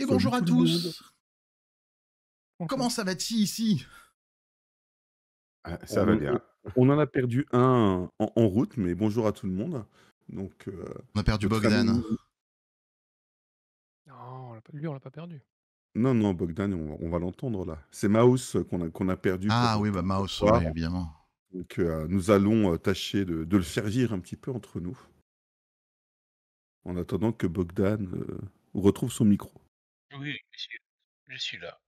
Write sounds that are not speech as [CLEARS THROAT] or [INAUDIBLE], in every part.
Et bonjour à tous. Comment ça va-t-il ici ah, Ça va bien. On en a perdu un en, route, mais bonjour à tout le monde. Donc, euh, on a perdu Bogdan. Non, lui, on l'a pas perdu. Non, non, Bogdan, on, va l'entendre là. C'est Maus euh, qu'on a, perdu. Ah oui, bah Maus, évidemment. Donc, euh, nous allons tâcher de, le servir un petit peu entre nous. En attendant que Bogdan retrouve son micro. Oui, je suis là.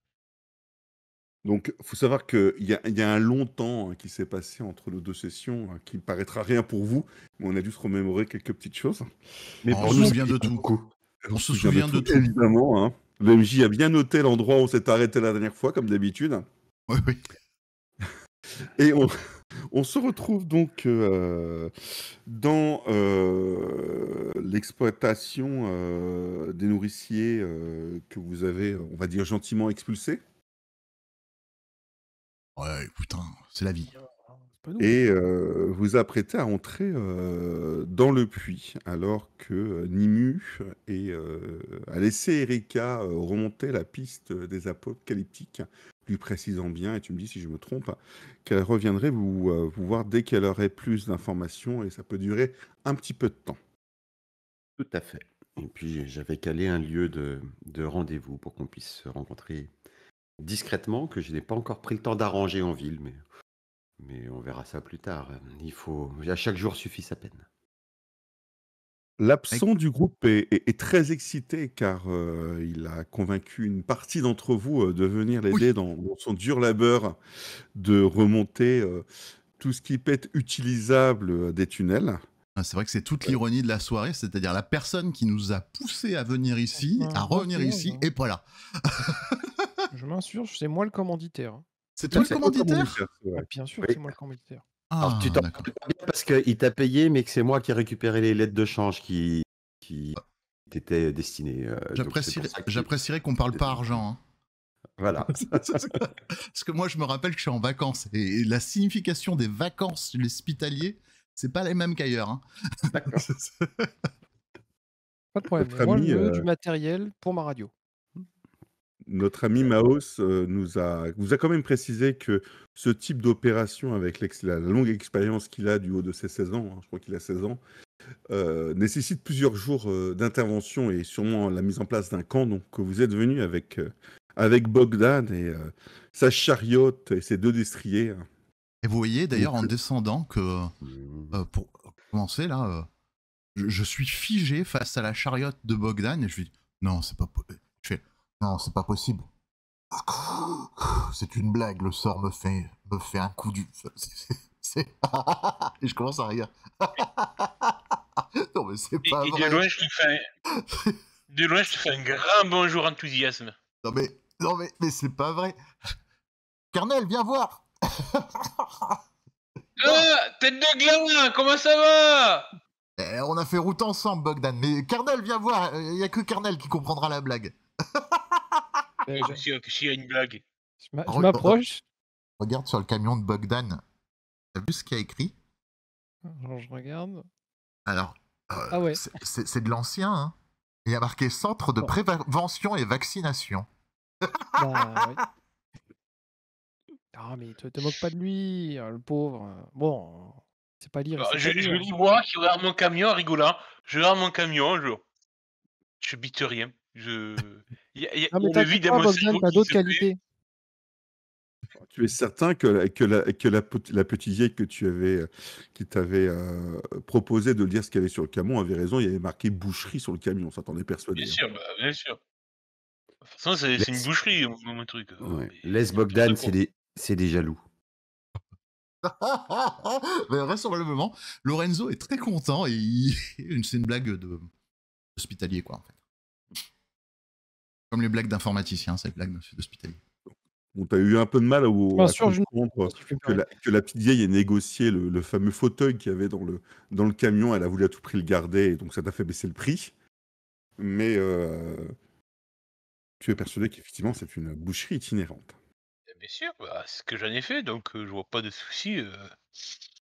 Donc, il faut savoir qu'il y a, y a un long temps hein, qui s'est passé entre nos deux sessions, hein, qui ne paraîtra rien pour vous, mais on a dû se remémorer quelques petites choses. Mais on se nous, souvient de tout. On se souvient de tout, évidemment. hein. a bien noté l'endroit où on s'est arrêté la dernière fois, comme d'habitude. Oui, oui. Et on, on se retrouve donc euh, dans euh, l'exploitation euh, des nourriciers que vous avez, on va dire, gentiment expulsés. Ouais, putain, c'est la vie. Et hein. vous apprêtez à entrer dans le puits, alors que Nimu a laissé Erika remonter la piste des apocalyptiques lui précisant bien, et tu me dis si je me trompe, qu'elle reviendrait euh, vous, voir dès qu'elle aurait plus d'informations, et ça peut durer un petit peu de temps. Tout à fait. Et puis j'avais calé un lieu de, de rendez-vous pour qu'on puisse se rencontrer discrètement, que je n'ai pas encore pris le temps d'arranger en ville, mais, mais on verra ça plus tard. Il faut à chaque jour suffit sa peine. L'absent du groupe est, très excité car euh, il a convaincu une partie d'entre vous euh, de venir l'aider dans, son dur labeur de remonter euh, tout ce qui peut être utilisable des tunnels. Ah, c'est vrai que c'est toute l'ironie de la soirée, c'est-à-dire la personne qui nous a poussé à venir ici, à revenir ici, hein. et voilà. je m'insurge, c'est moi le commanditaire. C'est ah, toi le commanditaire, ah, Bien sûr, que c'est moi le commanditaire ah, tu t'en bien parce qu'il t'a payé, mais que c'est moi qui ai récupéré les lettres de change qui, qui t'étaient destinées. Euh, j'apprécierais qu'on parle pas argent. Hein. [LAUGHS] Voilà. [LAUGHS] parce que moi, je me rappelle que je suis en vacances et la signification des vacances hospitaliers, c'est pas les mêmes qu'ailleurs. Hein. D'accord. [LAUGHS] pas de problème. Moi, euh, du matériel pour ma radio notre ami Maos euh, nous a, vous a quand même précisé que ce type d'opération, avec la longue expérience qu'il a du haut de ses 16 ans, hein, je crois qu'il a 16 ans, euh, nécessite plusieurs jours euh, d'intervention et sûrement la mise en place d'un camp. Donc, vous êtes venu avec, avec Bogdan et sa chariote et ses deux destriers. Hein. Et vous voyez d'ailleurs en descendant que, mmh. pour commencer là, je, je, suis figé face à la chariote de Bogdan et je lui dis non, c'est pas possible non, c'est pas possible. [LAUGHS] C'est une blague, le sort me fait, me fait un coup du. Et [LAUGHS] [LAUGHS] je commence à rire. non, mais c'est pas. vrai. de loin, je te fais de un grand bonjour enthousiasme. Non, mais, non mais, mais c'est pas vrai. Carnel, viens voir. Ah, tête de glaouin comment ça va eh, On a fait route ensemble, Bogdan. Mais Carnel, viens voir. Il n'y a que Carnel qui comprendra la blague. Euh, je a une blague. Je m'approche. Regarde sur le camion de Bogdan. T'as vu ce qu'il y a écrit Alors, je regarde. Alors, euh, ah c'est de l'ancien. Hein. Il y a marqué Centre de prévention et vaccination. Bah, ah, mais te, te moque pas de lui, euh, le pauvre. Bon, c'est pas lire. Bah, je, lis moi qui regarde mon camion rigolant. Je regarde mon camion, je. Je bite rien. Je... d'autres oh, Tu es certain que, que, la, que la, petite vieille que tu avais, euh, qui t'avait euh, proposé de lire ce qu'il y avait sur le camion avait raison, il y avait marqué boucherie sur le camion, ça t'en est persuadé. Bien hein. sûr, bah, bien sûr. De toute façon, c'est une boucherie, mon hein, truc. Bogdan, c'est des, des jaloux. [LAUGHS] Lorenzo est très content et [LAUGHS] c'est une blague de hospitalier, quoi, en fait. Comme les blagues d'informaticiens, c'est les blagues d'hospitalier. Bon, t'as eu un peu de mal au, à je... que, la, que, la, petite vieille ait négocié le, fameux fauteuil qu'il y avait dans le, dans le camion. Elle a voulu à tout prix le garder, et donc ça t'a fait baisser le prix. Mais euh, tu es persuadé qu'effectivement, c'est une boucherie itinérante. Eh bien sûr, bah, ce que j'en ai fait, donc euh, je vois pas de souci. Euh,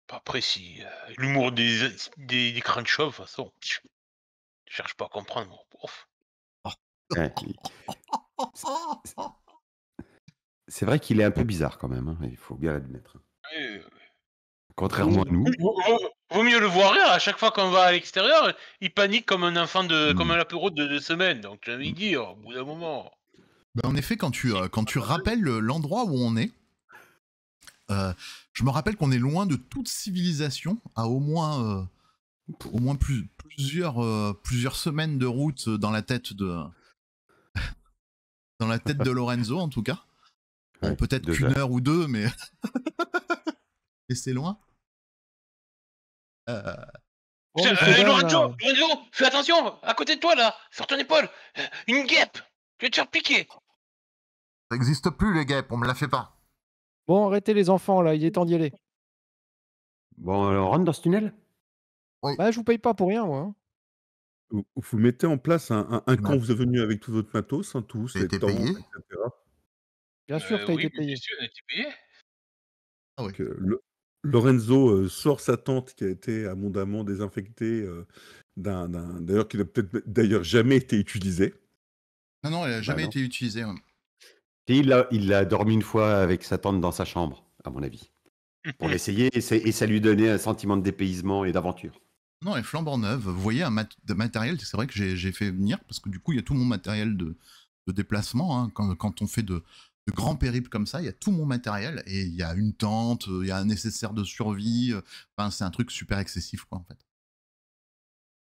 pas précis. L'humour des, des, des de toute façon, je cherche pas à comprendre. Ouf. [LAUGHS] C'est vrai qu'il est un peu bizarre quand même, hein, il faut bien l'admettre. Contrairement à nous. Vaut, mieux le voir rire, à chaque fois qu'on va à l'extérieur, il panique comme un enfant de. Hmm. comme un de deux semaines, donc j'ai envie de dire, au bout d'un moment. Ben, en effet, quand tu, euh, quand tu rappelles l'endroit où on est, euh, je me rappelle qu'on est loin de toute civilisation, à au moins, euh, au moins plusieurs, plusieurs semaines de route dans la tête de, dans la tête de Lorenzo en tout cas. peut-être qu'une heure ou deux, mais. [LAUGHS] Et c'est loin. Euh... euh Lorenzo, Lorenzo, fais attention, à côté de toi là, sur ton épaule, euh, une guêpe, Je vais te faire piquer. Ça n'existe plus les guêpes, on me la fait pas. Bon, arrêtez les enfants là, il est temps d'y aller. Bon, euh, on rentre dans ce tunnel Bah, je vous paye pas pour rien, moi. Hein. Vous, mettez en place un, camp, vous êtes venu avec tout votre matos, hein, tous, etc. Bien sûr, euh, tu as été payé. été ah euh, Lorenzo euh, sort sa tente qui a été abondamment désinfectée, d'ailleurs qui n'a peut-être d'ailleurs jamais été utilisée. Non, non, elle n'a bah jamais été utilisée. Et il a, dormi une fois avec sa tente dans sa chambre, à mon avis. Pour [LAUGHS] l'essayer, et ça lui donnait un sentiment de dépaysement et d'aventure. Non, et flambant Vous voyez, un matériel, c'est vrai que j'ai fait venir, parce que du coup, il y a tout mon matériel de, déplacement. Hein. Quand, on fait de, grands périples comme ça, il y a tout mon matériel, et il y a une tente, euh, il y a un nécessaire de survie. Euh, enfin, c'est un truc super excessif, quoi, en fait.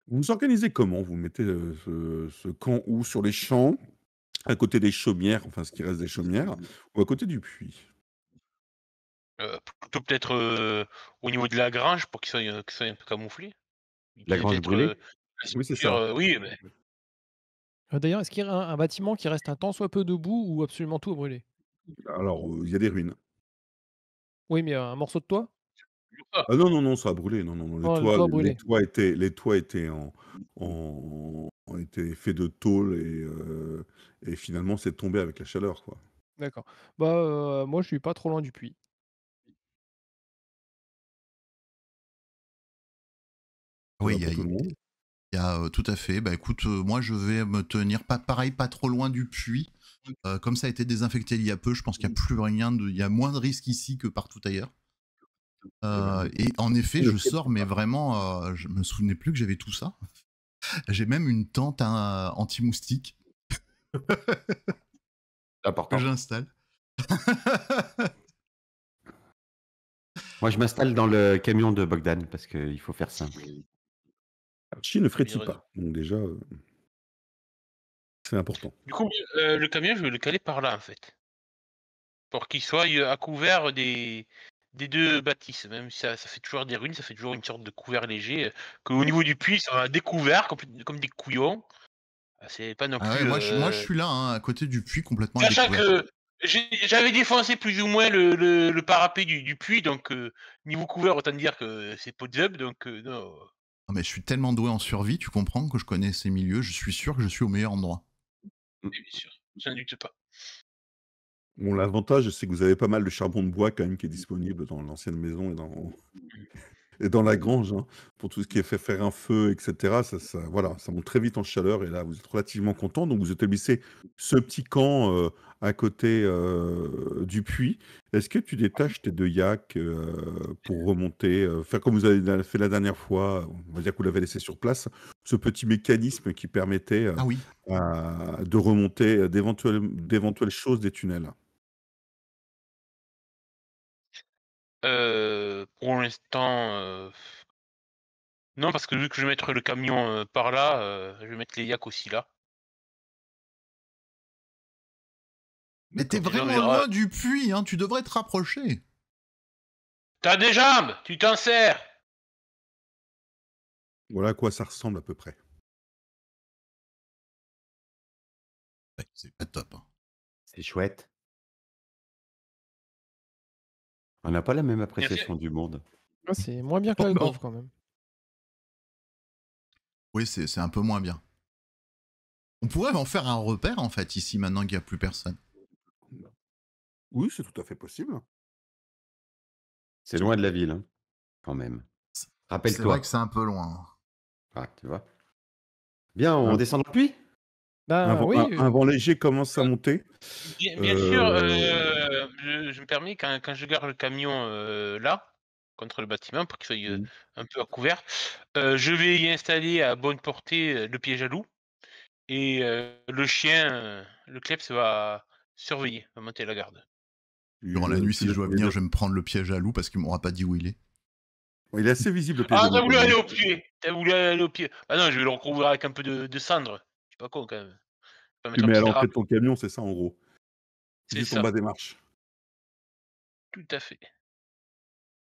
Vous vous organisez comment Vous mettez euh, ce, camp où Sur les champs À côté des chaumières, enfin, ce qui reste des chaumières, ou à côté du puits peut-être au niveau de la grange pour qu'il soit, un peu camouflé. La grange brûlée Oui, c'est ça. oui, mais... D'ailleurs, est-ce qu'il y a un, bâtiment qui reste un temps soit peu debout ou absolument tout a brûlé Alors, il y a des ruines. Oui, mais un morceau de toit ah non, non, non, ça a brûlé. Non, non, Les, toits, étaient, en, étaient faits de tôle et, finalement c'est tombé avec la chaleur. quoi. D'accord. Bah, moi, je suis pas trop loin du puits. Oui, euh, il y a, tout, à fait. Bah écoute, moi je vais me tenir pas pareil, pas trop loin du puits. comme ça a été désinfecté il y a peu, je pense qu'il y a plus rien de, il y a moins de risques ici que partout ailleurs. Eh ben, et en effet, je sors, mais vraiment, je me souvenais plus que j'avais tout ça. [LAUGHS] J'ai même une tente anti moustique. [LAUGHS] Que j'installe. Moi, je m'installe dans le camion de Bogdan parce qu'il faut faire simple. Chi ne frétille pas. Donc déjà, euh, c'est important. Du coup, euh, le camion, je vais le caler par là, en fait. Pour qu'il soit euh, à couvert des, des deux bâtisses. Même si ça, ça, fait toujours des ruines, ça fait toujours une sorte de couvert léger. Que au niveau du puits, ça un découvert comme, des couillons. Ah, c'est pas non ah plus. moi, je, suis là, hein, à côté du puits, complètement Sachant découvert. que j'avais défoncé plus ou moins le, le, parapet du, puits, donc niveau couvert, autant dire que c'est pot up, donc non, mais je suis tellement doué en survie, tu comprends que je connais ces milieux, je suis sûr que je suis au meilleur endroit. bien sûr, je doute pas. l'avantage, c'est que vous avez pas mal de charbon de bois quand même qui est disponible dans l'ancienne maison et dans, [LAUGHS] et dans la grange. Hein. pour tout ce qui est fait faire un feu, etc., ça, ça, voilà, ça monte très vite en chaleur. Et là, vous êtes relativement content. Donc, vous établissez ce petit camp euh, à côté euh, du puits. Est-ce que tu détaches tes deux yaks euh, pour remonter, euh, faire comme vous avez fait la dernière fois, on va dire que vous l'avez laissé sur place, ce petit mécanisme qui permettait ah de remonter d'éventuelles choses des tunnels Pour l'instant, non, parce que vu que je vais mettre le camion par là, je vais mettre les yaks aussi là. Mais t'es vraiment loin du puits, hein, tu devrais te rapprocher. T'as des jambes, tu t'en sers. Voilà à quoi ça ressemble à peu près. c'est pas top. Hein. C'est chouette. On n'a pas la même appréciation du monde. Ah, c'est moins bien que oh, la quand même. Oui, c'est un peu moins bien. On pourrait en faire un repère en fait ici maintenant qu'il n'y a plus personne. Oui, c'est tout à fait possible. C'est loin de la ville, hein, quand même. Rappelle-toi. C'est vrai que c'est un peu loin. Ah, tu vois. Bien, on descend dans le puits bah Un vent, léger commence à euh, monter. Bien, sûr, euh euh, je, me permets, quand, je garde le camion là, contre le bâtiment, pour qu'il soit mmh. un peu à couvert, je vais y installer à bonne portée le piège à loup. Et le chien, le kleps va surveiller, va monter la garde. Durant la nuit, si je dois venir, je vais me prendre le piège à loup parce qu'il m'aura pas dit où il est. Il est assez visible le piège. Ah, t'as voulu aller au pied T'as voulu aller au pied Ah non, je vais le recouvrir avec un peu de, cendre. Je suis pas con quand même. Tu mets à l'entrée de ton camion, c'est ça en gros. C'est du bas des marches. Tout à fait.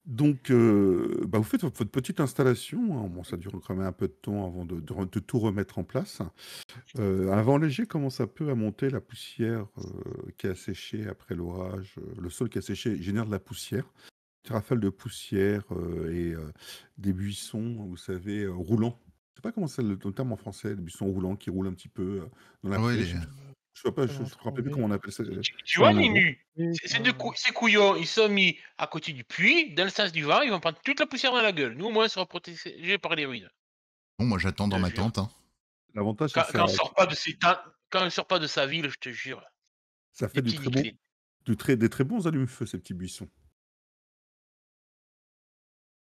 Donc, euh, bah, vous faites votre petite installation. Hein. Bon, ça dure quand même un peu de temps avant de, tout remettre en place. Euh, un vent léger commence un peu à monter. La poussière euh, qui a séché après l'orage, euh, le sol qui a séché génère de la poussière. Des rafales de poussière et des buissons, vous savez, roulants. Je ne sais pas comment c'est le terme en français, des buissons roulants qui roulent un petit peu dans la ah ouais, je ne me rappelle plus comment on appelle ça. Euh, tu vois, les ces, couillons, ils sont mis à côté du puits, dans le sens du vent, ils vont prendre toute la poussière dans la gueule. Nous, au moins, on sera protégés par les ruines. Bon, moi, j'attends dans ma tente. Hein. L'avantage, c'est quand, quand, quand on ne sort pas de sa ville, je te jure. Ça fait du très, bon, des très bons allumes-feu, ces petits buissons.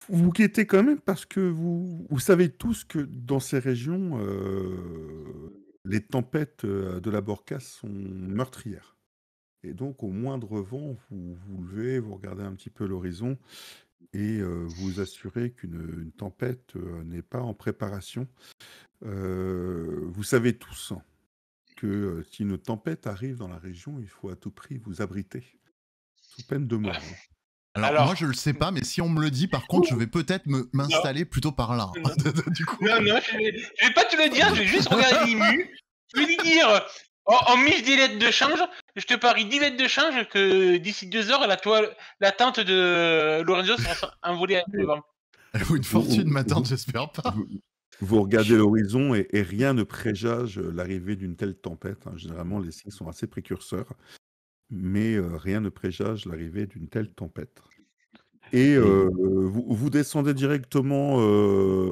Vous guettez quand même parce que vous, vous savez tous que dans ces régions, euh, les tempêtes euh, de la Borca sont meurtrières. Et donc, au moindre vent, vous vous levez, vous regardez un petit peu l'horizon et euh, vous assurez qu'une tempête euh, n'est pas en préparation. vous savez tous hein, que si une tempête arrive dans la région, il faut à tout prix vous abriter, sous peine de mort. Hein. Alors, moi je le sais pas, mais si on me le dit, par contre, je vais peut-être m'installer plutôt par là. [LAUGHS] du coup... non, je vais, vais pas te le dire, je vais juste [LAUGHS] regarder vais lui dire en, en 10 lettres de change, je te parie 10 lettres de change que d'ici deux heures, la, toile, la tente de Lorenzo sera envolée à devant. Elle vaut une fortune, ma tante, j'espère pas. Vous regardez l'horizon et, et, rien ne préjage l'arrivée d'une telle tempête. Hein. Généralement, les signes sont assez précurseurs mais rien ne préjage l'arrivée d'une telle tempête. Et vous, descendez directement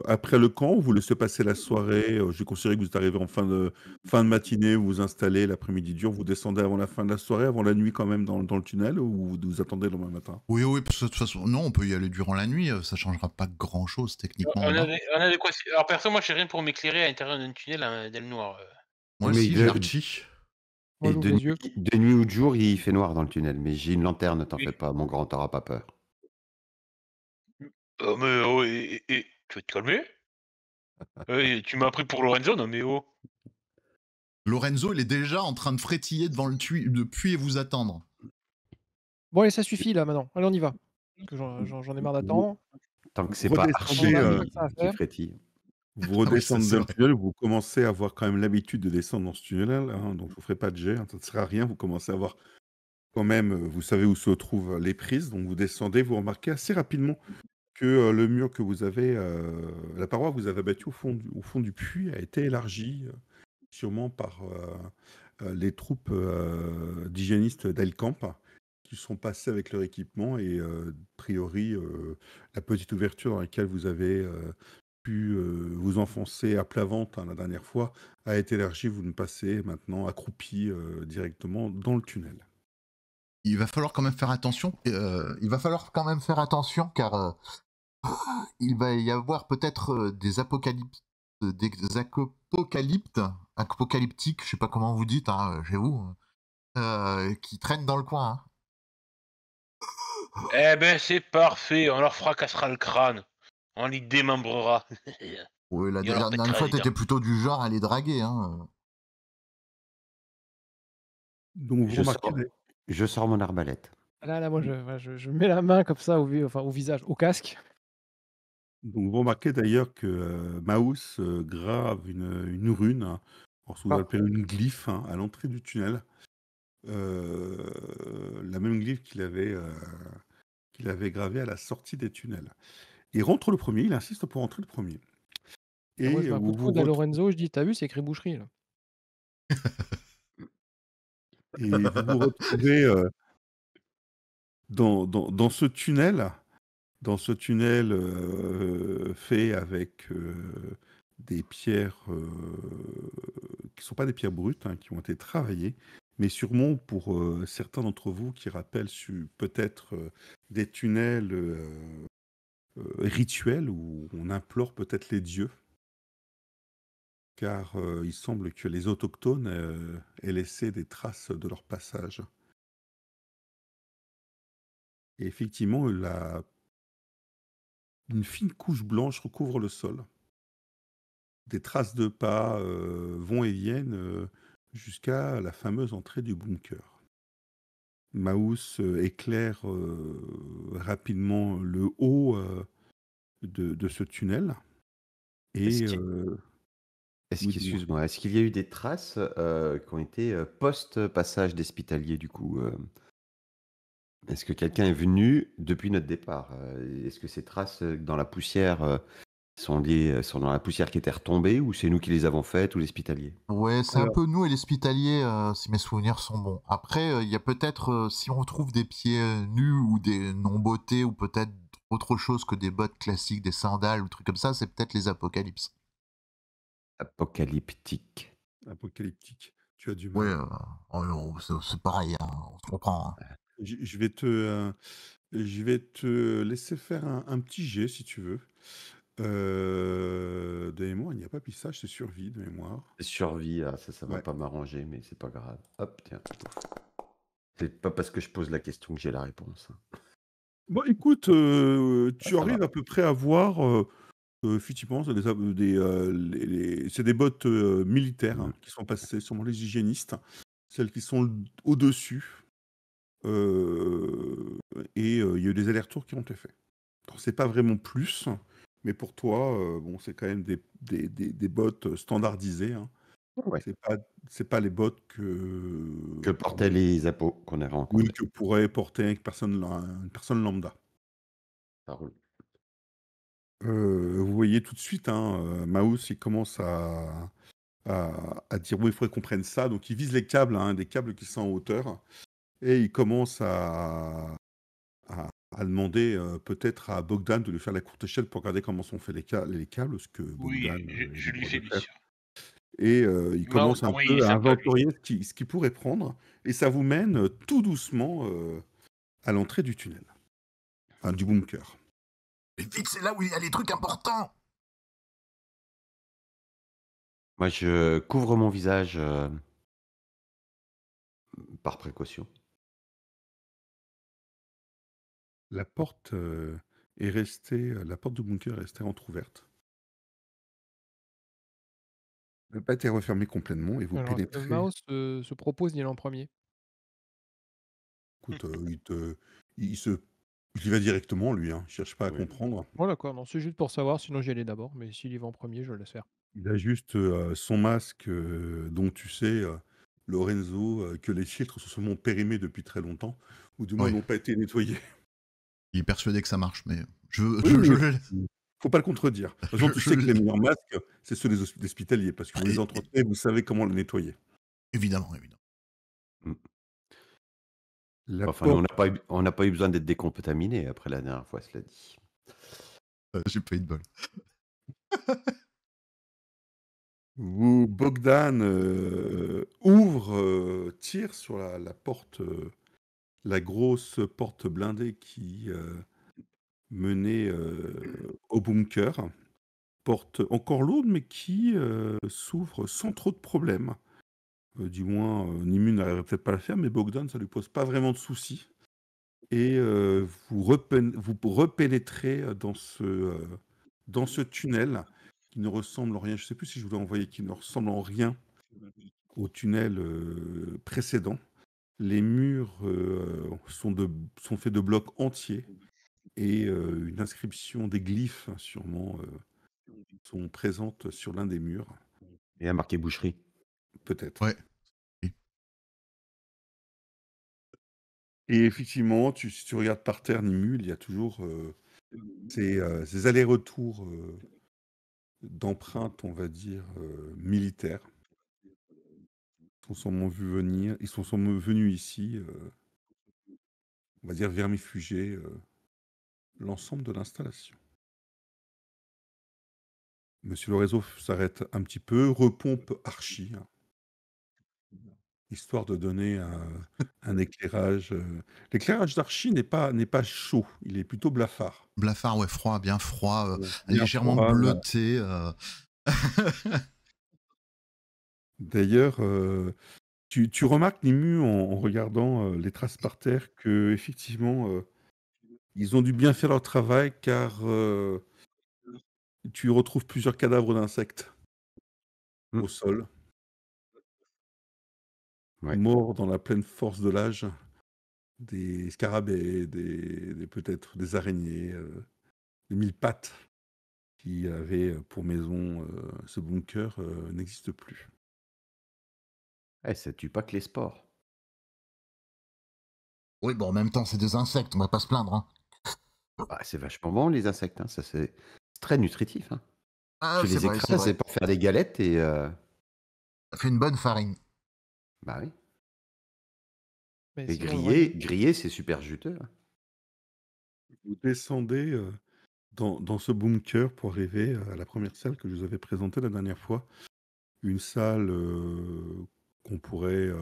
après le camp, vous laissez passer la soirée. Je J'ai considéré que vous êtes arrivé en fin de, fin de matinée, vous vous installez l'après-midi dur, vous descendez avant la fin de la soirée, avant la nuit quand même dans, dans le tunnel, ou vous, vous attendez le matin Oui, oui, parce que, de toute façon, non, on peut y aller durant la nuit, ça ne changera pas grand-chose techniquement. On quoi Alors perso, moi n'ai rien pour m'éclairer à l'intérieur d'un tunnel, hein, d'un noir. Moi aussi, et de nuit, ou de jour, il fait noir dans le tunnel, mais j'ai une lanterne, t'en fais pas, mon grand, t'auras pas peur. Oh, mais oh, et, tu vas te calmer Tu m'as pris pour Lorenzo, non mais oh Lorenzo, il est déjà en train de frétiller devant le, puits et vous attendre. Bon, et ça suffit là maintenant. Allez, on y va. J'en ai marre d'attendre. Tant que c'est pas archi, euh, frétille. Vous ah redescendez dans le tunnel, vous commencez à avoir quand même l'habitude de descendre dans ce tunnel-là, hein, donc vous ne ferez pas de jet, hein, ça ne sert à rien, vous commencez à avoir quand même, euh, vous savez où se trouvent euh, les prises, donc vous descendez, vous remarquez assez rapidement que euh, le mur que vous avez, la paroi que vous avez abattue au fond du, puits a été élargie, sûrement par les troupes d'hygiénistes Camp, hein, qui sont passées avec leur équipement et a priori la petite ouverture dans laquelle vous avez pu euh, vous enfoncer à plat ventre hein, la dernière fois, à été élargi, vous ne passez maintenant accroupi euh, directement dans le tunnel. Il va falloir quand même faire attention. Euh, il va falloir quand même faire attention car il va y avoir peut-être des apocalyptes des apocalyptes, apocalyptiques, je sais pas comment vous dites, hein, chez qui traînent dans le coin. Hein. Eh ben c'est parfait, on leur fracassera le crâne. On les démembrera. oui, la, [LAUGHS] dernière, fois, tu étais plutôt du genre à les draguer. Hein. Donc, je, sors, mon arbalète. Ah là, là, moi, je, je, mets la main comme ça au, enfin, au visage, au casque. Donc, vous remarquez d'ailleurs que euh, Maus euh, grave une, rune, hein, ce qu'on ah. appelle une glyphe, hein, à l'entrée du tunnel. Euh, la même glyphe qu'il avait, qu'il avait gravée à la sortie des tunnels. Il rentre le premier, il insiste pour rentrer le premier. Ah Et moi, bah, Lorenzo, je dis T'as vu, c'est écrit boucherie là. Et vous vous retrouvez euh, dans, dans, ce tunnel, dans ce tunnel euh, fait avec euh, des pierres qui ne sont pas des pierres brutes, hein, qui ont été travaillées, mais sûrement pour certains d'entre vous qui rappellent peut-être des tunnels euh, rituel où on implore peut-être les dieux, car euh, il semble que les autochtones euh, aient laissé des traces de leur passage. Et effectivement, une fine couche blanche recouvre le sol. Des traces de pas vont et viennent jusqu'à la fameuse entrée du bunker. Maus euh, éclaire euh, rapidement le haut euh, de, ce tunnel. Et est-ce qu'il y a eu des traces qui ont été post-passage d'Hospitalier du coup Est-ce que quelqu'un est venu depuis notre départ Est-ce que ces traces dans la poussière sont liés, euh, sont dans la poussière qui était retombée ou c'est nous qui les avons faites ou l'hospitalier Ouais, c'est un peu nous et l'hospitalier euh, si mes souvenirs sont bons. Après, euh, il y a peut-être si on trouve des pieds nus ou des non beautés ou peut-être autre chose que des bottes classiques, des sandales ou trucs comme ça, c'est peut-être les apocalypses. Apocalyptique. Apocalyptique. Tu as du mal. Oui, c'est pareil, hein, on comprend. Hein. Je vais te, je vais te laisser faire un petit jet si tu veux. Euh, de mémoire, il n'y a pas Pissage, c'est Survie de mémoire. Survie, ah, ça, ça va pas m'arranger, mais c'est pas grave. Hop, tiens. C'est pas parce que je pose la question que j'ai la réponse, Bon écoute, euh, tu ah, arrives à peu près à voir, heu euh, effectivement, c'est des des, des bottes, militaires, hein, qui sont passées sûrement les hygiénistes, celles qui sont au-dessus, et il y a eu des allers-retours qui ont été faits. c'est pas vraiment plus. Mais pour toi, euh, bon, c'est quand même des, des, des, des bottes standardisées hein. C'est pas pas les bottes que que portaient euh, les apos qu'on a rencontrés. Oui, que pourrait porter une personne une personne lambda. Euh, vous voyez tout de suite, hein, Maus, il commence à, à, dire oui, il faudrait qu'on prenne ça. Donc il vise les câbles, hein, des câbles qui sont en hauteur, et il commence à, à demander euh, peut-être à Bogdan de lui faire la courte échelle pour regarder comment sont faits les, câbles, ce que Bogdan, oui, je, euh, lui fais Et euh, il commence un peu à inventorier ce qu'il qui pourrait prendre, et ça vous mène tout doucement à l'entrée du tunnel, du bunker. Et vite, c'est là où il y a les trucs importants. Moi, je couvre mon visage par précaution. La porte euh, est restée, euh, la porte du bunker est restée entrouverte. Elle n'a pas été refermée complètement et vous euh, pénétrez. Mouse se propose d'y aller en premier. Écoute, il, va directement lui, hein. Il cherche pas à comprendre. non, c'est juste pour savoir, sinon j'y allais d'abord, mais s'il y va en premier, je le laisse faire. Il a juste son masque dont tu sais, Lorenzo, que les filtres sont sont périmés depuis très longtemps, ou du moins ils n'ont pas été nettoyés. [LAUGHS] Il est persuadé que ça marche, mais je, oui, Faut pas le contredire. Par exemple, tu sais que les meilleurs masques, c'est ceux des hospitaliers, parce que vous les entretenez, vous savez comment les nettoyer. Évidemment, évidemment. Mm. Enfin, on n'a pas, eu... besoin d'être décontaminé après la dernière fois, cela dit. Euh, j'ai pas eu de bol. [LAUGHS] Bogdan euh, ouvre, euh, tire sur la, porte la grosse porte blindée qui euh, menait euh, au bunker, porte encore lourde, mais qui euh, s'ouvre sans trop de problèmes. du moins, Nimu n'arriverait peut-être pas à le faire, mais Bogdan, ça ne lui pose pas vraiment de soucis. Et vous, repénétrez dans ce, dans ce tunnel qui ne ressemble en rien, je ne sais plus si je vous l'ai envoyé, qui ne ressemble en rien au tunnel précédent les murs euh, sont, sont faits de blocs entiers et euh, une inscription des glyphes, hein, sûrement, euh, sont présentes sur l'un des murs. Et a marqué boucherie. Peut-être. Et effectivement, si tu regardes par terre Nimu, il y a toujours ces allers-retours d'empreintes, on va dire, militaires sont vus venir ils sont venus ici, euh, on va dire vermifuger, euh, l'ensemble de l'installation. Monsieur le Réseau s'arrête un petit peu, repompe Archie, hein. histoire de donner un [LAUGHS] éclairage, euh, l'éclairage d'Archie n'est pas pas chaud, il est plutôt blafard. Blafard, ouais, froid, bien froid, légèrement bleuté, [LAUGHS] D'ailleurs, euh, tu, remarques, Nimu, en, en regardant euh, les traces par terre, que effectivement, euh, ils ont dû bien faire leur travail car tu retrouves plusieurs cadavres d'insectes mmh. au sol, morts dans la pleine force de l'âge, des scarabées, des, peut-être des araignées, des mille pattes qui avaient pour maison ce bunker n'existent n'existe plus. Eh, ça tue pas que les sports. Oui, bon, en même temps, c'est des insectes, on va pas se plaindre. Hein. Ah, c'est vachement bon, les insectes. Hein, ça, c'est très nutritif. Hein. Ah, tu les écrases, c'est pour faire des galettes et. Euh, ça fait une bonne farine. Bah oui. et grillé, grillé c'est super juteux. Hein. Vous descendez euh, dans, ce bunker pour arriver euh, à la première salle que je vous avais présentée la dernière fois. Une salle qu'on pourrait euh,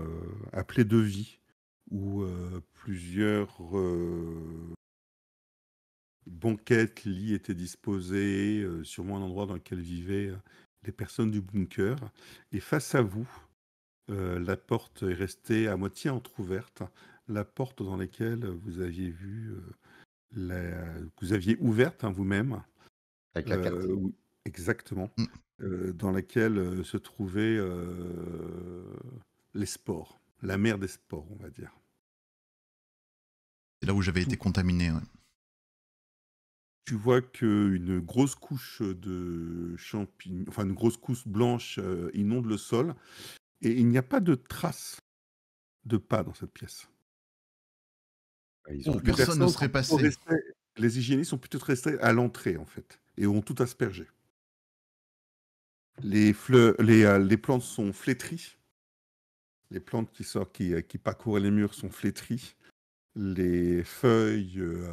appeler de vie, où euh, plusieurs euh, banquettes, lits étaient disposés, sûrement un endroit dans lequel vivaient les personnes du bunker. Et face à vous, la porte est restée à moitié entr'ouverte, la porte dans laquelle vous aviez vu, la... vous aviez ouverte hein, vous-même. Avec la carte. Exactement. Mmh. Euh, dans laquelle euh, se trouvaient euh, les sports, la mer des sports, on va dire. C'est là où j'avais été contaminé. Tu vois qu'une grosse couche de champignons, enfin une grosse couche blanche inonde le sol, et il n'y a pas de trace de pas dans cette pièce. Ah, personne ne serait passé. les hygiénistes sont plutôt restés à l'entrée, en fait, et ont tout aspergé. Les, euh, les, plantes sont flétries. Les plantes qui, sortent, qui, euh, parcourent les murs sont flétries. Les feuilles euh,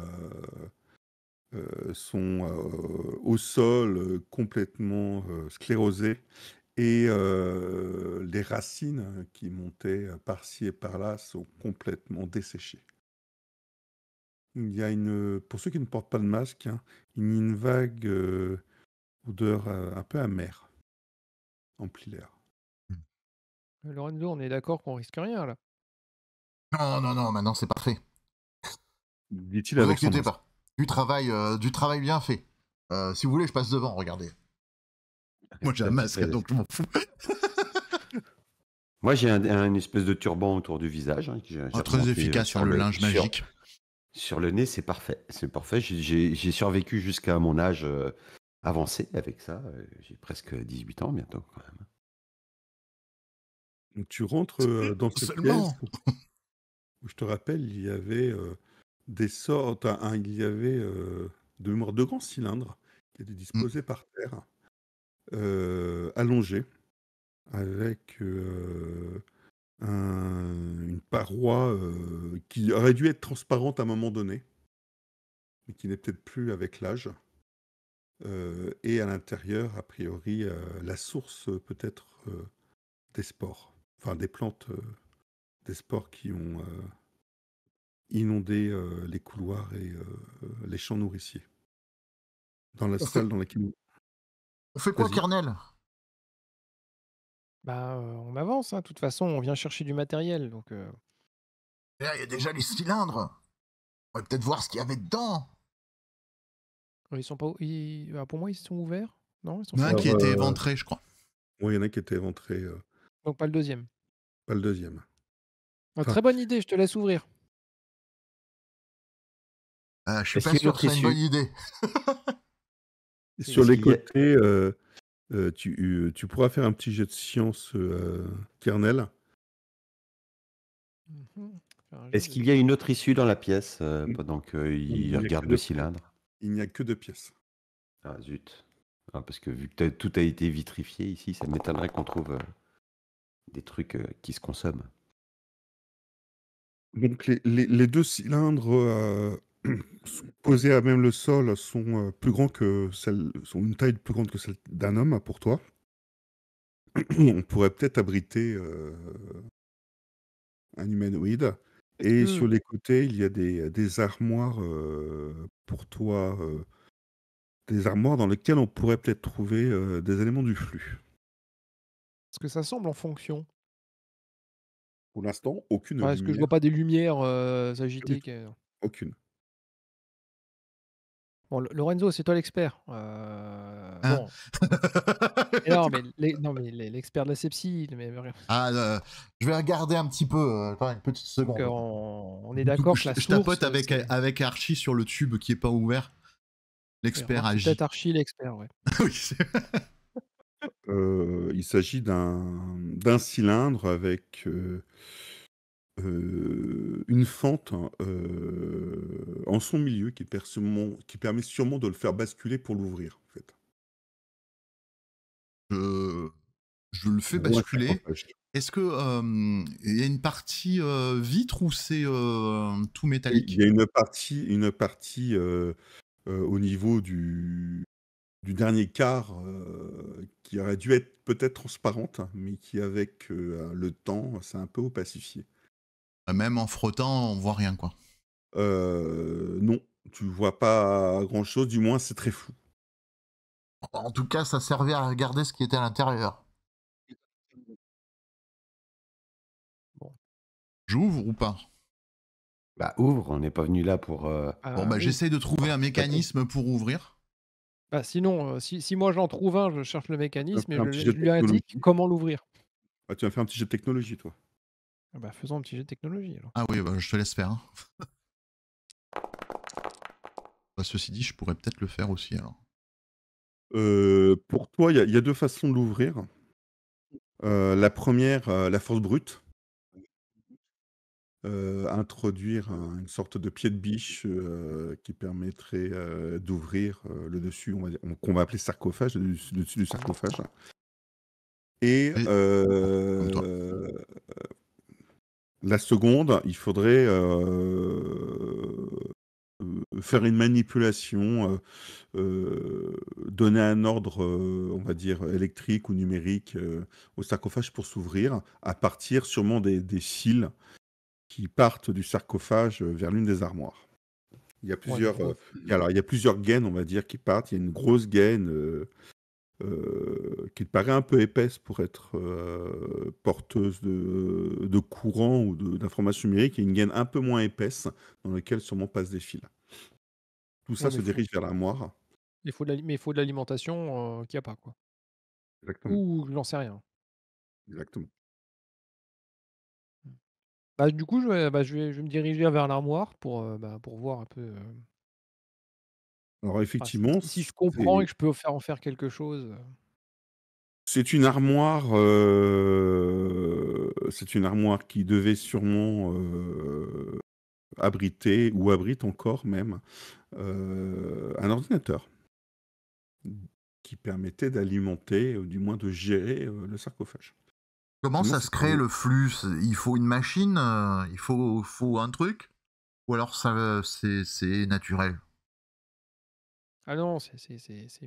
sont au sol complètement sclérosées. Et les racines hein, qui montaient par-ci et par-là sont complètement desséchées. Il y a une, pour ceux qui ne portent pas de masque, hein, il y a une vague odeur un peu amère emplit l'air. Mmh. Euh, Lorenzo, on est d'accord qu'on risque rien là. Non, non, non, maintenant c'est parfait. Dit-il avec pas. Du travail, euh, du travail bien fait. Euh, si vous voulez, je passe devant, regardez. Moi j'ai un masque, donc je m'en fous. Moi j'ai un, espèce de turban autour du visage. Hein, très efficace sur le linge magique. Sur, le nez, c'est parfait. C'est parfait. J'ai survécu jusqu'à mon âge avancé avec ça. Euh, j'ai presque 18 ans bientôt quand même. tu rentres euh, dans cette pièce où, je te rappelle, il y avait euh, des sortes, il y avait de mémoire de grands cylindres qui étaient mmh. disposés par terre, allongés, avec une paroi qui aurait dû être transparente à un moment donné, mais qui n'est peut-être plus avec l'âge. Euh, et à l'intérieur, a priori, euh, la source euh, peut-être des sports, enfin des plantes, des spores qui ont inondé les couloirs et les champs nourriciers. Dans la salle dans laquelle. On fait quoi, Kernel bah, on avance, hein. de toute façon, on vient chercher du matériel. Donc, il y a déjà les cylindres. On va peut-être voir ce qu'il y avait dedans. Ils sont pas. Bah, pour moi, ils sont ouverts. Non, Il y en a un qui était euh, éventré, je crois. Oui, il y en a qui était éventré. Euh. Donc pas le deuxième. Pas le deuxième. Bah, très bonne idée, je te laisse ouvrir. Ah, je suis pas sûr que c'est une bonne idée. [LAUGHS] Sur les côtés, euh, tu, pourras faire un petit jet de science kernel. Mhm. Est-ce qu'il y a une autre issue dans la pièce pendant qu'il regarde le cylindre il n'y a que deux pièces. Ah zut. Ah, parce que vu que tout a été vitrifié ici, ça m'étonnerait qu'on trouve euh, des trucs euh, qui se consomment. Donc les, deux cylindres euh, [CLEARS THROAT] posés à même le sol sont plus grands que celle, sont une taille plus grande que celle d'un homme pour toi. [CLEARS THROAT] On pourrait peut-être abriter un humanoïde. Et mmh. sur les côtés, il y a des armoires, pour toi, des armoires dans lesquelles on pourrait peut-être trouver, des éléments du flux. Est-ce que ça semble en fonction? Pour l'instant, aucune est-ce que je vois pas des lumières, ah, agitées aucune. Bon, Lorenzo, c'est toi l'expert. Euh, hein [LAUGHS] non, mais l'expert de la sepsie. Mais... Ah, euh, je vais regarder un petit peu, euh, attends une petite seconde. on, est d'accord que la je, je tapote avec, avec Archie sur le tube qui est pas ouvert. L'expert agit. Peut-être Archie, l'expert, ouais. [LAUGHS] oui, il s'agit d'un cylindre avec euh, une fente hein, euh, en son milieu qui, qui permet sûrement de le faire basculer pour l'ouvrir, en fait. Je, je le fais basculer. Est-ce que il y a une partie vitre ou c'est tout métallique Il y a une partie, une partie au niveau du, du dernier quart qui aurait dû être peut-être transparente, mais qui, avec le temps, s'est un peu opacifiée. Euh, même en frottant, on voit rien, quoi. Euh, non, tu vois pas grand chose, du moins c'est très fou. En tout cas, ça servait à regarder ce qui était à l'intérieur. J'ouvre ou pas Bah ouvre, on n'est pas venu là pour... Euh, ah, bon bah j'essaie de trouver un mécanisme pour ouvrir. Bah sinon, si, moi j'en trouve un, je cherche le mécanisme et je, lui indique comment l'ouvrir. Bah, tu vas faire un petit jeu de technologie toi. Ah bah, faisons un petit jeu de technologie alors. Ah oui, bah, je te laisse faire. Hein. [LAUGHS] Bah, ceci dit, je pourrais peut-être le faire aussi alors. Euh, pour toi, il y, a deux façons de l'ouvrir. Euh, la première, euh, la force brute. introduire une sorte de pied de biche qui permettrait d'ouvrir le dessus, on va dire, qu'on va appeler sarcophage, le dessus du sarcophage. Et, la seconde, il faudrait euh, euh, faire une manipulation, euh, donner un ordre, on va dire, électrique ou numérique au sarcophage pour s'ouvrir, à partir sûrement des, des fils qui partent du sarcophage vers l'une des armoires. Il y a plusieurs, alors il y a plusieurs gaines, on va dire, qui partent. Il y a une grosse gaine euh, qui paraît un peu épaisse pour être euh, porteuse de, de, courant ou d'informations numériques, et une gaine un peu moins épaisse dans laquelle sûrement passe des fils. Tout ça se dirige vers l'armoire. Il faut de mais il faut de l'alimentation euh, qu'il n'y a pas. Quoi. Exactement. Ou n'en sais rien. Exactement. Bah, du coup, je vais, bah, je, je me diriger vers l'armoire pour, bah, pour voir un peu alors effectivement. si je comprends et que je peux faire en faire quelque chose. Euh. C'est une armoire. Euh, c'est une armoire qui devait sûrement euh, abriter ou abrite encore même un ordinateur qui permettait d'alimenter, ou du moins de gérer le sarcophage. Comment ça se crée le flux Il faut une machine Il faut, faut un truc Ou alors ça c'est naturel ah non, c'est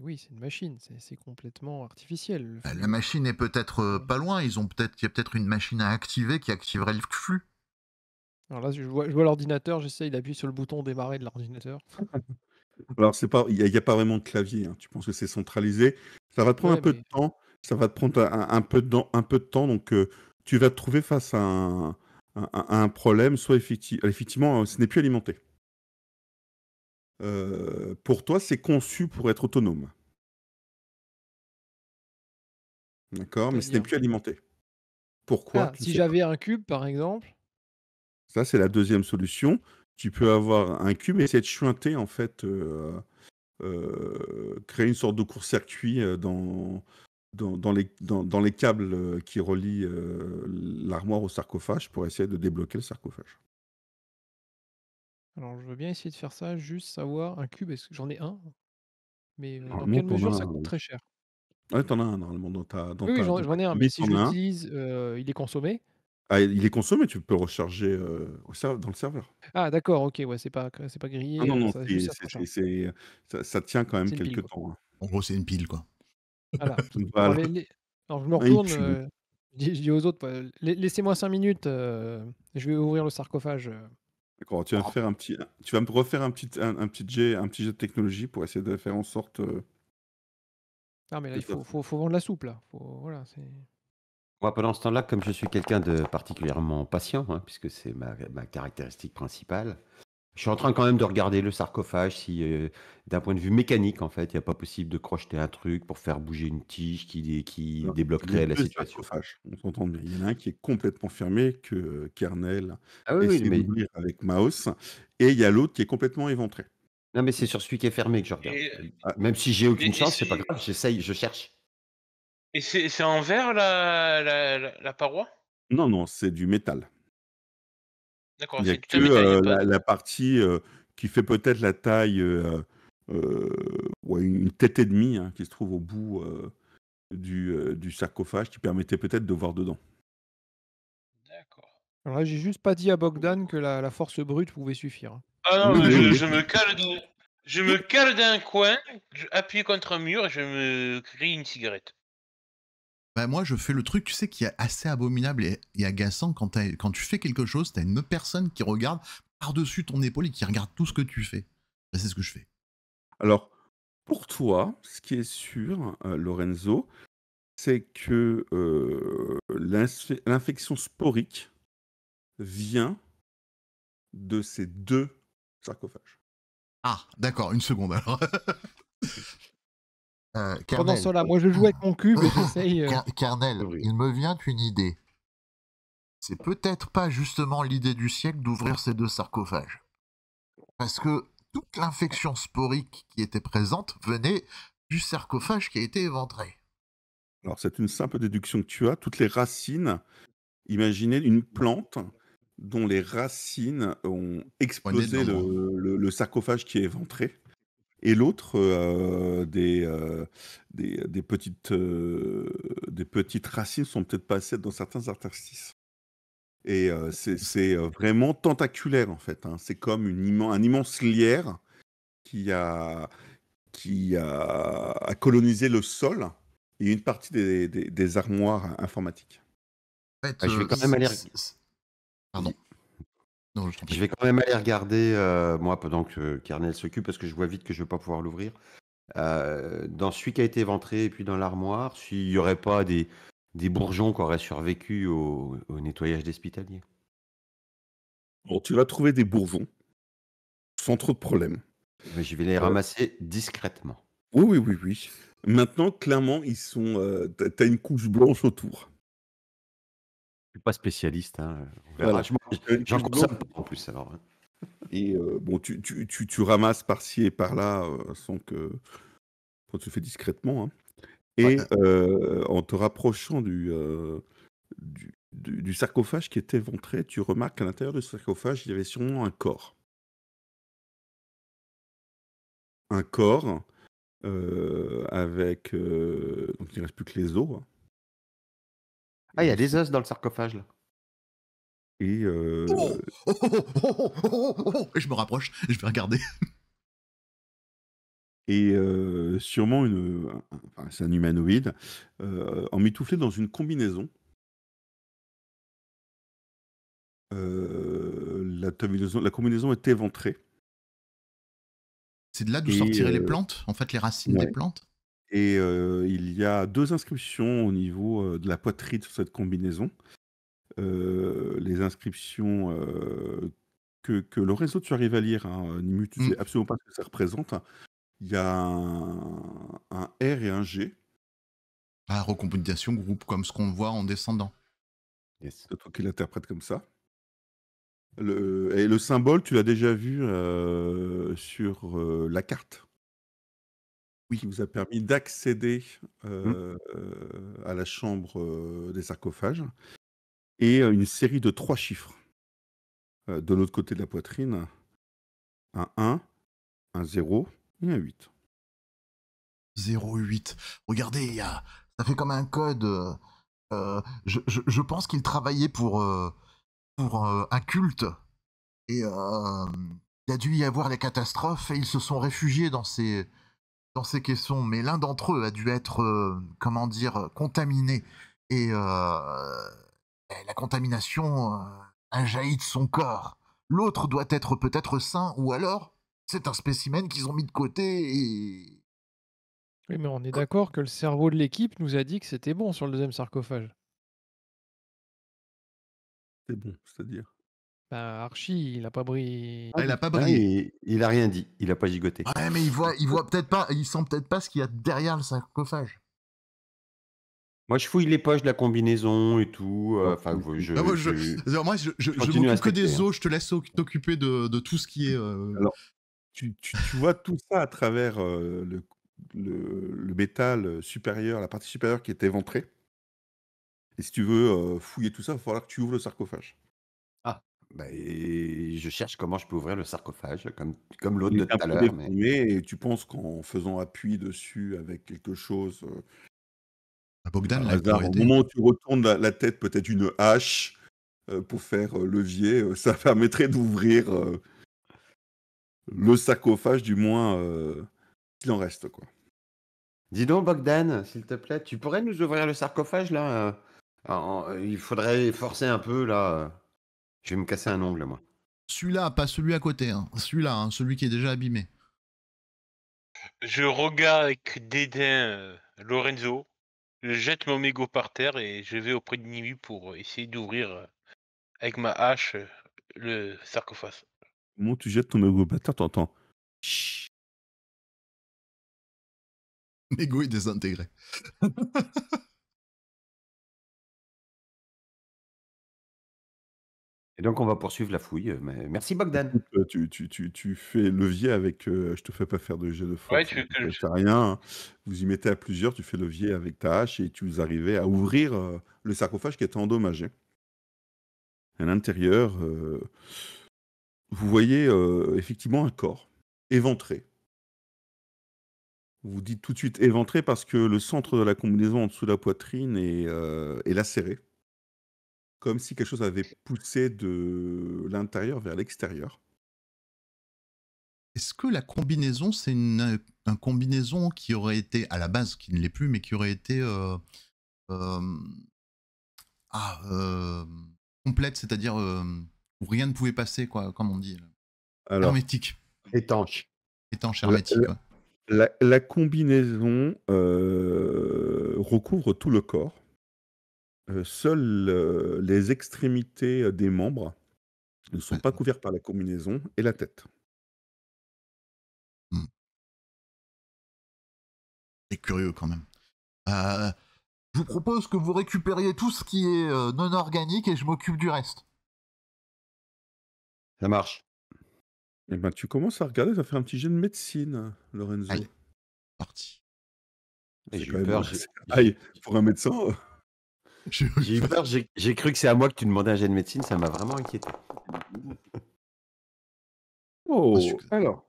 oui, c'est une machine, c'est complètement artificiel. Bah, la machine est peut-être euh, pas loin, ils ont peut-être il y a peut-être une machine à activer qui activerait le flux. Alors là, je vois, l'ordinateur, j'essaye d'appuyer sur le bouton démarrer de l'ordinateur. [LAUGHS] Alors c'est pas, il n'y a, pas vraiment de clavier. Hein. Tu penses que c'est centralisé Ça va te prendre un peu de temps. Ça va te prendre un, peu de peu de temps. Donc euh, tu vas te trouver face à un, problème, soit effectivement, ce n'est plus alimenté. Euh, pour toi, c'est conçu pour être autonome. D'accord, mais ce n'est plus alimenté. Pourquoi ah, Si j'avais un cube, par exemple. Ça, c'est la deuxième solution. Tu peux avoir un cube et essayer de chuinter, en fait, euh, euh, créer une sorte de court-circuit dans, les, dans les câbles qui relient l'armoire au sarcophage pour essayer de débloquer le sarcophage. Alors, je veux bien essayer de faire ça, juste savoir un cube, est-ce que j'en ai un? Mais dans quelle mesure ça coûte très cher? Ouais, t'en as un normalement dans ta dans Oui, j'en ai un, mais si je l'utilise, il est consommé? Ah, il est consommé, tu peux recharger, dans le serveur. Ah d'accord, OK, ouais, c'est pas pas Non, Ah non, non, ça c'est ça tient quand même quelques temps, hein. En gros, c'est une pile, quoi. Voilà. [LAUGHS] Alors je me ah, retourne, je dis aux autres, laissez laissez-moi cinq minutes, je vais ouvrir le sarcophage, tu vas me ah. tu vas refaire un petit, jet, un petit jet de technologie pour essayer de faire en sorte euh, Non, mais là, il faut, vendre la soupe, là. pendant ce temps-là, comme je suis quelqu'un de particulièrement patient, hein, puisque c'est ma caractéristique principale, je suis en train quand même de regarder le sarcophage si, euh, d'un point de vue mécanique, en fait, il n'y a pas possible de crocheter un truc pour faire bouger une tige qui, qui débloquerait la situation. on s'entend bien. Il y en a un qui est complètement fermé, que Kernel ah d'ouvrir avec Mouse, et il y a l'autre qui est complètement éventré. Non, mais c'est sur celui qui est fermé que je regarde. Euh, ah, même si j'ai aucune chance, c'est pas grave, j'essaye, je cherche. Et c'est en verre la paroi Non, non, c'est du métal. D'accord, il y a que euh, la, partie euh, qui fait peut-être la taille, euh, euh une tête et demie, hein, qui se trouve au bout du, sarcophage, qui permettait peut-être de voir dedans. D'accord. Alors là, j'ai juste pas dit à Bogdan que la, force brute pouvait suffire. Hein. Ah non, je, me cale d'un coin, j'appuie contre un mur et je me crie une cigarette. Bah, moi, je fais le truc, tu sais, qui est assez abominable et, agaçant quand, tu fais quelque chose, t'as une personne qui regarde par-dessus ton épaule et qui regarde tout ce que tu fais. Bah, c'est ce que je fais. Alors, pour toi, ce qui est sûr, euh, Lorenzo, c'est que euh, l'infection sporique vient de ces deux sarcophages. Ah, d'accord, une seconde alors. [LAUGHS] Euh, Pendant moi je joue avec mon cube et j'essaye. Carnel, euh, il me vient une idée. C'est peut-être pas justement l'idée du siècle d'ouvrir ces deux sarcophages. Parce que toute l'infection sporique qui était présente venait du sarcophage qui a été éventré. Alors c'est une simple déduction que tu as. Toutes les racines, imaginez une plante dont les racines ont explosé le sarcophage qui est éventré et l'autre euh, euh, des, des, petites, euh, des petites racines sont peut-être passées dans certains interstices. Et c'est vraiment tentaculaire en fait. Hein. C'est comme une un immense lierre qui a, qui a, colonisé le sol et une partie des, des, armoires informatiques. Ah, je vais quand même aller. Pardon je, vais quand même aller regarder, euh, moi, pendant que Kernel s'occupe, parce que je vois vite que je ne vais pas pouvoir l'ouvrir. Euh, dans celui qui a été éventré et puis dans l'armoire, s'il n'y aurait pas des, bourgeons qui auraient survécu au, nettoyage d'hospitalier. Bon, tu vas trouver des bourgeons, sans trop de problèmes. Je vais les euh. ramasser discrètement. Oui, oui, oui, Maintenant, clairement, ils sont. T'as une couche blanche autour. Je suis pas spécialiste. Hein. J'en consomme pas en plus alors. Hein. Et euh, bon, tu, ramasses par-ci et par-là euh, sans que. Quand tu fais discrètement. Hein. Et euh, en te rapprochant du, du, sarcophage qui était ventré, tu remarques qu'à l'intérieur du sarcophage, il y avait sûrement un corps. Un corps avec. donc il ne reste plus que les os. Hein. Ah, il y a des os dans le sarcophage là. Et euh... je me rapproche, je vais regarder. Et sûrement une, enfin, c'est un humanoïde en mitouflé dans une combinaison. La combinaison, est éventrée. C'est de là d'où sortiraient les plantes, en fait, les racines des plantes. Et il y a deux inscriptions au niveau de la poitrine sur cette combinaison. les inscriptions que, le réseau, tu arrives à lire, tu ne sais absolument pas ce que ça représente. Hein. Il y a un, R et un G. Ah, recombination groupe, comme ce qu'on voit en descendant. C'est toi qui l'interprète comme ça. et le symbole, tu l'as déjà vu sur la carte qui nous a permis d'accéder, mmh. à la chambre, des sarcophages et une série de trois chiffres. de l'autre côté de la poitrine, un 1, un 0 et un 8. 08. Regardez, il y a ça fait comme un code, je pense qu'il travaillait pour, pour, un culte et il a dû y avoir des catastrophes et ils se sont réfugiés dans ces dans ces caissons, mais l'un d'entre eux a dû être, euh, comment dire, euh, contaminé. Euh, et la contamination a jailli de son corps. L'autre doit être peut-être sain, ou alors c'est un spécimen qu'ils ont mis de côté et... mais on est d'accord que le cerveau de l'équipe nous a dit que c'était bon sur le deuxième sarcophage. C'est bon, c'est-à-dire bah, Archie, il a pas ah, ah, brillé. il a rien dit. Il a pas gigoté. mais il voit, il voit peut-être pas, il sent peut-être pas ce qu'il y a derrière le sarcophage. Moi, je fouille les poches de la combinaison et tout. Euh, enfin, je, moi, je, je, que des hein. os. Je te laisse t'occuper de, tout ce qui est. Euh, tu, vois tout ça à travers euh, le, le, métal supérieur, la partie supérieure qui est éventrée. Et si tu veux fouiller tout ça, il va falloir que tu ouvres le sarcophage. Bah, je cherche comment je peux ouvrir le sarcophage, comme, comme l'autre de tout à l'heure. Mais... et tu penses qu'en faisant appui dessus avec quelque chose, euh, ah, Bogdan, au moment où tu retournes la, tête, peut-être une hache euh, pour faire euh, levier, ça [LAUGHS] permettrait d'ouvrir le sarcophage, du moins s'il en reste. quoi. Dis donc, Bogdan, s'il te plaît, tu pourrais nous ouvrir le sarcophage là Il faudrait forcer un peu là. Je vais me casser un ongle, moi. Celui-là, pas celui à côté. Hein. Celui-là, hein, celui qui est déjà abîmé. Je regarde avec dédain euh, Lorenzo. Je jette mon mégot par terre et je vais auprès de Nimi pour essayer d'ouvrir euh, avec ma hache euh, le sarcophage. Comment tu jettes ton mégot par terre T'entends Mégot est désintégré. [LAUGHS] Et donc, on va poursuivre la fouille. Euh, merci, Bogdan. Euh, tu, fais levier avec. Euh, je te fais pas faire de jet de force. Je tu, sais rien. Hein. Vous y mettez à plusieurs. Tu fais levier avec ta hache et tu arrives à ouvrir le sarcophage qui était endommagé. À l'intérieur, vous voyez effectivement un corps éventré. Vous dites tout de suite éventré parce que le centre de la combinaison en dessous de la poitrine est lacéré comme si quelque chose avait poussé de l'intérieur vers l'extérieur. Est-ce que la combinaison, c'est une, combinaison qui aurait été, à la base, qui ne l'est plus, mais qui aurait été euh, euh, ah, euh, complète, c'est-à-dire où rien ne pouvait passer, quoi, comme on dit Alors, Hermétique. Étanche. Étanche, hermétique. la combinaison recouvre tout le corps euh, seules euh, les extrémités euh, des membres ne sont pas couvertes par la combinaison et la tête. Mmh. C'est curieux quand même. je vous propose que vous récupériez tout ce qui est non organique et je m'occupe du reste. Ça marche. Eh ben, tu commences à regarder, ça fait un petit jet de médecine, Lorenzo. Allez, parti. j'ai peur. pour un médecin. J'ai peur, j'ai cru que c'est à moi que tu demandais un gène de médecine, ça m'a vraiment inquiété. Oh, alors,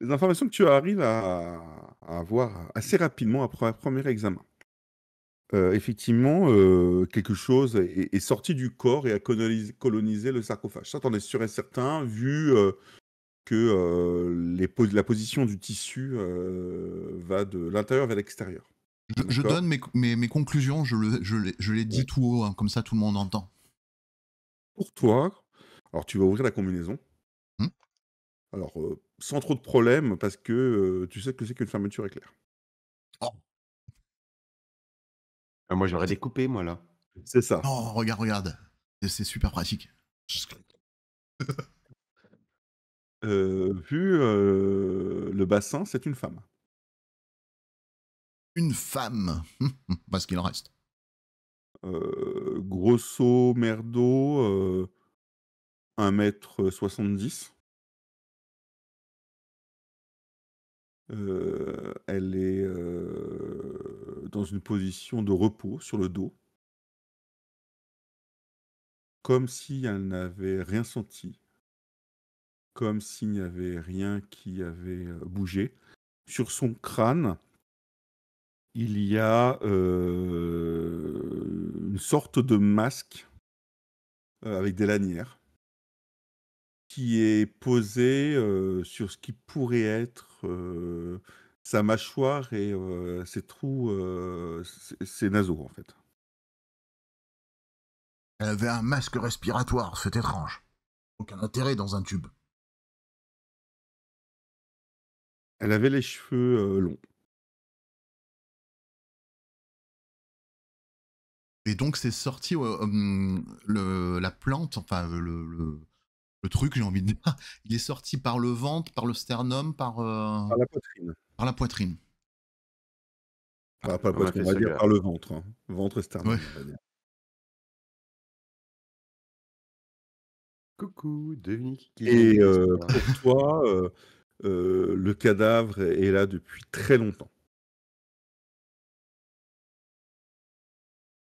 les informations que tu arrives à, avoir assez rapidement après un premier examen. Euh, effectivement, euh, quelque chose est, sorti du corps et a colonisé, le sarcophage. Ça, t'en es sûr et certain, vu euh, que la position du tissu va de l'intérieur vers l'extérieur. Je, donne mes, conclusions, je, je, les, je dis tout haut, hein, comme ça tout le monde entend. Pour toi, alors tu vas ouvrir la combinaison. Hmm. alors, euh, sans trop de problèmes, parce que euh, tu sais que c'est qu'une fermeture éclair. Oh. Ah, moi, j'aurais découpé, moi, là. C'est ça. Oh, regarde, regarde. C'est super pratique. [LAUGHS] Euh, vu le bassin, c'est une femme une femme [LAUGHS] Parce qu'il en reste. Euh, grosso merdo, euh, 1m70. Euh, elle est euh, dans une position de repos sur le dos, comme si elle n'avait rien senti, comme s'il n'y avait rien qui avait bougé. Sur son crâne, il y a euh, une sorte de masque euh, avec des lanières qui est posé euh, sur ce qui pourrait être sa mâchoire et ses trous, ses, ses naseaux en fait. Elle avait un masque respiratoire, c'est étrange. Aucun intérêt dans un tube. Elle avait les cheveux longs. Et donc, c'est sorti euh, hum, le, la plante, enfin, le, le, truc, j'ai envie de dire. [LAUGHS] Il est sorti par le ventre, par le sternum, par. Euh, la poitrine. Par la poitrine. Ah, poitrine, on va dire par le ventre. Hein. Ventre et sternum, Coucou, Dominique Et euh, pour toi, le cadavre est là depuis très longtemps.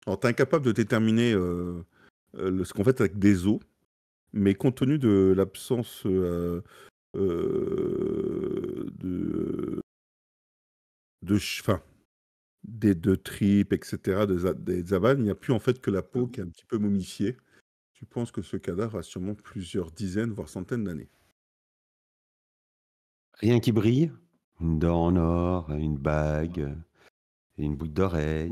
Alors, tu es incapable de déterminer euh, euh, ce qu'on fait avec des os, mais compte tenu de l'absence euh, de. de. des, de tripes, etc., des, des il n'y a plus en fait que la peau qui est un petit peu momifiée. Tu penses que ce cadavre a sûrement plusieurs dizaines, voire centaines d'années. Rien qui brille Une dent en or, une bague une boucle d'oreille.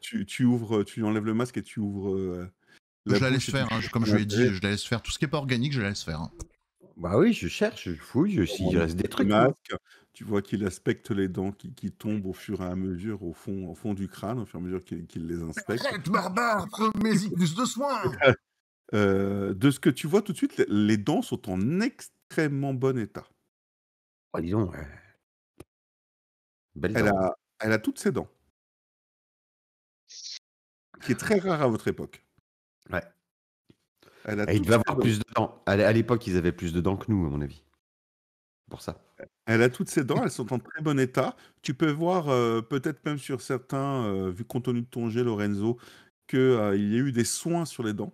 Tu, ouvres, tu enlèves le masque et tu ouvres. je la laisse faire, hein, comme je l'ai dit, je la laisse faire. Tout ce qui est pas organique, je la laisse faire. Hein. Bah oui, je cherche, je fouille, je- s'il reste des trucs. Hein. tu vois qu'il inspecte les dents qui, tombent au fur et à mesure au fond, au fond du crâne, au fur et à mesure qu'il qu'il les inspecte. barbare, prenez-y plus de soin [LAUGHS] euh, de ce que tu vois tout de suite, les- dents sont en extrêmement bon état. disons oh, dis Elle a, elle a toutes ses dents qui est très rare à votre époque. Ouais. Elle a il dents. À l'époque, ils avaient plus de dents que nous, à mon avis. Pour ça. Elle a toutes ses dents, elles sont en très bon état. Tu peux voir, euh, peut-être même sur certains, euh, vu compte tenu de ton jet, Lorenzo, qu'il euh, y a eu des soins sur les dents.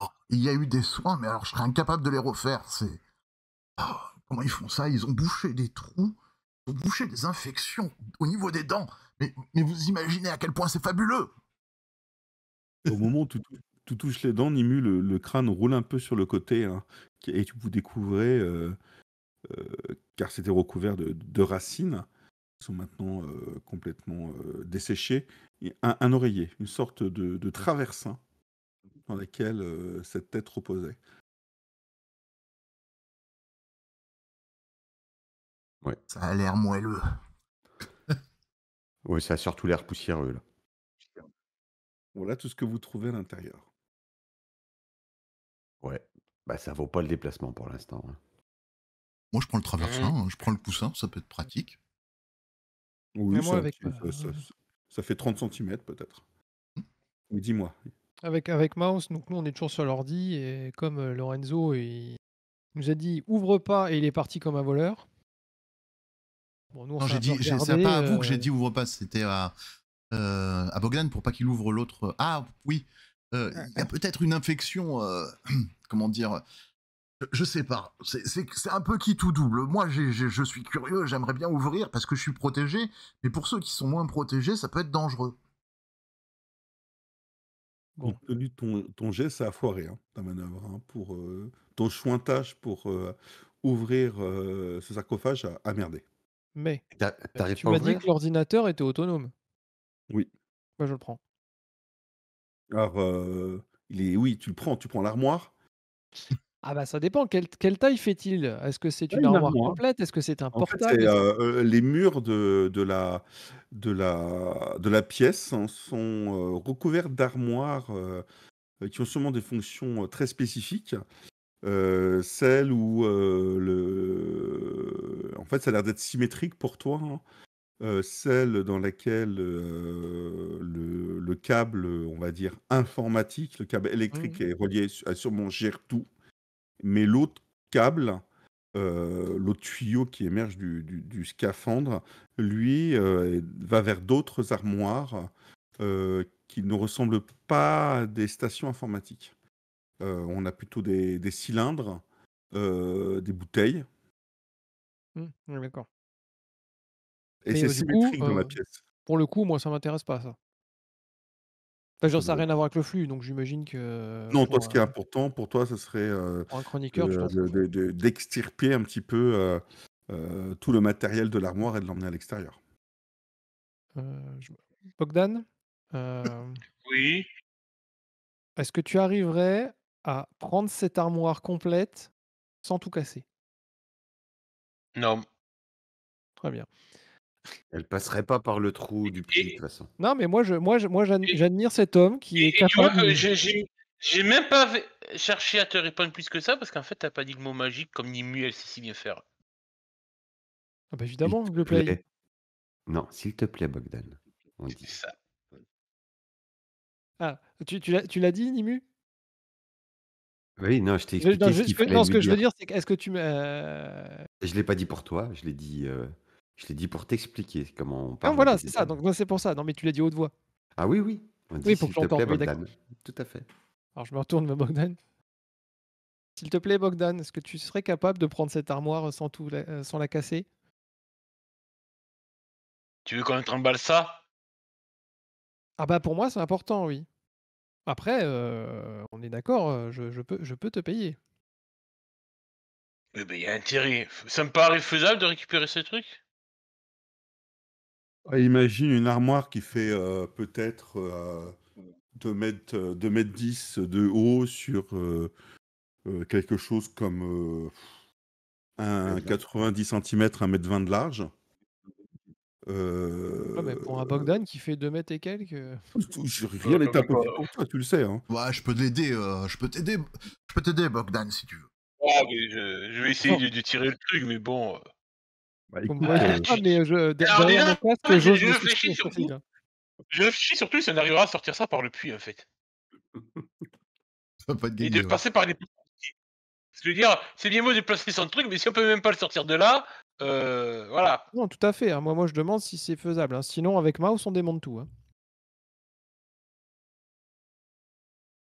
Oh, il y a eu des soins, mais alors je serais incapable de les refaire. C'est oh, Comment ils font ça Ils ont bouché des trous, ils ont bouché des infections au niveau des dents. Mais, vous imaginez à quel point c'est fabuleux Au moment où tout touche touches les dents, Nimu, le, le, crâne roule un peu sur le côté, hein, et vous découvrez, euh, euh, car c'était recouvert de, racines, racines, sont maintenant euh, complètement desséchées, un, oreiller, une sorte de, traversin dans laquelle cette tête reposait. Ça a l'air moelleux. Oui, ça a surtout l'air poussiéreux, Voilà tout ce que vous trouvez à l'intérieur. Ouais. Bah, ça vaut pas le déplacement pour l'instant. Hein. Moi, je prends le traversin, mmh. hein, je prends le poussin, ça peut être pratique. Oui, ça, fait 30 cm peut-être. Ou mmh. Oui, dis-moi. Avec, avec Mouse, donc nous on est toujours sur l'ordi et comme euh, Lorenzo nous a dit ouvre pas et il est parti comme un voleur, j'ai c'est pas à vous que j'ai euh, dit ouvre pas, c'était à, euh, à Bogdan pour pas qu'il ouvre l'autre. Ah oui, euh, ah, il y a ah. peut-être une infection, euh, [CLEARS THROAT] comment dire, je sais pas, c'est un peu qui tout double. Moi, je suis curieux, j'aimerais bien ouvrir parce que je suis protégé, mais pour ceux qui sont moins protégés, ça peut être dangereux. tenu ton, ton geste, ça a foiré, hein, ta manœuvre, hein, pour, ton chointage pour ouvrir ce sarcophage a merdé. Mais euh, tu m'as dit que l'ordinateur était autonome. Oui. Moi, je le prends. Alors, euh, il est... oui, tu le prends. Tu prends l'armoire. Ah bah ça dépend. Quelle, taille fait-il Est-ce que c'est ah, une, armoire, complète Est-ce que c'est un portail euh, Les murs de, de, la, de, la, de la pièce hein, sont recouverts d'armoires qui ont sûrement des fonctions très spécifiques. Celles où le, en fait, ça a l'air d'être symétrique pour toi. Hein. Euh, celle dans laquelle euh, le, câble, on va dire, informatique, le câble électrique mmh. est relié à euh, sûrement gère tout. mais l'autre câble, euh, l'autre tuyau qui émerge du, scaphandre, lui, va vers d'autres armoires qui ne ressemblent pas à des stations informatiques. on a plutôt des cylindres, des bouteilles, Mmh, d'accord. Et c'est symétrique dans ma pièce. pour le coup, moi, ça m'intéresse pas, ça. genre, ça n'a mmh. rien à voir avec le flux, donc j'imagine que. Non, toi, ce qui est important pour toi, ce serait d'extirper un petit peu tout le matériel de l'armoire et de l'emmener à l'extérieur. Bogdan, Oui. est-ce que tu arriverais à prendre cette armoire complète sans tout casser non. Très bien. Elle passerait pas par le trou du pied, de toute façon. Non, mais moi, je, moi, moi j'admire cet homme qui est capable. vois euh, J'ai même pas cherché à te répondre plus que ça parce qu'en fait, t'as pas dit le mot magique comme Nimu, elle sait si bien faire. Ah bah évidemment, s'il te Plaît. Non, s'il te plaît, Bogdan. On dit ça. Ah, tu, tu l'as dit, Nimu oui, non, je t'ai expliqué ce que, je veux dire. c'est quest ce que tu me. Euh, je l'ai pas dit pour toi, je l'ai dit, euh, je l'ai dit pour t'expliquer comment on ah, Non, voilà, c'est ça. Donc, moi, c'est pour ça. Non, mais tu l'as dit haute voix. Ah oui, oui, Oui, pour que Bogdan». Tout à fait. Alors, je me retourne Bogdan. S'il te plaît, Bogdan, est-ce que tu serais capable de prendre cette armoire, sans tout la euh, sans la casser? Tu veux qu'on trimballe ça? Ah bah, pour moi, c'est important, oui. Après, euh, on est d'accord, euh, je, peux, je peux te payer. Mais eh ben, il y a intérêt. Ça me paraît faisable de récupérer ces trucs ah, Imagine une armoire qui fait euh, peut-être euh, 2, mètres, mètres 10 de haut sur quelque chose comme un 90 cm, 1 mètre 20 de large. Euh... Ah mais bah, pour un euh, Bogdan qui fait 2 mètres et quelques. Euh. Rien ah, n'est impossible pour toi, tu le sais. Ouais, hein. bah, je peux l'aider, euh, je peux t'aider, Bogdan, si tu veux. Ouais, ah, je, vais essayer de, tirer le truc, mais bon. Bah, [LAUGHS] mais je, Alors, déjà, je, réfléchis surtout. Je réfléchis surtout si on arrivera à sortir ça par le puits, en fait. pas être gagner, et de passer par les. Je veux dire, c'est bien beau de placer son truc, mais si on peut même pas le sortir de là, euh, voilà. Non, tout à fait. Hein. Moi, moi, je demande si c'est faisable. Hein. Sinon, avec mouse, on démonte tout. Hein.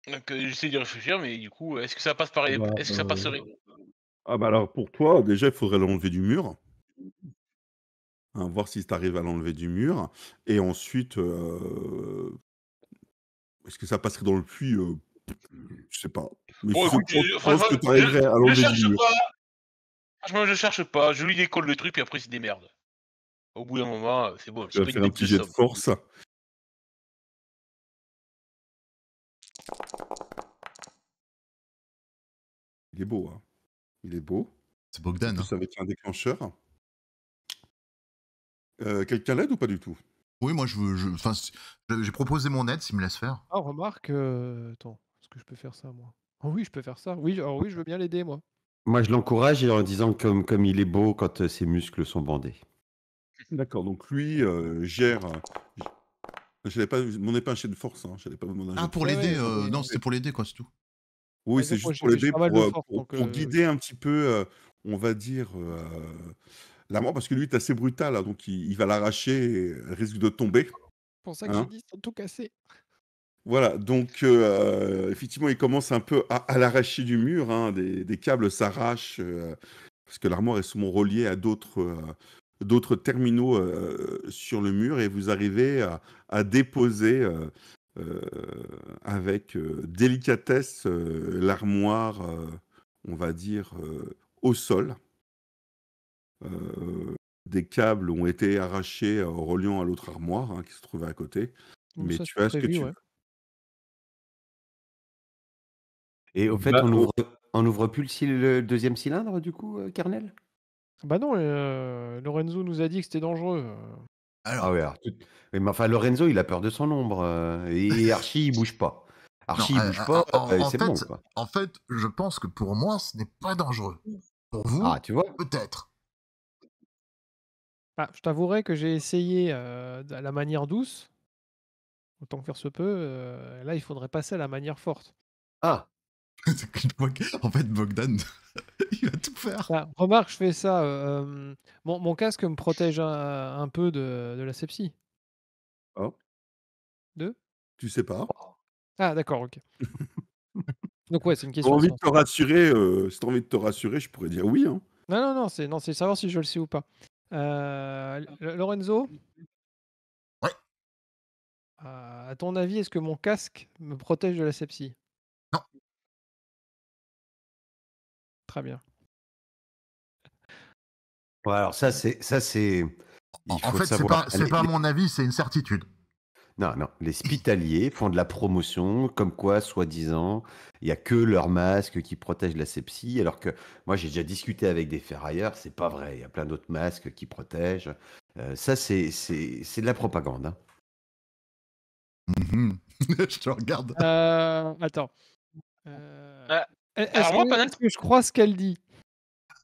Euh, j'essaie de réfléchir, mais du coup, est-ce que ça passe par ah bah, Est-ce que ça passerait euh, Ah bah alors pour toi, déjà, il faudrait l'enlever du mur. voir si tu arrives à l'enlever du mur. Et ensuite, est-ce que ça passerait dans le puits Je sais pas. Mais je que à l'enlever du mur. pas, Franchement, je cherche pas. Je lui décolle le truc, et après, il se démerde. Au bout d'un moment, euh, c'est bon. Je vas faire un petit jet force. Il est beau, hein. Il est beau. C'est Bogdan. hein. Ça va être un déclencheur. Euh, Quelqu'un l'aide ou pas du tout Oui, moi, je veux. Enfin, j'ai proposé mon aide s'il me laisse faire. Ah, remarque. Euh, attends, est-ce que je peux faire ça, moi oh, Oui, je peux faire ça. Oui, alors, oui je veux bien l'aider, moi. Moi, je l'encourage en disant comme, comme il est beau quand euh, ses muscles sont bandés. D'accord, donc lui euh, gère. Euh, je pas, mon épingle de force. Hein, pas mon ah, pour l'aider, non, c'était pour l'aider, quoi, c'est tout. Oui, c'est juste pour l'aider, pour, guider un petit peu, on va dire, la mort, parce que lui est assez brutal, hein, donc il, va l'arracher et risque de tomber. C'est pour ça que hein. je dis dit, tout cassé ». Voilà, donc euh, euh, effectivement, il commence un peu à, l'arracher du mur. Hein, des, câbles s'arrachent euh, parce que l'armoire est souvent reliée à d'autres terminaux sur le mur et vous arrivez à, déposer avec délicatesse l'armoire, on va dire, au sol. des câbles ont été arrachés reliant à l'autre armoire hein, qui se trouvait à côté. mais tu as ce que tu Et au fait, bah, on, n'ouvre on ouvre plus le, deuxième cylindre, du coup, euh, Kernel Bah non, euh, Lorenzo nous a dit que c'était dangereux. Alors, euh. ah ouais, mais enfin, Lorenzo, il a peur de son ombre. et Archie, il bouge pas. Archie, il bouge pas, En fait, je pense que pour moi, ce n'est pas dangereux. Pour vous, ah, tu peut-être. Bah, je t'avouerai que j'ai essayé à la manière douce, autant que faire se peut. là, il faudrait passer à la manière forte. Ah, [LAUGHS] en fait, Bogdan, [LAUGHS] il va tout faire. Bah, remarque, je fais ça. Euh, euh, mon, casque me protège un, peu de, la sepsie. Oh. De Tu sais pas. Oh. Ah, d'accord, ok. [LAUGHS] Donc, ouais, c'est une question. Si envie de te rassurer, euh, t'as envie de te rassurer, je pourrais dire oui. Hein. Non, non, non, c'est, non, c'est savoir si je le sais ou pas. Lorenzo Ouais. à ton avis, est-ce que mon casque me protège de la sepsie Très bien. alors ça, c'est. Ça, c'est en fait, c'est pas, pas mon avis, c'est une certitude. Non, non. Les spitaliers font de la promotion, comme quoi, soi-disant, il n'y a que leur masque qui protège la sepsie, alors que moi, j'ai déjà discuté avec des ferrailleurs, c'est pas vrai. Il y a plein d'autres masques qui protègent. Euh, ça, c'est de la propagande. Hein. Mhm. [LAUGHS] Je te regarde. Euh, attends. Euh, ah. Euh, est-ce que, je crois ce qu'elle dit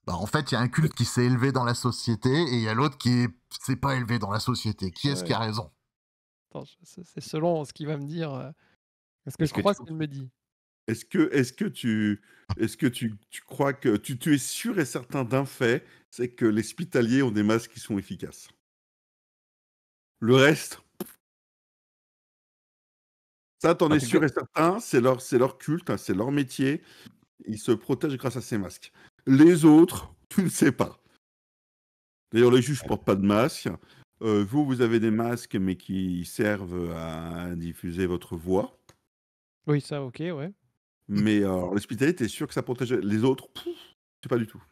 bah, en fait, il y a un culte qui s'est élevé dans la société et il y a l'autre qui s'est pas élevé dans la société. Qui est-ce qui a raison C'est selon ce qu'il va me dire. Euh. Est-ce que je crois ce qu'il me dit Est-ce que, est que, tu, est que tu, crois que tu, es sûr et certain d'un fait C'est que les hospitaliers ont des masques qui sont efficaces. Le reste, ça, t'en en ah, es sûr et certain, c'est leur culte, hein, c'est leur métier il se protège grâce à ses masques. Les autres, [LAUGHS] tu ne sais pas. D'ailleurs, les juges ne portent pas de masque. Euh, vous, vous avez des masques, mais qui servent à diffuser votre voix. Oui, ça, ok, ouais. Mais euh, l'hospitalité, t'es sûr que ça protège les autres C'est pas du tout.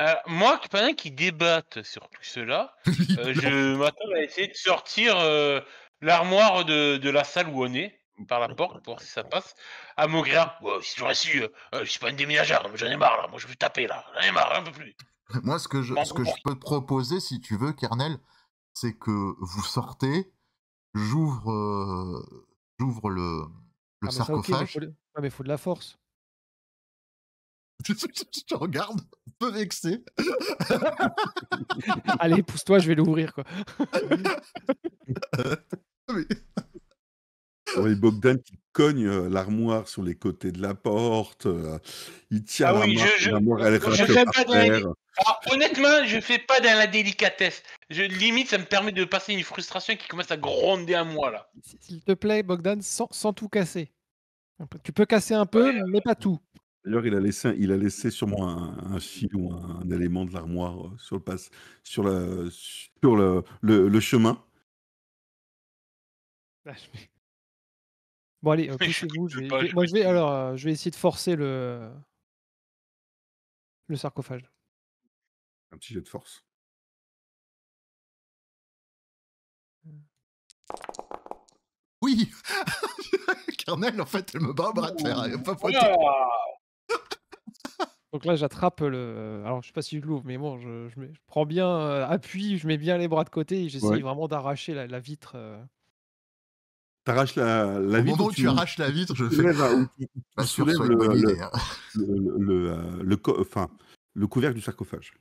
Euh, moi, pendant qui débatte sur tout cela, [LAUGHS] euh, je m'attends à essayer de sortir l'armoire de la salle où on est par la porte pour voir si ça passe. À ah, mon oh, si tu su je suis pas une déménageur, j'en ai marre là, moi je vais taper là, j'en ai marre, un peu plus. [LAUGHS] Moi, ce que je, que je peux te proposer, si tu veux, Kernel, c'est que vous sortez, j'ouvre euh, j'ouvre le, le ah, sarcophage. Ah, mais mais faut faut de la force. [LAUGHS] je regarde, un peu vexé. [LAUGHS] Allez, pousse-toi, je vais l'ouvrir, quoi. Oui, Bogdan qui cogne l'armoire sur les côtés de la porte. il ah tient la oui, l'armoire, je fais pas honnêtement, je fais pas dans la délicatesse. Je, limite, ça me permet de passer une frustration qui commence à gronder à moi là. S'il te plaît, Bogdan, sans, tout casser. Tu peux casser un peu, mais pas tout. D'ailleurs, il a laissé, il a laissé sûrement un, un fil ou un, élément de l'armoire sur le passe, sur sur le, chemin. Ah, Bon, allez, couchez euh, [LAUGHS] vous Je vais, je euh, je vais essayer de forcer le, sarcophage. Un petit jeu de force. Oui [LAUGHS] Carnel, en fait, elle me bat au bras de fer. Donc là, j'attrape le. Alors, je sais pas si je l'ouvre, mais bon, je, prends bien euh, appui, je mets bien les bras de côté et j'essaye vraiment d'arracher la, vitre. T'arraches la, la vitre. tu, arraches la vitre, je le, le, le, euh, le, le couvercle du sarcophage.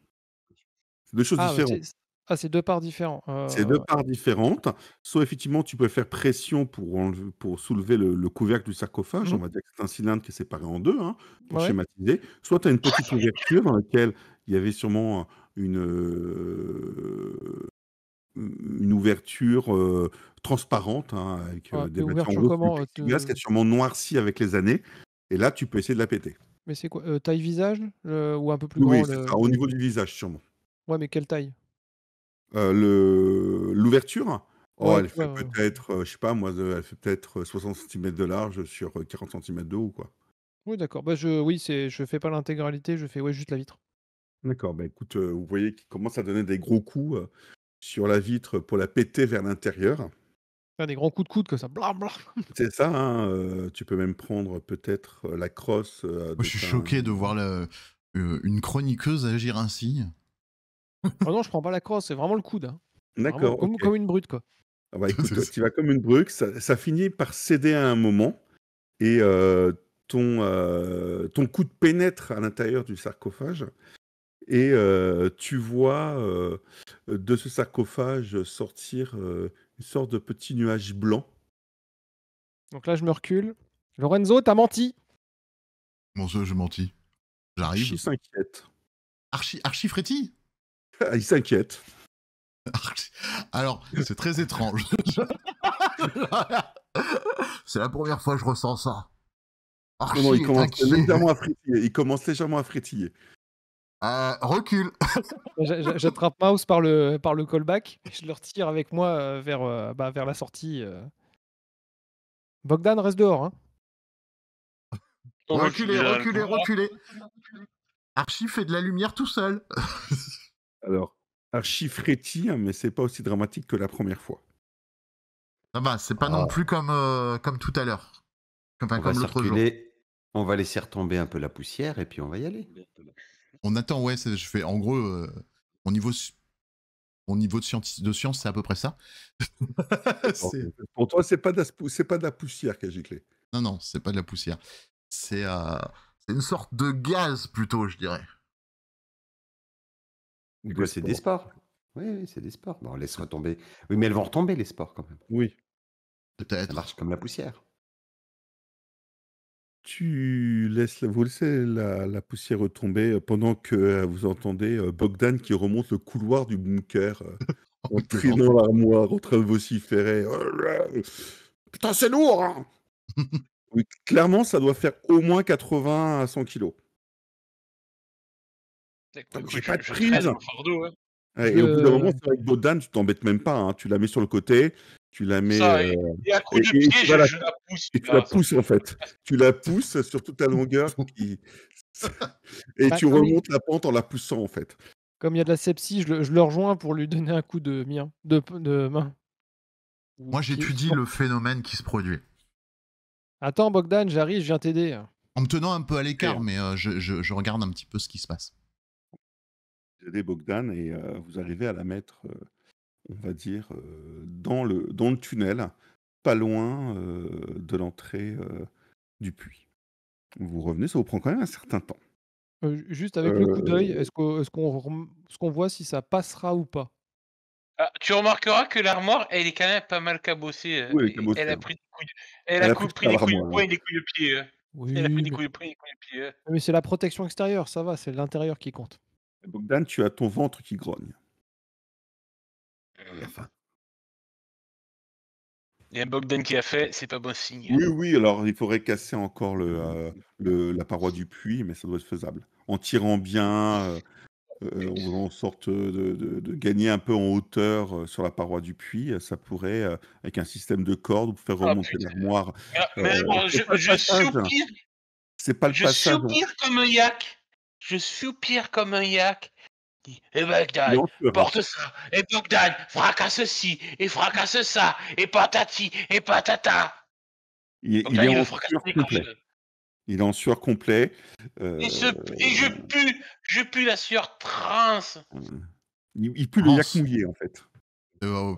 C'est deux choses ah, bah, différentes. ah, c'est deux parts différentes. Euh, c'est deux parts différentes. Soit effectivement, tu peux faire pression pour, soulever le, couvercle du sarcophage. Mmh. On va dire que c'est un cylindre qui est séparé en deux, hein, pour schématiser. Soit tu as une petite ouverture dans laquelle il y avait sûrement une, euh, une ouverture euh, transparente, hein, avec euh, des mètres en comment, euh, qui a sûrement noirci avec les années. Et là, tu peux essayer de la péter. Mais c'est quoi Taille visage Ou un peu plus oui, grand au niveau du visage, sûrement. Ouais, mais quelle taille le... L'ouverture oh, elle fait peut-être, je sais pas moi, elle fait peut-être 60 cm de large sur 40 cm de haut, ou quoi. Oui, d'accord. Bah, je, oui, je fais pas l'intégralité, je fais ouais, juste la vitre. D'accord. Bah, écoute, vous voyez qu'il commence à donner des gros coups sur la vitre pour la péter vers l'intérieur. Des grands coups de coude que ça, blam, [LAUGHS] C'est ça, hein, euh, tu peux même prendre peut-être euh, la crosse. Euh, je suis choqué de voir une chroniqueuse agir ainsi. Oh non, je prends pas la crosse, c'est vraiment le coude. Hein. D'accord. Comme, une brute, quoi. Ah bah, [LAUGHS] écoute, tu vas comme une brute, ça, finit par céder à un moment et ton, ton coude pénètre à l'intérieur du sarcophage et tu vois de ce sarcophage sortir une sorte de petit nuage blanc. Donc là, je me recule. Lorenzo, t'as menti. Mon je mentis. J'arrive. Archie s'inquiète. Archie, frétille ah, Il s'inquiète. [LAUGHS] Alors, c'est très étrange. [LAUGHS] c'est la première fois que je ressens ça. il, commence il commence légèrement à frétiller. Euh, recule. [LAUGHS] J'attrape Mouse par le, par le callback. je le retire avec moi euh, vers, euh, bah, vers la sortie. Euh. Bogdan reste dehors. Hein. Reculez, reculez, reculez. Archie fait de la lumière tout seul. [LAUGHS] Alors, Archie frétille, hein, mais c'est pas aussi dramatique que la première fois. Ah bah, c'est pas non ah. plus comme, comme tout à l'heure. comme l'autre On va laisser retomber un peu la poussière et puis on va y aller. On attend, ouais, je fais en gros, euh, au niveau, au niveau de science, de science c'est à peu près ça. [LAUGHS] pour toi, c'est pas, de pas de la poussière qu'a giclé. Non, non, c'est pas de la poussière. C'est euh, une sorte de gaz plutôt, je dirais. c'est des sports. Oui, c'est des sports. Bon, laisse retomber. Oui, mais elles vont retomber, les sports, quand même. Oui. Peut-être. Ça marche comme la poussière. Tu laisses la, vous laissez la, poussière retomber euh, pendant que euh, vous entendez euh, Bogdan qui remonte le couloir du bunker [LAUGHS] oh, en l'armoire, en train de vociférer. Putain, c'est lourd hein. [LAUGHS] clairement, ça doit faire au moins 80 à 100 kilos. J'ai pas de prise. fardeau, hein. Et au bout d'un moment, avec Bogdan, tu t'embêtes même pas. Hein. tu la mets sur le côté, tu la mets. Euh, et, à de tu, la, pousse. pousses, en fait. tu la pousses sur toute la longueur. [LAUGHS] et tu remontes la pente en la poussant, en fait. Comme il y a de la sepsie, je le, rejoins pour lui donner un coup de, mien, de, main. Moi, j'étudie le phénomène qui se produit. Attends, Bogdan, j'arrive, je viens t'aider. En me tenant un peu à l'écart, mais euh, je, regarde un petit peu ce qui se passe. Vous Bogdan et euh, vous arrivez à la mettre on va dire, euh, dans, le, tunnel, pas loin euh, de l'entrée euh, du puits. Vous revenez, ça vous prend quand même un certain temps. juste avec le coup d'œil, est-ce qu'on voit si ça passera ou pas ah, Tu remarqueras que l'armoire, elle est quand même pas mal cabossée. elle, a hein. pris des coups de, et des de pied. des de pied. Mais c'est la protection extérieure, ça va, c'est l'intérieur qui compte. Bogdan, tu as ton ventre qui grogne. Il y a Bogdan qui a fait, c'est pas bon signe. Oui, oui, alors il faudrait casser encore le, euh, la paroi du puits, mais ça doit être faisable. En tirant bien, en euh, euh, sorte de, gagner un peu en hauteur sur la paroi du puits, ça pourrait, avec un système de cordes, faire ah, remonter l'armoire. Ah, je, soupire. C'est pas le je passage. Je soupire comme un yak. Je soupire comme un yak et Bogdan, porte ça, et Bogdan, fracasse ci, et fracasse ça, et patati, et patata. Il, est en sueur complet. il est en sueur complet. Et, euh, et, je pue, je pue la sueur trince. Il, pue le yak mouillé en fait. Euh,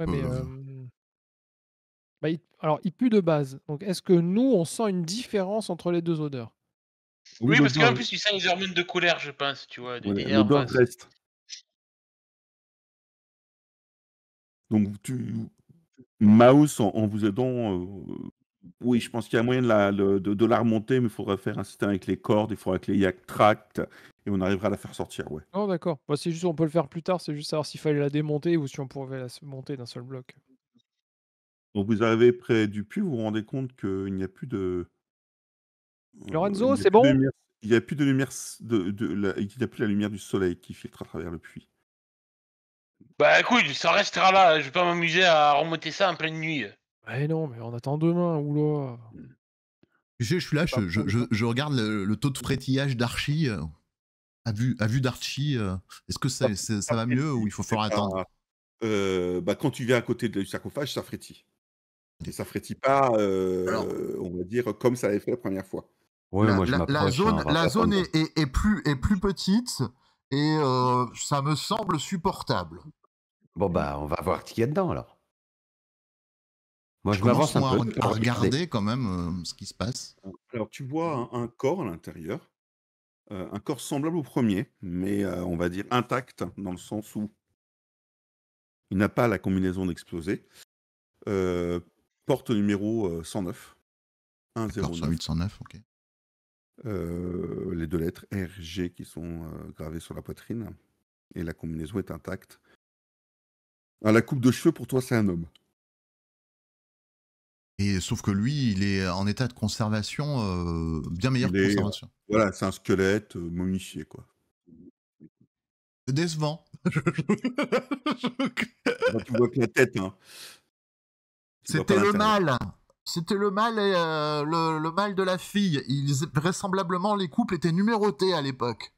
bah, Alors, il pue de base. Donc, est-ce que nous, on sent une différence entre les deux odeurs Oui, parce qu'en plus, il sent les hormones de couleur, je pense. Tu vois, ouais, l'odeur reste. Donc, tu Maus, en, vous aidant, euh, oui, je pense qu'il y a moyen de la, de, remonter, mais il faudra faire un système avec les cordes, il faudra que les yaks tract, et on arrivera à la faire sortir, ouais. Non, d'accord. Bah, c'est juste, on peut le faire plus tard. C'est juste savoir s'il fallait la démonter ou si on pouvait la monter d'un seul bloc. Donc, vous arrivez près du puits, vous vous rendez compte qu'il n'y a plus de... Euh, Lorenzo, c'est bon il n'y a plus de lumière, il n'y a plus la lumière du soleil qui filtre à travers le puits. Bah écoute, ça restera là. Je vais pas m'amuser à remonter ça en pleine nuit. Ouais, bah, eh non, mais on attend demain, oula. Je, je suis là, je, je, je, regarde le, taux de frétillage d'Archie. Euh. À vue, à vue d'Archie, euh. est-ce que ça, ça, va mieux ou il faut faire attendre euh, bah, Quand tu viens à côté du sarcophage, ça frétille. Et ça frétille pas, on va dire, comme ça avait fait la première fois. la, moi, je la, zone, hein, la zone est, est, plus, est plus petite et ça me semble supportable. Bon, bah, on va voir ce qu'il y a dedans alors. Moi, je, commence À regarder, quand même euh, ce qui se passe. Alors, tu vois un, corps à l'intérieur, euh, un corps semblable au premier, mais euh, on va dire intact, dans le sens où il n'a pas la combinaison d'exploser. porte numéro 109. 109. 108, 109, ok. les deux lettres RG qui sont gravées sur la poitrine et la combinaison est intacte. Ah, la coupe de cheveux, pour toi, c'est un homme. Et sauf que lui, il est en état de conservation euh, bien meilleur que conservation. Voilà, c'est un squelette euh, momifié, quoi. C'est décevant. [LAUGHS] tu vois que la tête, hein. C'était le mal. C'était le mal euh, le, mal de la fille. vraisemblablement, les couples étaient numérotés à l'époque.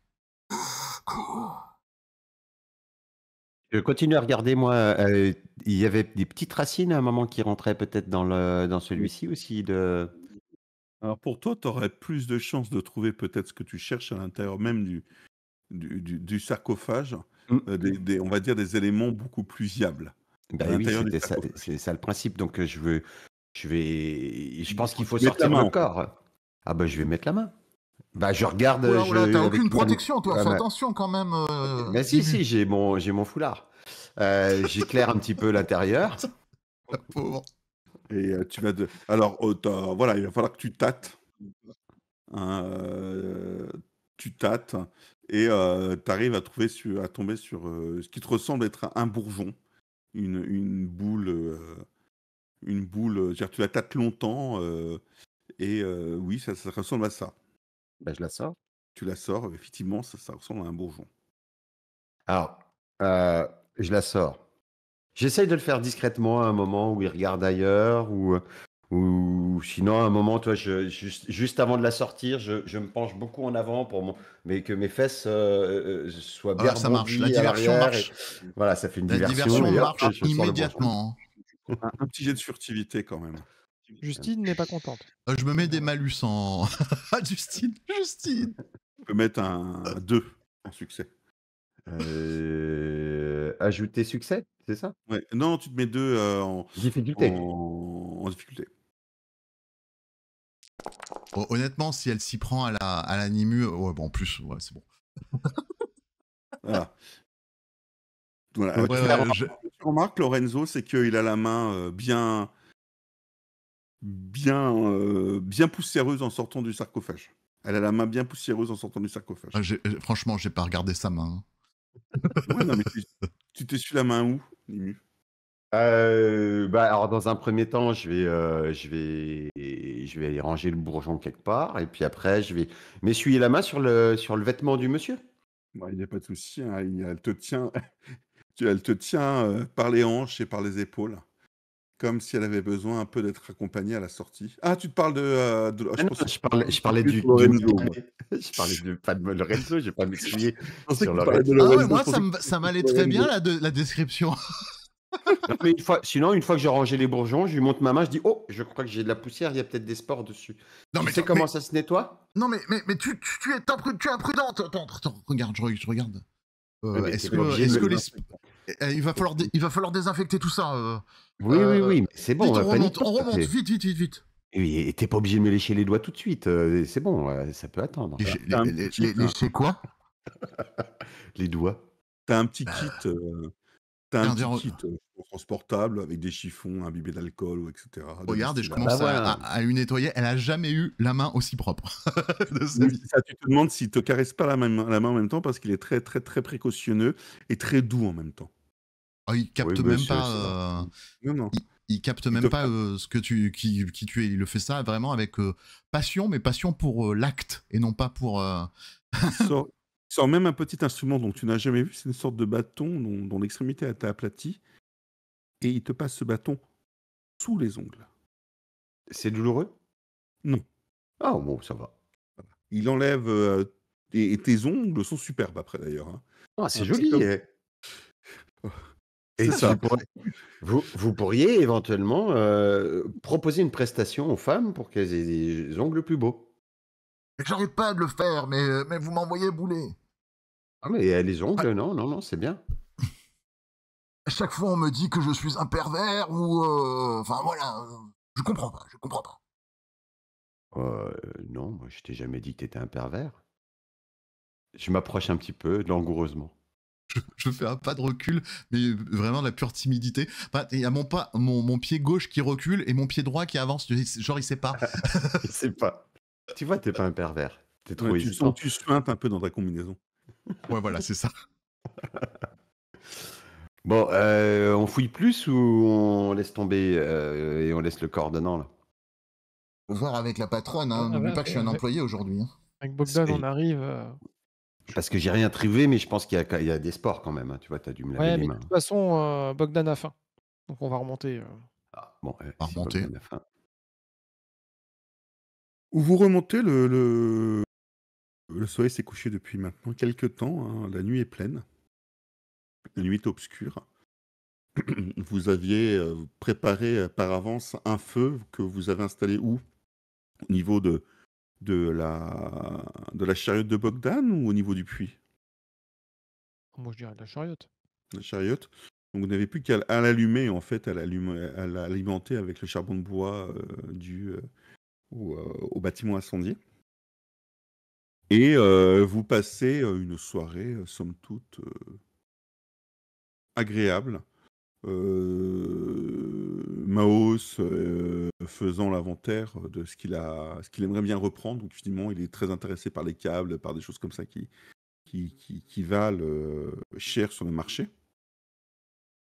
Je euh, continue à regarder, moi. Euh, il y avait des petites racines à un moment qui rentraient peut-être dans, le, dans celui-ci aussi. De... Alors pour toi, tu aurais plus de chances de trouver peut-être ce que tu cherches à l'intérieur même du, du, sarcophage, mmh. euh, des, on va dire des éléments beaucoup plus viables. Ben oui, c'est ça, ça, le principe. Donc je veux, je vais, je pense qu'il faut sortir le corps. Ah ben je vais mettre la main. Bah, je regarde. tu là, aucune protection, toi. Ah, fais bah. attention quand même. mais euh, bah, si, si, j'ai mon, j'ai mon foulard. Euh, j'éclaire un petit peu l'intérieur. [LAUGHS] Oh, et euh, tu vas Alors, oh, voilà, il va falloir que tu tâtes. Hein, tu tâtes et tu arrives à, trouver à tomber sur ce qui te ressemble être un bourgeon, une, une boule. Une boule, tu la tâtes longtemps et oui, ça ressemble à ça. Bah, je la sors. Tu la sors, effectivement, ça, ressemble à un bourgeon. Alors, euh, je la sors. J'essaye de le faire discrètement à un moment où il regarde ailleurs, ou, euh, ou sinon à un moment, toi, juste, juste avant de la sortir, je, me penche beaucoup en avant pour mais que mes fesses euh, soient ah, bien. ça marche, la diversion marche. voilà, ça fait une la diversion. marche immédiatement. un petit jet de furtivité quand même. Justine n'est pas contente. Euh, je me mets des malus en. [LAUGHS] Justine, Justine Tu peux mettre un 2 en succès. Euh, ajouter succès, c'est ça Non, tu te mets 2 euh, en... Difficulté. En... difficulté. honnêtement, si elle s'y prend à la, à Nimu, bon, en plus, c'est bon. Ah. voilà. voilà. remarque, Lorenzo, c'est qu'il a la main bien, bien, euh, bien poussiéreuse en sortant du sarcophage. Elle a la main bien poussiéreuse en sortant du sarcophage. Ah, euh, franchement, j'ai pas regardé sa main. Hein. [LAUGHS] tu- t'essuies t'es la main où, Limu euh, bah, alors dans un premier temps, je vais, je vais, je vais aller ranger le bourgeon quelque part, et puis après, je vais m'essuyer la main sur le, sur le vêtement du monsieur. Il n'y a pas de souci, hein, elle te tient, [LAUGHS] elle te tient par les hanches et par les épaules comme si elle avait besoin un peu d'être accompagnée à la sortie. Ah, tu te parles de. Euh, ah, je, ah je, parlais, je parlais du. [LAUGHS] je parlais de, pas de Je vais pas m'expliquer [LAUGHS] sur Ah moi, ça m'allait très bien la, la description. [LAUGHS] une fois, sinon, une fois que j'ai rangé les bourgeons, je lui monte ma main, je dis Oh, je crois que j'ai de la poussière, il y a peut-être des spores dessus. tu sais comment ça se nettoie Non, mais, mais, mais tu, tu, tu es, imprudente. Attends, attends, regarde, je regarde il, va falloir il va falloir désinfecter tout ça euh. Oui, oui, oui, euh, c'est bon. on, remonte, vite, vite, vite, vite. Et t'es pas obligé de me lécher les doigts tout de suite. Euh, c'est bon, ça peut attendre. Lécher, les, hein. quoi [LAUGHS] Les doigts. T'as un petit bah. kit. T'as un petit kit transportable avec des chiffons imbibés d'alcool, etc. Regarde, et je commence bah à, lui nettoyer. Elle a jamais eu la main aussi propre. [LAUGHS] tu te demandes s'il te caresse pas la, la main en même temps parce qu'il est très, très, très précautionneux et très doux en même temps. Ah, il capte même pas. Euh, non, non. Il, capte même pas euh, ce que tu, qui, qui, tu es. Il le fait ça vraiment avec euh, passion, mais passion pour l'acte et non pas pour. il, sort, même un petit instrument dont tu n'as jamais vu. C'est une sorte de bâton dont l'extrémité a été aplatie et il te passe ce bâton sous les ongles. C'est douloureux Non. Ah bon, ça va. Il enlève euh, et, tes ongles sont superbes après d'ailleurs. Hein. Ah, c'est joli. Eh. Et, Vous, pourriez, vous, pourriez éventuellement euh, proposer une prestation aux femmes pour qu'elles aient des ongles plus beaux. J'arrive pas de le faire, mais, euh, mais vous m'envoyez bouler. Ah mais les ongles, ah. non, non, non, c'est bien chaque fois on me dit que je suis un pervers ou euh, enfin voilà, je comprends pas, je comprends pas. Euh, non, moi je t'ai jamais dit que t'étais un pervers. Je m'approche un petit peu, langoureusement. Je, fais un pas de recul, mais vraiment de la pure timidité. Bah, il y a mon, pas, mon, mon, pied gauche qui recule et mon pied droit qui avance. Genre, il sait pas. [LAUGHS] il sait pas. Tu vois, t'es pas un pervers. T'es trop Tu, sens, tu suintes un peu dans ta combinaison. ouais, voilà, c'est ça. [LAUGHS] Bon, euh, on fouille plus ou on laisse tomber euh, et on laisse le coordonnant là voir avec la patronne, hein. Ah, n'oublie pas que je suis un employé aujourd'hui. Hein. Avec Bogdan, on arrive. Euh, Parce que j'ai rien trouvé, mais je pense qu'il y, a- des sports quand même. Hein. Tu vois, as dû me laver de toute façon, Bogdan a faim. Donc on va remonter. Ah, bon, va remonter. vous remontez, le, le... soleil s'est couché depuis maintenant quelques temps, hein. la nuit est pleine. Nuit Obscure, [CLEARS THROAT] vous aviez euh, préparé euh, par avance un feu que vous avez installé où Au niveau de, de, la, de la chariote de Bogdan ou au niveau du puits oh, Moi je dirais de la chariote. La chariote donc vous n'avez plus qu'à l'allumer, en fait, à l'alimenter avec le charbon de bois euh, du dû au, bâtiment incendié. Et vous passez une soirée, somme toute, agréable. Euh, Maos euh, faisant l'inventaire de ce qu'il a, ce qu'il aimerait bien reprendre. Donc finalement, il est très intéressé par les câbles, par des choses comme ça qui, qui, valent euh, cher sur le marché.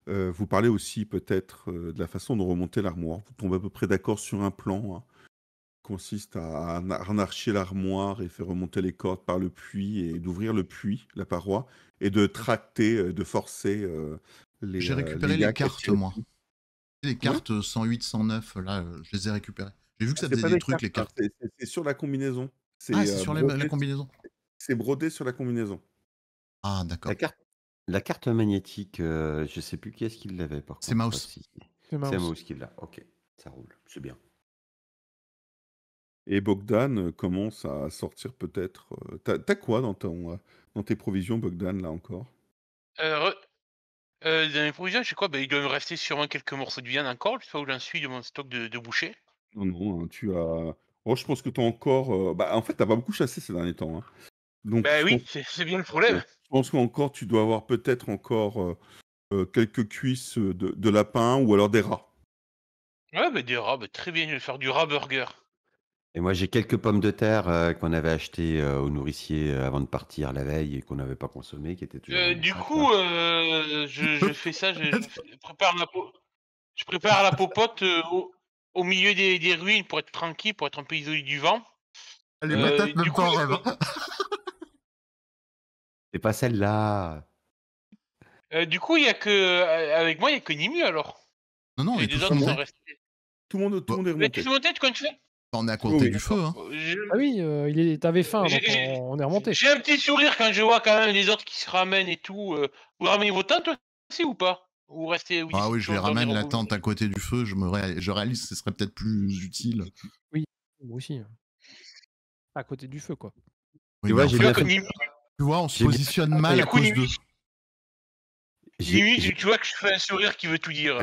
vous parlez aussi peut-être de la façon de remonter l'armoire. Vous tombez à peu près d'accord sur un plan. Hein consiste à harnacher l'armoire et faire remonter les cordes par le puits et d'ouvrir le puits, la paroi, et de tracter, euh, de forcer euh, les. J'ai euh, récupéré les, cartes, moi. Les cartes 108, 109, là, je les ai récupérées. J'ai vu que ah, ça faisait des, trucs, les cartes. Hein, c'est sur la combinaison. c'est ah, sur brodé, la combinaison. C'est brodé sur la combinaison. Ah, d'accord. La carte, la carte magnétique, je je sais plus qui est-ce qui l'avait. C'est Mouse. C'est Mouse. Mouse qui l'a. Ok, ça roule. C'est bien. Et Bogdan euh, commence à sortir peut-être. Euh, t'as quoi dans, ton, euh, dans tes provisions, Bogdan, là encore dans mes provisions, je sais quoi ben, Il doit me rester sûrement quelques morceaux de viande encore, je sais pas où j'en suis de mon stock de, de boucher. Non, non, hein, tu as. Oh, je pense que t'as encore. Bah, en fait, t'as pas beaucoup chassé ces derniers temps. hein. Donc, Ben oui, c'est bien le problème. je pense qu'encore, tu dois avoir peut-être encore quelques cuisses de, de lapin ou alors des rats. Ouais, mais ben des rats, ben très bien, je vais faire du rat burger. Et moi, j'ai quelques pommes de terre euh, qu'on avait achetées euh, au nourricier euh, avant de partir la veille et qu'on n'avait pas consommées, qui étaient du coup, je, fais ça, je, prépare la je prépare la popote au, milieu des, ruines pour être tranquille, pour être un peu isolé du vent. Elle est peut du même pas en hein. C'est pas celle-là. du coup, il y a que avec moi, il y a que Nimu alors. Non, non, il y a Tout le monde, tout le monde est Vous remonté. Tu quand tu fais on est à côté du feu. Hein. Euh, ah oui, euh, t'avais faim, donc on... est remonté. J'ai un petit sourire quand je vois quand même les autres qui se ramènent et tout. Euh. Vous ramenez vos tentes aussi ou pas Ah oui, je les ramène la tente à côté du feu. Je me réalise que ce serait peut-être plus utile. Oui, moi aussi. Hein. À côté du feu, quoi. tu, vois, on se positionne mal à cause de. Nimi, tu vois que je fais un sourire qui veut tout dire.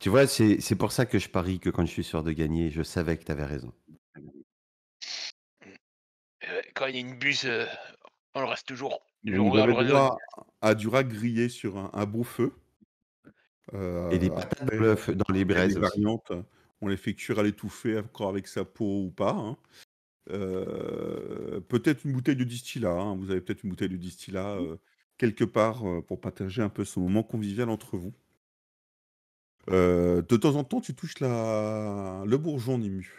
Tu vois, c'est pour ça que je parie que quand je suis sûr de gagner, je savais que tu avais raison. Euh, quand il y a une buse, euh, on le reste toujours. On avait à du grillé sur un, beau feu. Euh, et des patates après, dans les braises. on les fait cuire à l'étouffer encore avec sa peau ou pas. Hein. peut-être une bouteille de distillat. Hein. Vous avez peut-être une bouteille de distillat mmh. quelque part pour partager un peu ce moment convivial entre vous. Euh, de temps en temps, tu touches la... le bourgeon ému.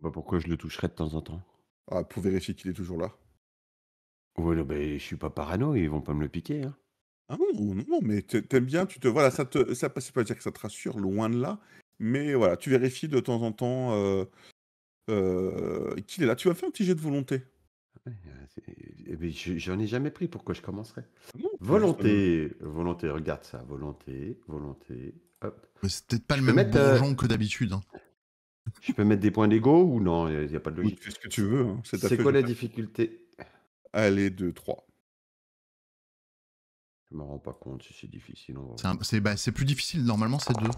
Bah pourquoi je le toucherais de temps en temps ah, Pour vérifier qu'il est toujours là. Je ne je suis pas parano, ils vont pas me le piquer. Hein. Ah non, non, mais t'aimes bien, tu te. Voilà, ça te. Ça, passe pas dire que ça te rassure, loin de là. Mais voilà, tu vérifies de temps en temps euh, euh, qu'il est là. Tu vas faire un petit jet de volonté. Euh, eh ben, j'en ai jamais pris, pourquoi je commencerais? Ah volonté, volonté, regarde ça, volonté, volonté, hop. c'est peut-être pas le même mettre, euh, que d'habitude. Hein. [LAUGHS] je peux mettre des points d'ego ou non? Il n'y a, pas de logique. fais ce que tu veux, hein, c'est C'est quoi la difficulté? Allez, 2, 3. Je me rends pas compte si c'est difficile, bah, C'est plus difficile, normalement c'est deux.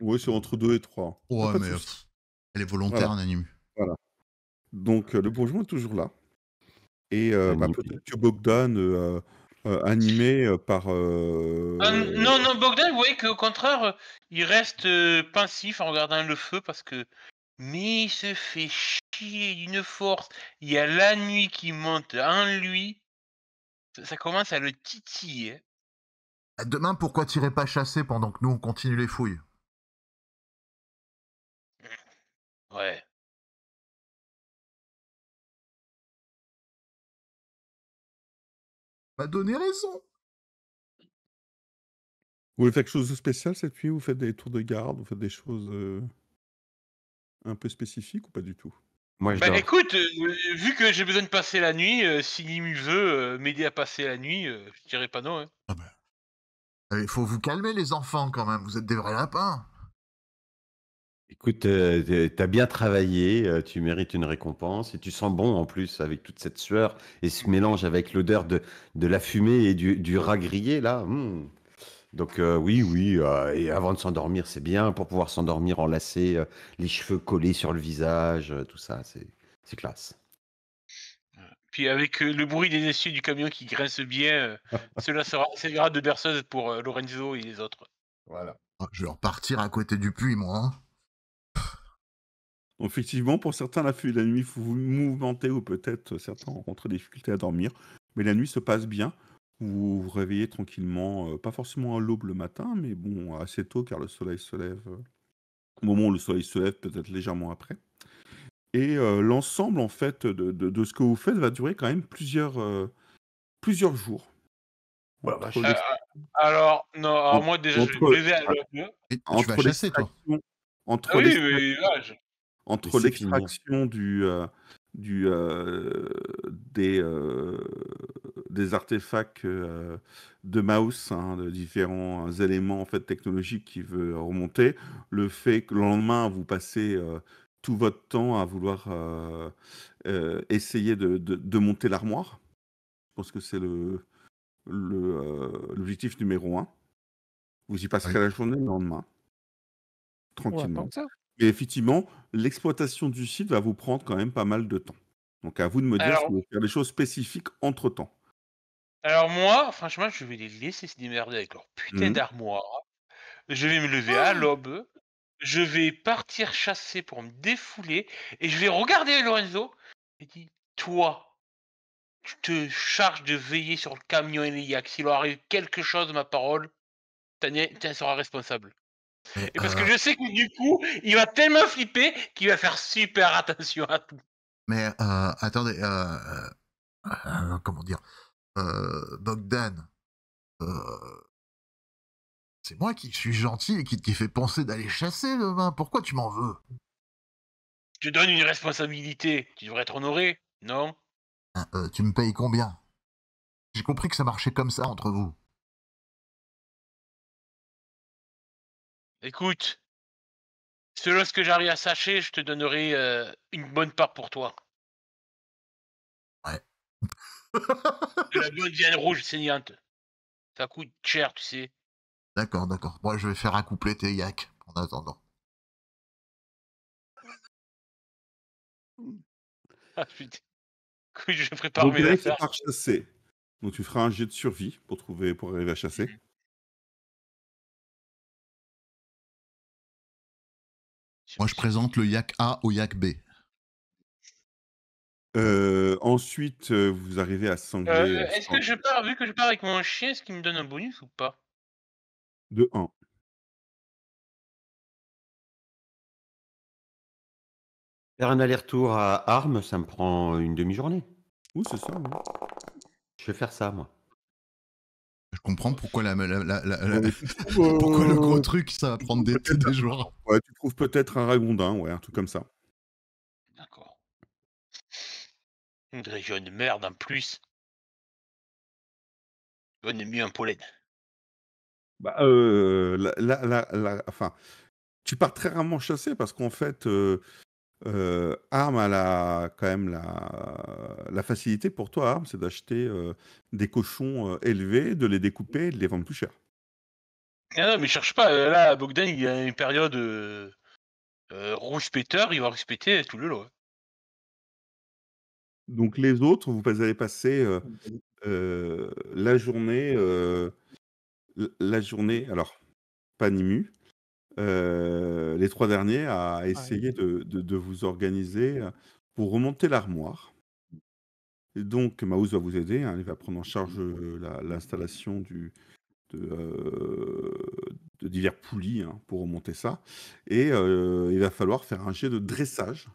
Ouais, c'est entre 2 et 3. elle est volontaire, Voilà, un voilà. Donc euh, le bourgeois est toujours là. Et euh, bah, peut-être que Bogdan, euh, animé par... non, non, Bogdan, vous voyez qu'au contraire, il reste pensif en regardant le feu parce que... Mais il se fait chier d'une force. Il y a la nuit qui monte en lui. Ça commence à le titiller. Ah, demain, pourquoi t'irais pas chasser pendant que nous on continue les fouilles Ouais. m'a donné raison. Vous voulez quelque chose de spécial cette nuit Vous faites des tours de garde Vous faites des choses euh, un peu spécifiques ou pas du tout Moi, ben, écoute, euh, vu que j'ai besoin de passer la nuit, euh, si veut m'aider à passer la nuit, je dirais pas non. Hein. Ah Il ben, eh, faut vous calmer les enfants quand même, vous êtes des vrais lapins. Écoute, euh, tu as bien travaillé, euh, tu mérites une récompense et tu sens bon en plus avec toute cette sueur et ce mélange avec l'odeur de, de la fumée et du, du rat grillé là. Mmh. Donc euh, oui, oui, et avant de s'endormir, c'est bien pour pouvoir s'endormir enlacé, les cheveux collés sur le visage, tout ça, c'est c'est classe. Ah, puis avec le bruit des essieux du camion qui grince bien, [LAUGHS] cela sera, grave de berceuse pour Lorenzo et les autres. Voilà. Ah, je vais repartir à côté du puits, moi. Hein. Effectivement, pour certains, la, la nuit mouvementer ou peut-être certains rencontrent des difficultés à dormir, mais la nuit se passe bien. Vous vous réveillez tranquillement, euh, pas forcément à l'aube le matin, mais bon, assez tôt car le soleil se lève. Euh, au moment où le soleil se lève, peut-être légèrement après. Et euh, l'ensemble en fait de, ce que vous faites va durer quand même plusieurs, plusieurs jours. Bah, ah, ah, alors, non, moi déjà, je vais me lever à ah, l'aube. Tu vas chasser, toi Entre les... oui, entre l'extraction du, euh, euh, euh, des, artefacts de mouse, hein, de différents éléments technologiques qui veut remonter, le fait que le lendemain, vous passez tout votre temps à vouloir essayer de, monter l'armoire. Je pense que c'est l'objectif numéro un. Vous y passerez la journée le lendemain. Tranquillement. Et effectivement, l'exploitation du site va vous prendre quand même pas mal de temps. Donc à vous de me dire si vous voulez faire des choses spécifiques entre temps. Alors moi, franchement, je vais les laisser se démerder avec leur putain mmh. d'armoire. Je vais me lever à ah. l'aube. Je vais partir chasser pour me défouler. Et je vais regarder Lorenzo et dire, toi, tu te charges de veiller sur le camion et S'il leur arrive quelque chose, ma parole, t'en seras responsable. Et parce que euh je sais que du coup, il va tellement flipper qu'il va faire super attention à tout. Mais euh, attendez, euh, comment dire Bogdan, c'est moi qui suis gentil et qui te fait penser d'aller chasser demain. Pourquoi tu m'en veux Tu donnes une responsabilité. Tu devrais être honoré, non ah, Tu me payes combien J'ai compris que ça marchait comme ça entre vous. Écoute, selon ce que j'arrive à sacher, je te donnerai une bonne part pour toi. Ouais. la bonne [LAUGHS] vienne rouge saignante. Ça coûte cher, tu sais. D'accord, d'accord. Moi, je vais faire un couplet et en attendant. [LAUGHS] ah putain. je prépare Donc, chasser. Donc, tu feras un jet de survie pour trouver, pour arriver à chasser. Mmh. Moi, je présente le yak A au yak B. Euh, ensuite, euh, vous arrivez à euh, sangler. est-ce que je pars, vu que je pars avec mon chien, est-ce qu'il me donne un bonus ou pas De 1. Faire un aller-retour à Armes, ça me prend une demi-journée. Oui, c'est ça. Je vais faire ça, moi. Je comprends pourquoi, la, [LAUGHS] le gros truc, ça va prendre des, joueurs. jours. Ouais, tu trouves peut-être un ragondin, ouais, un truc comme ça. D'accord. Une région de merde en plus. On est mieux un pollen. Bah, euh, la, enfin, tu pars très rarement chasser parce qu'en fait, euh, euh, Arm a la, quand même la, facilité pour toi, Arm, c'est d'acheter euh, des cochons euh, élevés, de les découper et de les vendre plus cher. Ah non, mais cherche pas. Là, à Bogdan, il y a une période rouge péteur, il va respecter tout le lot. Hein. Donc les autres, vous allez passer la journée, la journée, alors, pas euh, les trois derniers, à ah essayer de vous organiser, euh, pour remonter l'armoire. Donc Maouz va vous aider, hein, il va prendre en charge, euh, l'installation de, divers poulies, hein, pour remonter ça et il va falloir faire un jet de dressage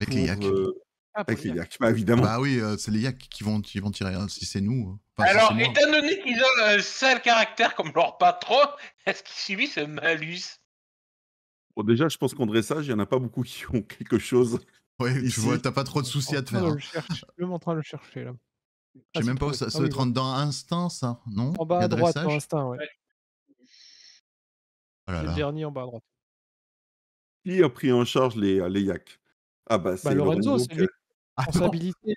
Avec les yaks? Ah, Avec les yaks, bah, évidemment. Bah oui, euh, c'est les yaks qui vont, vont tirer, hein, si c'est nous. Hein. Alors, étant donné qu'ils ont un sale caractère comme leur patron, [LAUGHS] est-ce qu'ils subissent un malus Bon, déjà, je pense qu'en dressage, il n'y en a pas beaucoup qui ont quelque chose. Ouais, tu vois, t'as pas trop de soucis à te faire. Hein. Je suis en train de le chercher, là. Je sais ah, même pas où ça, se trouve. être dans Instinct, ça, non En bas à droite, dans Instinct, ouais. Oh le dernier en bas à droite. Qui a pris en charge les, euh, les yaks Ah bah, bah, c'est Lorenzo, Lorenzo c'est lui ah responsabilité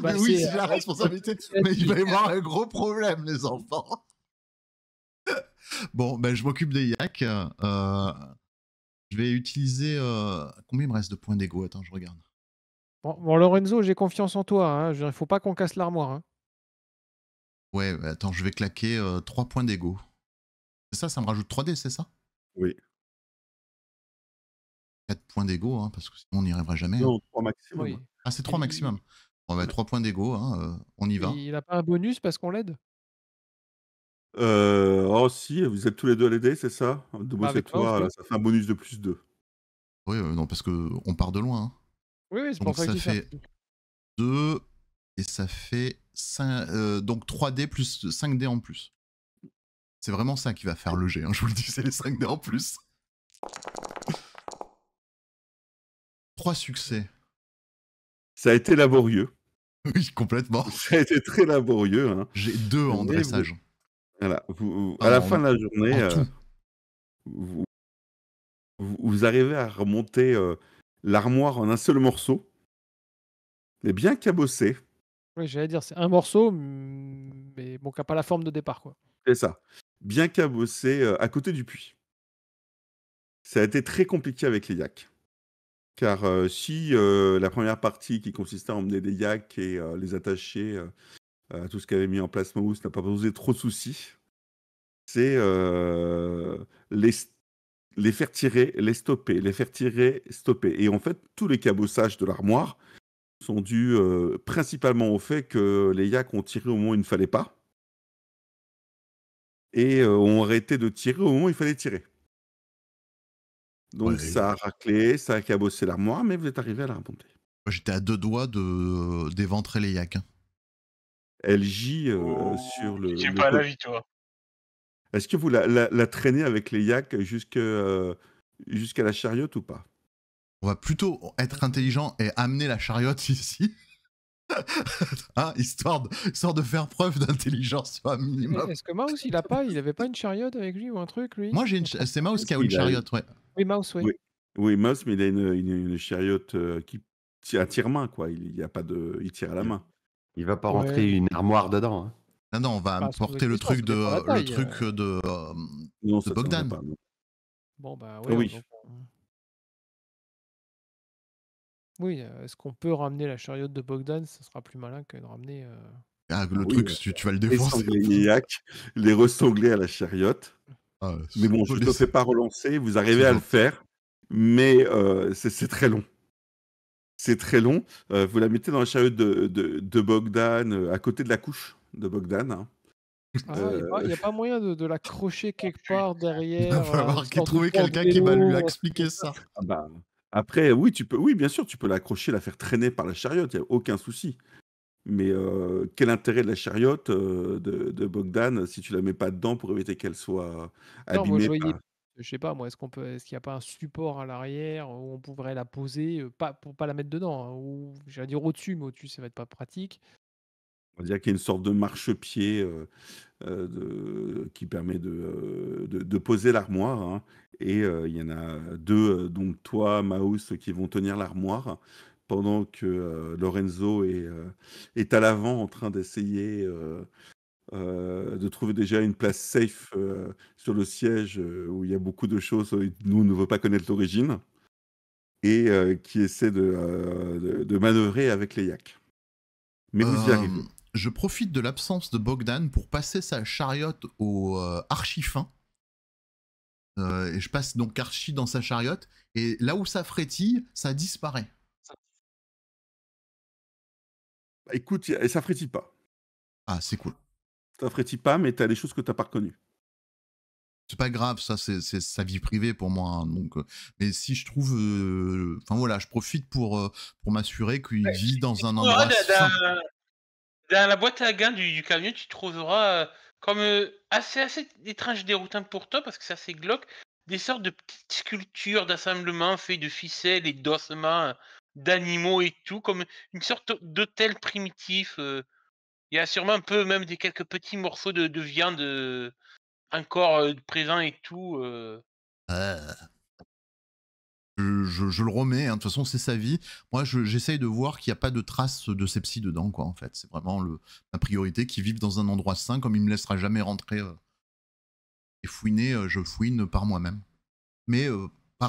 bah, euh, c'est la responsabilité. [LAUGHS] Mais il va y avoir un gros problème, les enfants. bon, ben, je m'occupe des yaks. Euh, je vais utiliser. Euh, combien il me reste de points d'ego Attends, je regarde. Bon, Lorenzo, j'ai confiance en toi. Il hein, faut pas qu'on casse l'armoire. Hein. Ouais, ben, attends, je vais claquer 3 points d'ego. ça, ça me rajoute 3D, c'est ça Oui. 4 points d'ego, hein, parce que sinon on n'y arrivera jamais. Hein. Non, 3 maximum. Oui. Hein. Ah, c'est 3 maximum. Bon, bah, 3 points d'ego, euh, on y va. il n'a pas un bonus parce qu'on l'aide euh, Oh, si, vous êtes tous les deux à l'aider, c'est ça De ah, toi, ça fait un bonus de plus 2. Oui, non, parce qu'on part de loin. Oui, oui, c'est pour ça que ça fait 2 et ça fait 5, euh, donc 3D plus 5D en plus. C'est vraiment ça qui va faire le G, je vous le dis, c'est les 5D en plus trois succès. Ça a été laborieux. Oui, complètement. Ça a été très laborieux. Hein. J'ai deux en dressage. Voilà, ah, à la fin de la journée, euh, vous, arrivez à remonter euh, l'armoire en un seul morceau. mais bien cabossé. Oui, j'allais dire, c'est un morceau, mais bon, qui n'a pas la forme de départ, quoi. C'est ça. Bien cabossé euh, à côté du puits. Ça a été très compliqué avec les yaks. Car euh, si euh, la première partie qui consistait à emmener des yaks et euh, les attacher à tout ce qu'avait mis en place ça n'a pas posé trop de soucis, c'est les, les, faire tirer, les stopper, les faire tirer, stopper. Et en fait, tous les cabossages de l'armoire sont dus principalement au fait que les yaks ont tiré au moment où il ne fallait pas et ont arrêté de tirer au moment où il fallait tirer. Donc ça a raclé, ça a cabossé l'armoire, mais vous êtes arrivé à la remonter. J'étais à deux doigts de euh, d'éventrer les yaks. Elle hein. euh, gît sur le. Tu pas à la toi. Est-ce que vous la, traînez avec les yaks euh, jusqu'à la chariote ou pas On va plutôt être intelligent et amener la chariote [LAUGHS] ici. [LAUGHS] Hein, histoire, de, de faire preuve d'intelligence minimum. Est-ce que Mouse, il a pas, il avait pas une chariote avec lui ou un truc, lui Moi, j'ai une, c'est Mouse qui a une chariote, ouais. Oui, Mouse, oui. Oui, Mouse, mais il a une, chariote euh, qui tire à tire-main, quoi. Il, y a pas de... il tire à la main. Il va pas rentrer une armoire dedans. Hein. Non, non, on va bah, le truc, de, le truc de, Bogdan. Bon, bah ah oui. Hein. Oui, euh, est-ce qu'on peut ramener la chariote de Bogdan Ce sera plus malin que de ramener. Euh, ah, le ah truc, tu, vas le défoncer. Les, les à la chariote. Ah, mais bon, je ne le fais pas relancer, vous arrivez à le faire, mais euh, c'est très long. C'est très long. Euh, vous la mettez dans la chariot de, Bogdan, euh, à côté de la couche de Bogdan. Hein. Ah, il n'y a, pas moyen de, l'accrocher [LAUGHS] quelque part derrière. Il va falloir trouver quelqu'un qui va lui expliquer ça. Ah bah, après, oui, tu peux, oui, bien sûr, tu peux l'accrocher, la faire traîner par la chariote, il n'y a aucun souci. Mais euh, quel intérêt de la chariote euh, de, Bogdan si tu la mets pas dedans pour éviter qu'elle soit Non, je ne sais pas, moi, est-ce qu'on ce qu'il n'y a pas un support à l'arrière où on pourrait la poser, pour euh, pas pour pas la mettre dedans, hein, ou j'allais dire au-dessus, mais au-dessus, ça va être pas pratique. On va dire qu'il y a une sorte de marchepied pied qui permet de, poser l'armoire. Hein, et il y en a deux, donc toi, Maus, qui vont tenir l'armoire pendant que euh, Lorenzo euh, est, à l'avant en train d'essayer euh, de trouver déjà une place safe sur le siège où il y a beaucoup de choses nous ne veut pas connaître l'origine et qui essaie de, de, manœuvrer avec les yaks. Mais y Je profite de l'absence de Bogdan pour passer sa chariote au archifin. et je passe donc archi dans sa chariote et là où ça frétille, ça disparaît. Bah, écoute, et ça frétille pas. Ah, c'est cool. Ça frétille pas, mais tu as des choses que t'as pas reconnues. C'est pas grave, ça, c'est sa vie privée pour moi. Hein, donc, euh, mais si je trouve, euh, enfin voilà, je profite pour euh, pour m'assurer qu'il vit dans un endroit. Dans, la boîte à gains du, camion, tu trouveras comme assez assez étrange déroutant pour toi parce que c'est assez glauque, des sortes de petites sculptures d'assemblement faites de ficelles et d'ossements d'animaux et tout, comme une sorte d'hôtel primitif. Euh. Il y a sûrement un peu même des quelques petits morceaux de, de viande euh, encore euh, présent et tout. Ah. Je, je, le remets, hein. de toute façon c'est sa vie. Moi j'essaye de voir qu'il n'y a pas de traces de sepsi dedans, quoi, en fait. C'est vraiment le, ma priorité, qu'ils vivent dans un endroit sain, comme il me laissera jamais rentrer et fouiner, je fouine par moi-même. Mais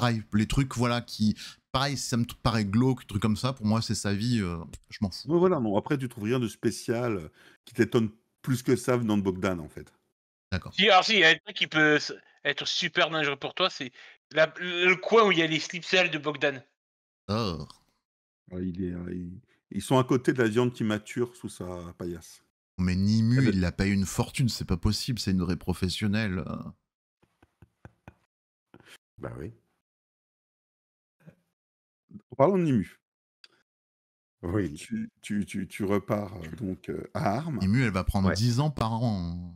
pareil, les trucs voilà qui pareil, ça me paraît glauque, truc comme ça. Pour moi, c'est sa vie. Euh, je m'en fous. voilà. Non, après, tu trouves rien de spécial euh, qui t'étonne plus que ça venant de Bogdan, en fait. D'accord. Si, alors si, il y a un truc qui peut être super dangereux pour toi, c'est le coin où il y a les slip sales de Bogdan. Oh. Ils sont à côté de la viande qui mature sous sa paillasse. Mais Nimu, mu, eh ben. il a payé une fortune, c'est pas possible, c'est une vraie professionnelle. Hein. bah oui. Parlons de Nimu. Oui. Tu, tu, repars euh, donc euh, à Armes. Nimu, elle va prendre 10 ans par an.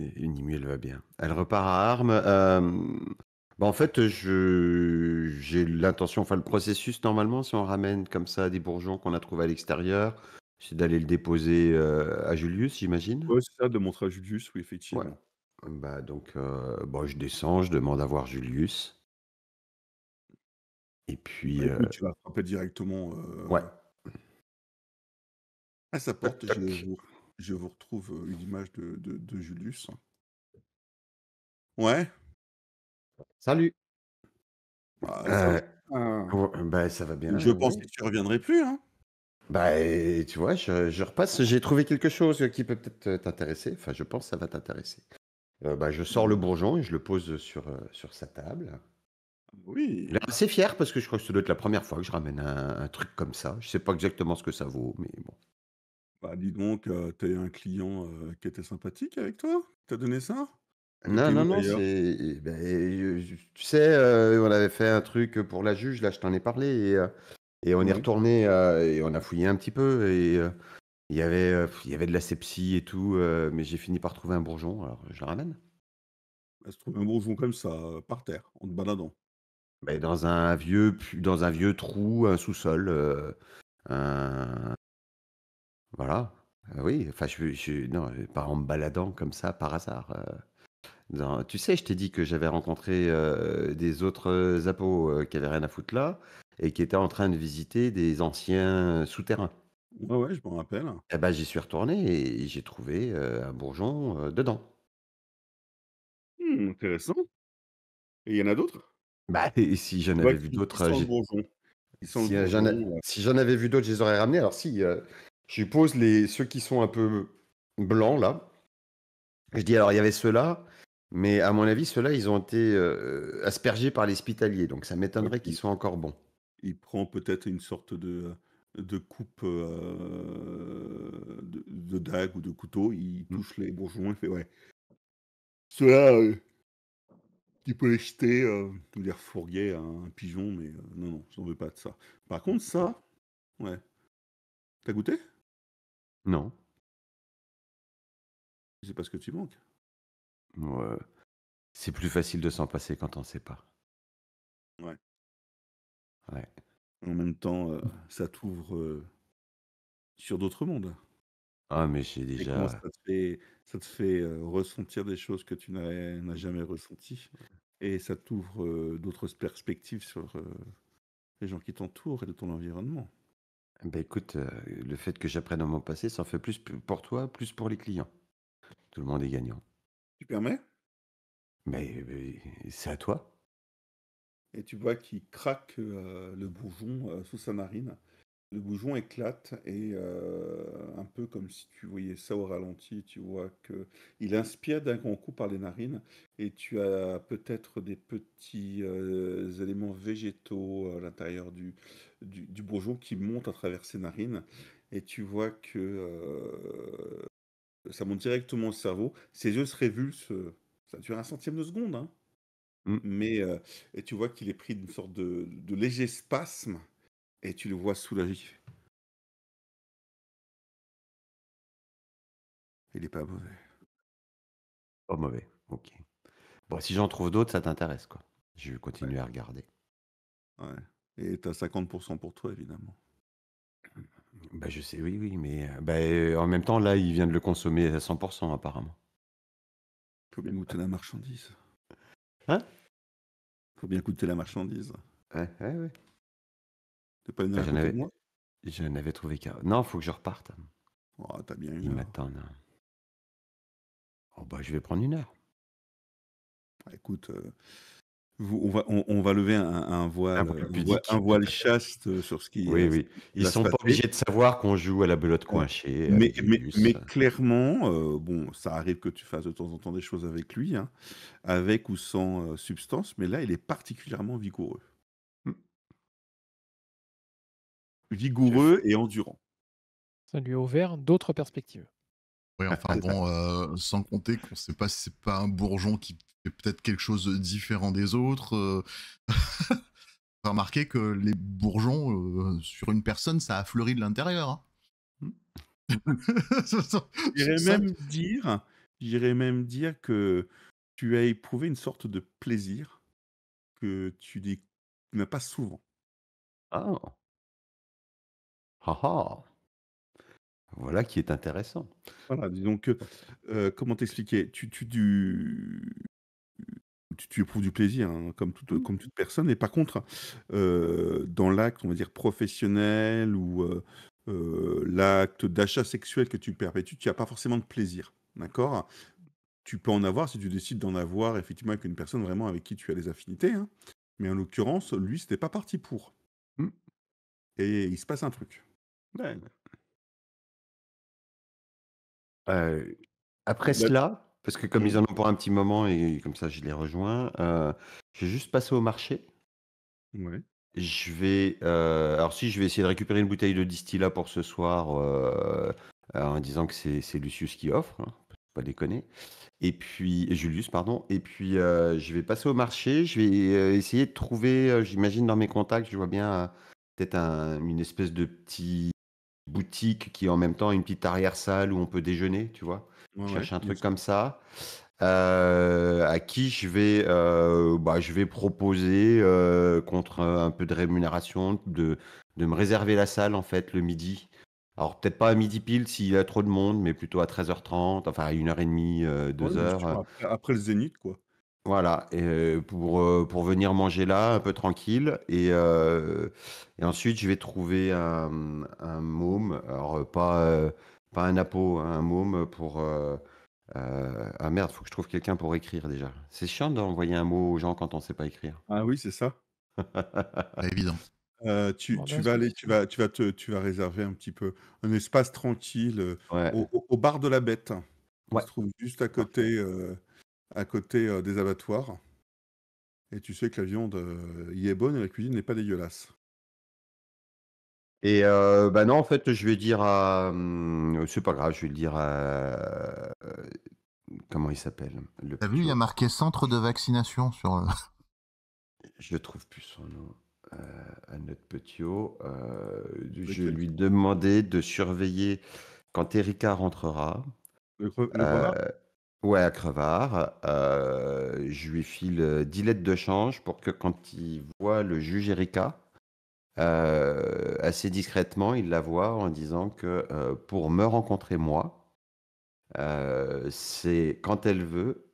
Et elle va bien. Elle repart à Armes. bah, en fait, j'ai l'intention, enfin le processus normalement, si on ramène comme ça des bourgeons qu'on a trouvés à l'extérieur, c'est d'aller le déposer euh, à Julius, j'imagine. Oui, c'est ça, de montrer à Julius, oui, effectivement. Bah, donc, euh, je descends, je demande à voir Julius. Et puis. Bah, euh tu vas frapper directement. Euh, ouais. À sa porte, je, vous retrouve euh, une image de, Julius. Ouais. Salut. Bah, hein. bah ça va. bien. Je pense que tu reviendrais plus. Hein. Bah, tu vois, je, repasse. J'ai trouvé quelque chose qui peut peut-être t'intéresser. Enfin, je pense que ça va t'intéresser. bah, je sors le mmh. bourgeon et je le pose sur, sur sa table. Oui. Là, c'est fier parce que je crois que ça doit être la première fois que je ramène un, truc comme ça. Je sais pas exactement ce que ça vaut, mais bon. Bah, dis donc, tu euh, t'as eu un client euh, qui était sympathique avec toi? T'as donné ça? Non, non, non, eh ben, tu sais, euh, on avait fait un truc pour la juge, là, je t'en ai parlé, et, et on est retourné et on a fouillé un petit peu, et il y avait, il y avait de la sepsie et tout, mais j'ai fini par trouver un bourgeon, alors je le ramène. Elle bah, se trouve un bourgeon comme ça, par terre, en te baladant. Ben, dans un vieux dans un vieux trou, un sous-sol, euh, un voilà, ah oui, enfin je je non, pas en baladant comme ça par hasard, euh, tu sais, je t'ai dit que j'avais rencontré, euh, des autres, apôts qui avaient rien à foutre là et qui étaient en train de visiter des anciens souterrains. Ouais, ouais, je m'en rappelle. Et eh bah, ben, j'y suis retourné et j'ai trouvé, un bourgeon, dedans. Hum, intéressant. Et il y en a d'autres? Bah, et si j'en avais vu d'autres, euh, euh, si j'en avais vu d'autres, je les aurais ramenés. Alors si, euh, je suppose les ceux qui sont un peu blancs là. Je dis alors il y avait ceux-là, mais à mon avis ceux-là ils ont été aspergés par les donc ça ah, m'étonnerait qu'ils soient encore bons. il prend peut-être une sorte de, de coupe de, dague ou de couteau. Il mmh. touche les bourgeons et fait ouais. Cela, peut peux acheter, euh, tout dire à un pigeon, mais euh, non, non, j'en veux pas de ça. Par contre, ça, ouais. T'as goûté Non. C'est parce que tu manques. Ouais. C'est plus facile de s'en passer quand on sait pas. Ouais. Ouais. En même temps, euh, ça t'ouvre euh, sur d'autres mondes. Ah, mais j'ai déjà. ça te fait, ressentir des choses que tu n'as jamais ressenties. Et ça t'ouvre d'autres perspectives sur les gens qui t'entourent et de ton environnement. Ben écoute, le fait que j'apprenne dans mon passé, ça en fait plus pour toi, plus pour les clients. Tout le monde est gagnant. Tu permets Mais, c'est à toi. Et tu vois qu'il craque le bourgeon sous sa marine le boujon éclate et euh, un peu comme si tu voyais ça au ralenti, tu vois que il inspire d'un grand coup par les narines et tu as peut-être des petits euh, éléments végétaux à l'intérieur du, du, qui montent à travers ses narines et tu vois que euh, ça monte directement au cerveau. Ses yeux se révulsent, ça dure un centième de seconde, hein. Mmh. mais et tu vois qu'il est pris d'une sorte de, de léger spasme et tu le vois soulagé. Il n'est pas mauvais. Pas mauvais, ok. Bon, si j'en trouve d'autres, ça t'intéresse, quoi. Je vais continuer à regarder. Ouais. Et t'as 50% pour toi, évidemment. Bah, je sais, oui, oui, mais euh, bah, euh, en même temps, là, il vient de le consommer à 100%, apparemment. Faut bien goûter la marchandise. Hein Faut bien goûter la marchandise. Ouais, ouais, ouais. Bah, je n'en avais, je n'avais trouvé qu'un. Non, il faut que je reparte. Oh, t'as bien hein. oh, bah, je vais prendre une heure. Bah, écoute, euh, on, va, lever un, voile, chaste euh, sur ce qui. Oui, euh, oui. Ils ne sont pas obligés de savoir qu'on joue à la belote coinchée. Mais, clairement, bon, ça arrive que tu fasses de temps en temps des choses avec lui, hein, avec ou sans substance, mais là, il est particulièrement vigoureux. vigoureux et endurant. Ça lui a ouvert d'autres perspectives. Oui, enfin [LAUGHS] bon, euh, sans compter qu'on ne sait pas si c'est pas un bourgeon qui fait peut-être quelque chose de différent des autres. Remarquez euh, [LAUGHS] remarquer que les bourgeons euh, sur une personne, ça a fleuri de l'intérieur. Hein. Hmm. [LAUGHS] J'irais même dire, j'irais même dire que tu as éprouvé une sorte de plaisir que tu n'as pas souvent. Ah. Ah, ah. Voilà qui est intéressant. Voilà, donc, euh, comment t'expliquer tu, tu, du... tu, éprouves du plaisir, hein, mmh. comme, toute, personne. Et par contre, euh, dans l'acte, on va dire, professionnel ou euh, l'acte d'achat sexuel que tu perpétues, tu n'as pas forcément de plaisir. D'accord Tu peux en avoir si tu décides d'en avoir effectivement avec une personne vraiment avec qui tu as des affinités. Hein. Mais en l'occurrence, lui, ce n'était pas parti pour. Mmh. Et il se passe un truc après bah cela, parce que comme mmh. ils en ont pour un petit moment et comme ça je les rejoins, je vais juste passer au marché je vais, alors si, je vais essayer de récupérer une bouteille de distillat pour ce soir, en disant que c'est Lucius qui offre, hein, pas déconner et puis Julius pardon et puis, je vais passer au marché, je vais, essayer de trouver, j'imagine dans mes contacts, je vois bien, peut-être un une espèce de petit boutique qui est en même temps une petite arrière-salle où on peut déjeuner, tu vois. je cherche un truc comme ça. Euh, à qui je vais, euh, bah, je vais proposer euh, contre un peu de rémunération de, de me réserver la salle en fait le midi. Alors peut-être pas à midi pile s'il y a trop de monde, mais plutôt à 13h30, enfin à 1h30, 2h. après, le zénith quoi. Voilà, euh, pour, euh, pour venir manger là, un peu tranquille. Et, euh, ensuite, je vais trouver un, môme. Alors, pas, pas un apo, un môme pour. ah merde, faut que je trouve quelqu'un pour écrire déjà. C'est chiant d'envoyer un mot aux gens quand on sait pas écrire. Ah oui, c'est ça. évident. [LAUGHS] tu, ben, vas aller, tu vas, tu vas te, tu vas réserver un petit peu un espace tranquille au, bar de la bête. On se trouve juste à côté à côté euh, des abattoirs. Et tu sais que la viande euh, y est bonne et la cuisine n'est pas dégueulasse. Et euh, bah non, en fait, je vais dire à. Hum, c'est pas grave, je vais le dire à. Comment il s'appelle T'as vu, il y a marqué centre de vaccination sur. [LAUGHS] Je trouve plus son nom. Euh, à notre petit haut. Je lui demander de surveiller quand Erika rentrera. Ouais, à Crevard. Euh, je lui file 10 euh, lettres de change pour que quand il voit le juge Erika, euh, assez discrètement, il la voit en disant que pour me rencontrer moi, c'est quand elle veut,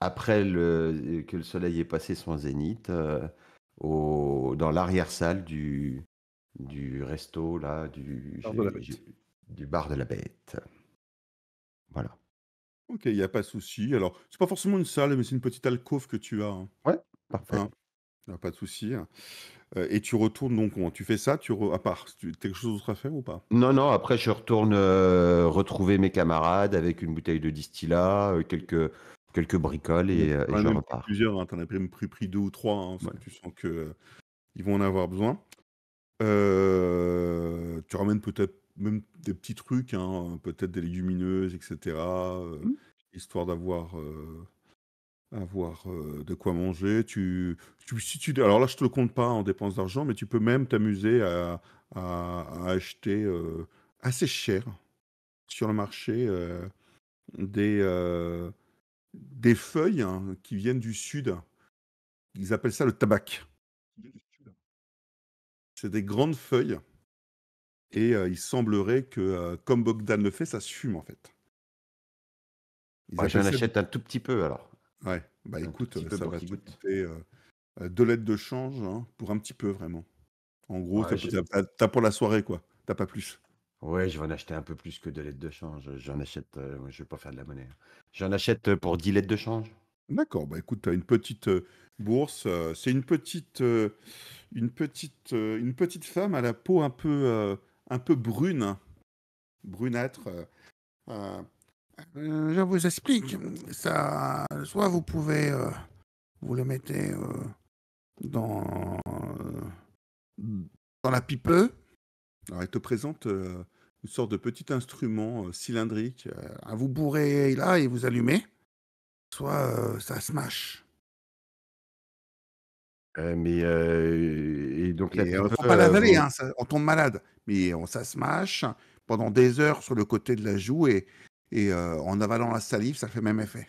après le, que le soleil ait passé son zénith, au, dans l'arrière-salle du, du resto, là, du bar de la bête. Voilà. OK, il y a pas de souci. Alors, c'est pas forcément une salle, mais c'est une petite alcôve que tu as, hein. Ouais, parfait. Il hein, n'y a pas de souci. Hein. Euh, et tu retournes donc tu fais ça, tu à part tu as quelque chose d'autre à faire ou pas? Non, non, après je retourne, euh, retrouver mes camarades avec une bouteille de distillat, euh, quelques quelques bricoles et je repars. plusieurs, tu en as pris deux ou trois. tu sens que, ils vont en avoir besoin. tu ramènes peut-être même des petits trucs, hein, peut-être des légumineuses, etc. Euh, mmh. histoire d'avoir euh, euh, de quoi manger. Tu, alors là, je ne te le compte pas en dépense d'argent, mais tu peux même t'amuser à, acheter assez cher sur le marché des, des feuilles hein, qui viennent du sud. Ils appellent ça le tabac. C'est des grandes feuilles et euh, il semblerait que, euh, comme Bogdan le fait, ça se fume en fait. J'en achète un tout petit peu alors. Ouais, bah écoute, euh, ça va deux lettres de change hein, pour un petit peu vraiment. En gros, tu t'as, pour la soirée quoi, t'as pas plus. Ouais, je vais en acheter un peu plus que deux lettres de change. J'en achète, je vais pas faire de la monnaie. Hein. J'en achète pour dix lettres de change. D'accord, bah écoute, t'as une petite bourse, c'est une petite, une, petite, une petite femme à la peau un peu un peu brune, brunâtre. Euh, euh, je vous explique. Ça, soit vous pouvez, euh, vous le mettez dans dans la pipe. Alors, il te présente une sorte de petit instrument cylindrique. à vous bourrez là et vous allumez. Soit ça se mâche. Euh, mais euh, et donc peut, pas euh, hein, on tombe malade, mais ça se mâche pendant des heures sur le côté de la joue et, euh, en avalant la salive, ça fait le même effet.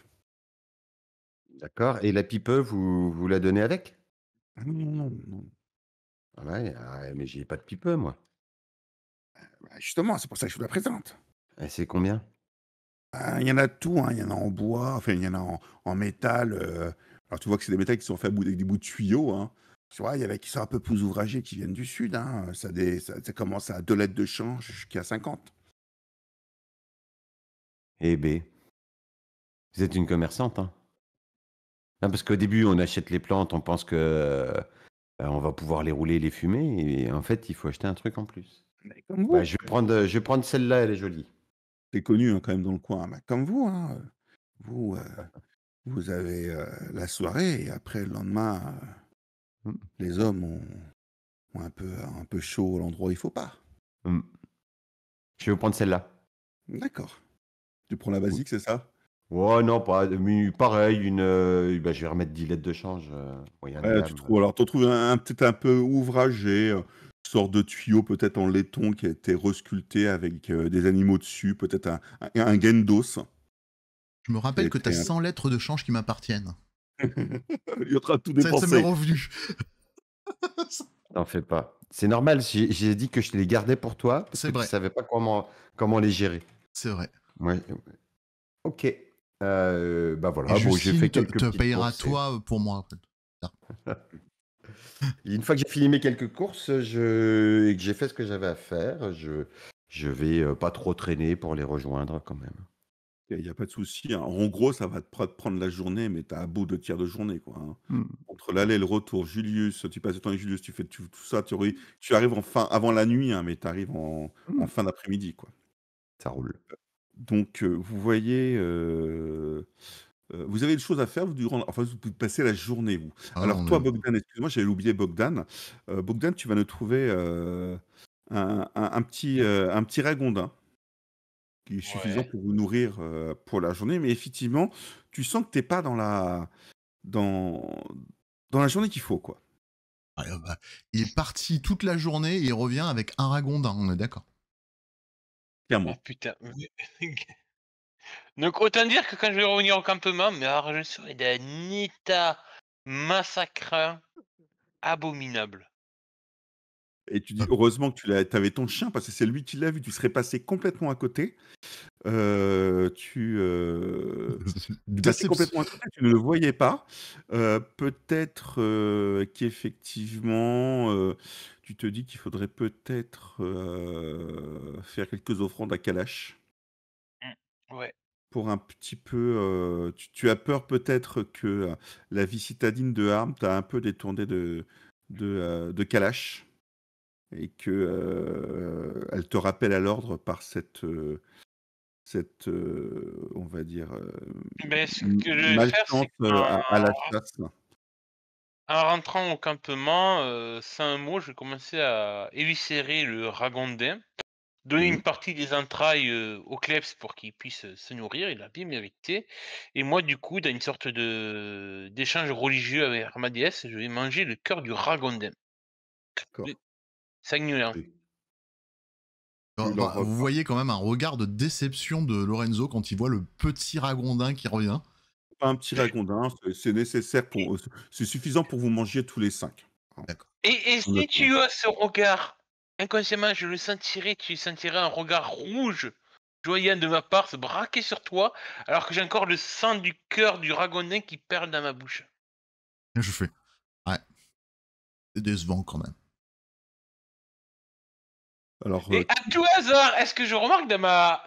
D'accord. Et la pipe, vous, vous la donnez avec ah Non, non, non. Ah, ah ouais, mais j'ai pas de pipe, moi. Ah bah, justement, c'est pour ça que je vous la présente. c'est combien ben, Il y en a de tout. Hein. Il y en a en bois, enfin, il y en a en métal euh, alors, tu vois que c'est des métaux qui sont faits avec des bouts de tuyaux. Hein. Tu vois, il y en a qui sont un peu plus ouvragés, qui viennent du sud. Hein. Ça, commence à deux lettres de change jusqu'à 50. Eh B. Ben. Vous êtes une commerçante. Hein non, parce qu'au début, on achète les plantes, on pense que euh, on va pouvoir les rouler, les fumer. Et en fait, il faut acheter un truc en plus. comme vous. Bah, je vais prendre, celle-là, elle est jolie. C'est connu hein, quand même dans le coin. Hein. Bah, comme vous, hein. vous, euh, [LAUGHS] vous avez euh, la soirée, et après le lendemain, euh, mmh. les hommes ont, un, peu, un peu chaud à l'endroit où il faut pas. Mmh. Je vais vous prendre celle-là. D'accord. Tu prends la basique, c'est ça Ouais, non, pas, pareil, une, euh, bah, je vais remettre 10 lettres de change. tu trouves, alors, tu trouves un, peut-être un peu ouvragé, une sorte de tuyau peut-être en laiton qui a été resculpté avec des animaux dessus, peut-être un, un, je me rappelle que tu as 100 lettres de change qui m'appartiennent. [LAUGHS] Il y aura tout Ça, ça m'est revenu. T'en fais pas. C'est normal, j'ai dit que je les gardais pour toi parce que vrai. tu savais pas comment, comment les gérer. C'est vrai. Ok. Euh, bah voilà, bon, j'ai fait te, te payera toi euh, pour moi. [LAUGHS] Une fois que j'ai mes quelques courses je... et que j'ai fait ce que j'avais à faire, je, je vais euh, pas trop traîner pour les rejoindre quand même. Il n'y a pas de souci. Hein. En gros, ça va te prendre la journée, mais tu as à bout de tiers de journée. Quoi, hein. mmh. Entre l'aller et le retour, Julius, tu passes le temps avec Julius, tu fais tout ça, tu, arrives en fin, avant la nuit, hein, mais tu arrives en, mmh. fin d'après-midi. quoi. Ça roule. Euh, donc, euh, vous voyez, euh, vous avez des choses à faire vous, durant, enfin, vous pouvez passer la journée, vous. Ah, Alors, toi, Bogdan, excuse-moi, j'avais oublié Bogdan. Bogdan, tu vas nous trouver un, petit, un petit ragondin qui est suffisant pour vous nourrir euh, pour la journée. Mais effectivement, tu sens que t'es pas dans la dans dans la journée qu'il faut, quoi. Ah, euh, bah, il est parti toute la journée et il revient avec un ragondin, on est d'accord. Clairement. [LAUGHS] Donc autant dire que quand je vais revenir au campement, mais alors je serai d'un état abominable. Et tu dis, mmh. heureusement que tu avais ton chien, parce que c'est lui qui l'a vu, tu serais passé complètement à côté. Euh, euh, [LAUGHS] bah, tu, ne le voyais pas. Euh, peut-être qu'effectivement, tu te dis qu'il faudrait peut-être faire quelques offrandes à Kalash. Mmh, ouais. Pour un petit peu. Tu, as peur peut-être que la vie citadine de Harm t'a un peu détourné de, de, de Kalash et que euh, elle te rappelle à l'ordre par cette euh, cette euh, on va dire Mais à, la chasse. En rentrant au campement, sans un mot, je commençais à éviscérer le ragondin, donner une partie des entrailles au cleps pour qu'il puisse se nourrir, il a bien mérité. Et moi, du coup, dans une sorte de d'échange religieux avec ma déesse, je vais manger le cœur du ragondin. 5 hein. bah, vous voyez quand même un regard de déception de Lorenzo quand il voit le petit ragondin qui revient. Pas un petit ragondin, c'est nécessaire pour, c'est suffisant pour vous manger tous les cinq. Et, et si tu as ce regard, inconsciemment, je le sentirais, tu sentirais un regard rouge, joyeux de ma part, se braquer sur toi, alors que j'ai encore le sang du cœur du ragondin qui perle dans ma bouche. Je fais. Ouais. C'est décevant quand même. Alors, euh, à tout hasard, est-ce que je remarque dans, ma,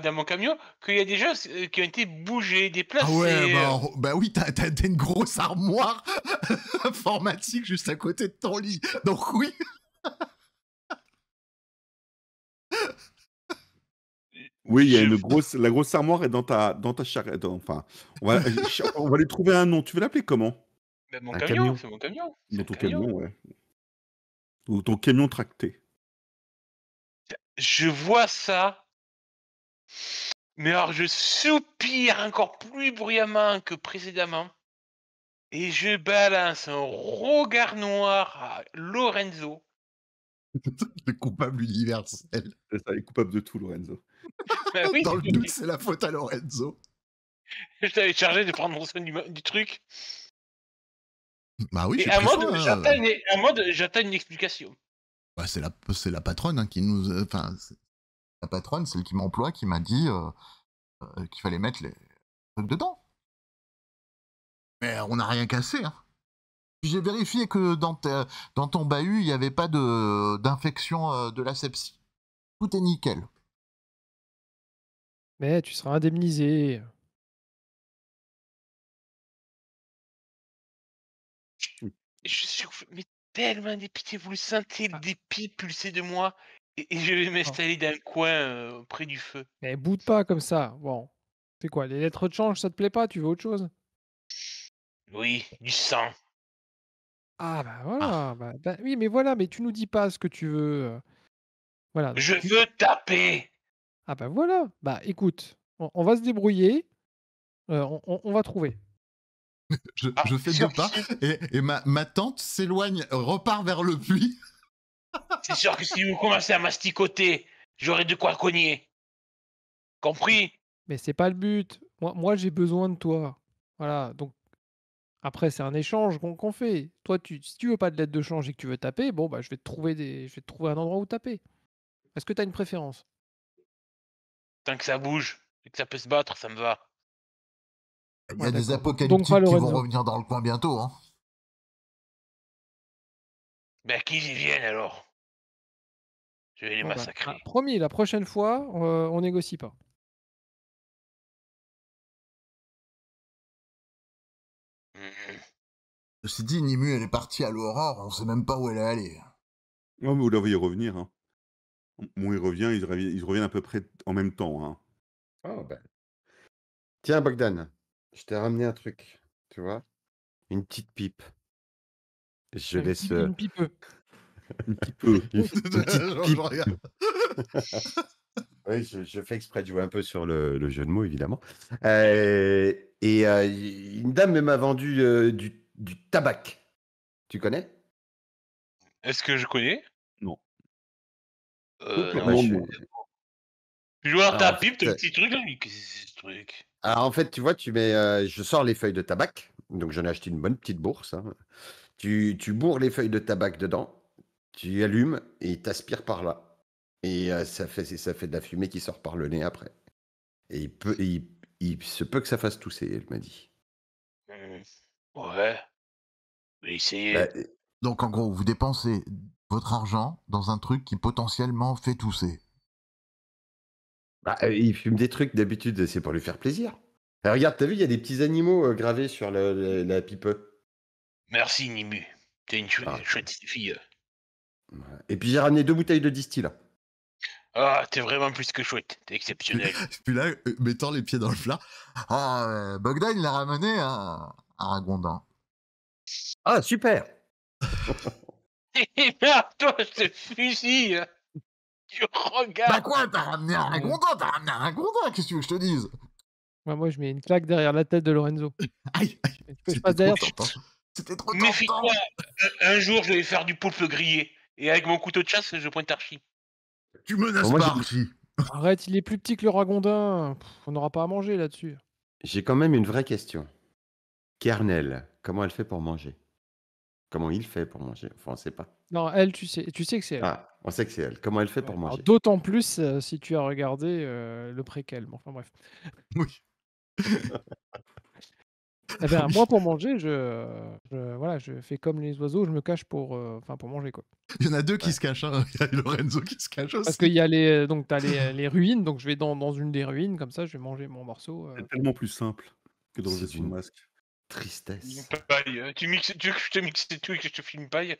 dans, mon camion qu'il y a des gens euh, qui ont été bougés, déplacés Ah ouais, bah, euh. oh, bah, oui, t'as une grosse armoire [LAUGHS] informatique juste à côté de ton lit. Donc oui. Oui, il y a une grosse, la grosse armoire est dans ta, dans ta charrette. Enfin, on va, on trouver un nom. Tu veux l'appeler comment ben, Mon camion, c'est mon camion. Dans ton camion, ouais. Ou ton camion tracté je vois ça, mais alors je soupire encore plus bruyamment que précédemment, et je balance un regard noir à Lorenzo. [LAUGHS] le coupable universel. coupable de tout, Lorenzo. Bah Dans le doute, c'est la faute à Lorenzo. Je t'avais chargé de prendre soin du, du truc. Bah oui, à mode, j'attends une explication. Bah, c'est la, patronne hein, qui nous. Euh, enfin, la patronne, celle qui m'emploie, qui m'a dit euh, euh, qu'il fallait mettre les trucs dedans. Mais on n'a rien cassé. Hein. J'ai vérifié que dans, ton bahut, il n'y avait pas de d'infection de, la sepsie. Tout est nickel. Mais tu seras indemnisé. Je suis tellement dépité, vous le sentez, le ah. dépit pulser de moi. Et, je vais ah. m'installer dans le coin euh, près du feu. Mais boude pas comme ça. Bon. C'est quoi Les lettres de change, ça te plaît pas Tu veux autre chose Oui, du sang. Ah bah voilà. Ah. Bah, bah, oui, mais voilà, mais tu nous dis pas ce que tu veux. Euh. Voilà. Je veux taper. Ah bah voilà. Bah écoute, on, va se débrouiller. Euh, on va trouver. [LAUGHS] Ah, je, fais deux pas et, ma, ma, tante s'éloigne, repart vers le puits. [LAUGHS] C'est sûr que si vous commencez à masticoter, j'aurai de quoi cogner. Compris Mais c'est pas le but. Moi, j'ai besoin de toi. Voilà, donc après, c'est un échange qu'on fait. Toi, tu, si tu veux pas de lettre de change et que tu veux taper, bon, bah, je vais trouver, des, je vais te trouver un endroit où taper. Est-ce que tu as une préférence Tant que ça bouge et que ça peut se battre, ça me va. Ah, il y a des apocalyptiques qui vont revenir dans le coin bientôt. Hein. Bah, qu'ils y viennent alors Je vais les bah, massacrer. Ah, promis, la prochaine fois, euh, on négocie pas. me hmm. suis dit, Nimu, elle est partie à l'aurore, on ne sait même pas où elle est allée. Non, mais vous voyez revenir. Hein. Bon, il revient, ils reviennent, à peu près en même temps. Hein. Oh, ben. Tiens, Bogdan, je t'ai ramené un truc, tu vois? Une petite pipe. Je laisse. Euh, une pipe. [LAUGHS] Une pipe. [LAUGHS] Une petite [LAUGHS] pipe. Oui, je, fais exprès de jouer un peu sur le, le jeu de mots, évidemment. Euh, et euh, une dame m'a vendu du, tabac. Tu connais? Est-ce que je connais Non. Tu joues ah, ta pipe, ton petit truc Qu'est-ce que c'est ce truc alors, en fait, tu vois, tu mets, euh, je sors les feuilles de tabac. Donc, j'en ai acheté une bonne petite bourse. Hein. Tu, bourres les feuilles de tabac dedans, tu allumes et t'aspires par là. Et euh, ça, fait, ça fait de la fumée qui sort par le nez après. Et il, peut, il, se peut que ça fasse tousser, elle m'a dit. Mmh. Ouais. Mais bah, Donc en gros, vous dépensez votre argent dans un truc qui potentiellement fait tousser. Bah, euh, il fume des trucs d'habitude, c'est pour lui faire plaisir. regarde, t'as vu, il y a des petits animaux euh, gravés sur la, la, pipe. Merci, Nimu. T'es une ah. chouette fille. Et puis j'ai ramené deux bouteilles de distill. Ah, t'es vraiment plus que chouette. T'es exceptionnel. [LAUGHS] Puis là, euh, mettant les pieds dans le plat, ah, Bogdan, l'a ramené un, un Ah, super [LAUGHS] Et merde, toi, je te tu regardes. Bah quoi, t'as ramené un ragondin, t'as ramené un ragondin, qu'est-ce que tu veux que je te dise Moi, je mets une claque derrière la tête de Lorenzo. [LAUGHS] Aïe, aïe. Je passe derrière. C'était trop Méfie-toi, un jour, je vais faire du poulpe grillé. Et avec mon couteau de chasse, je pointe Archie. Tu menaces pas Archie. [LAUGHS] Arrête, il est plus petit que le ragondin. on n'aura pas à manger là-dessus. J'ai quand même une vraie question. Kernel, comment elle fait pour manger Comment il fait pour manger? Enfin, on sait pas. Non, elle, tu sais tu sais que c'est elle. Ah, on sait que c'est elle. Comment elle fait pour manger? d'autant plus, euh, si tu as regardé, euh, le préquel, enfin bref. [LAUGHS] Oui. Eh ben, [LAUGHS] moi pour manger, je voilà, je fais comme les oiseaux, je me cache pour, euh, enfin pour manger, quoi. Il y en a deux qui se cachent, hein. Il y a Lorenzo qui se cache Parce qu'il y a les donc tu as les, ruines, donc je vais dans dans une des ruines, comme ça je vais manger mon morceau, C'est tellement plus simple que dans une masque tristesse. Paille. Hein. Tu, mixes, tu je te mixe tout et que je te filme paille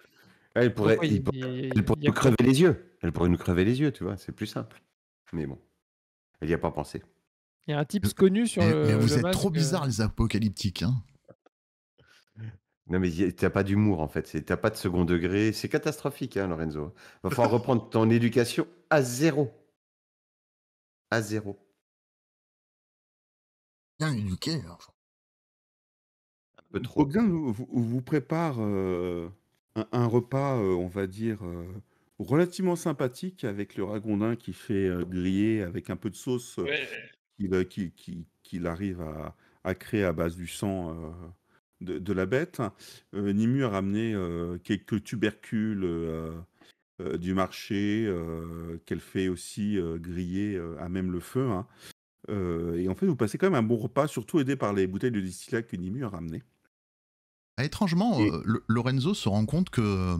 Elle pourrait, elle pourrait nous crever les yeux. Elle pourrait nous crever les yeux, tu vois, c'est plus simple. Mais bon, elle n'y a pas pensé. Il y a un type connu sur le. vous êtes trop euh. bizarre, les apocalyptiques, hein. non mais t'as pas d'humour en fait, t'as pas de second degré, c'est catastrophique hein, Lorenzo. Va falloir [LAUGHS] reprendre ton éducation à zéro. À zéro. Bien éduqué, enfin peu vous, vous, prépare euh, un, repas, euh, on va dire, euh, relativement sympathique avec le ragondin qui fait griller avec un peu de sauce qu'il qui, arrive à, créer à base du sang. De, la bête. Nimu a ramené quelques tubercules du marché qu'elle fait aussi griller à même le feu. Hein. et en fait, vous passez quand même un bon repas, surtout aidé par les bouteilles de distillat que Nimu a ramenées. Ah, étrangement, euh, Lorenzo se rend compte que euh,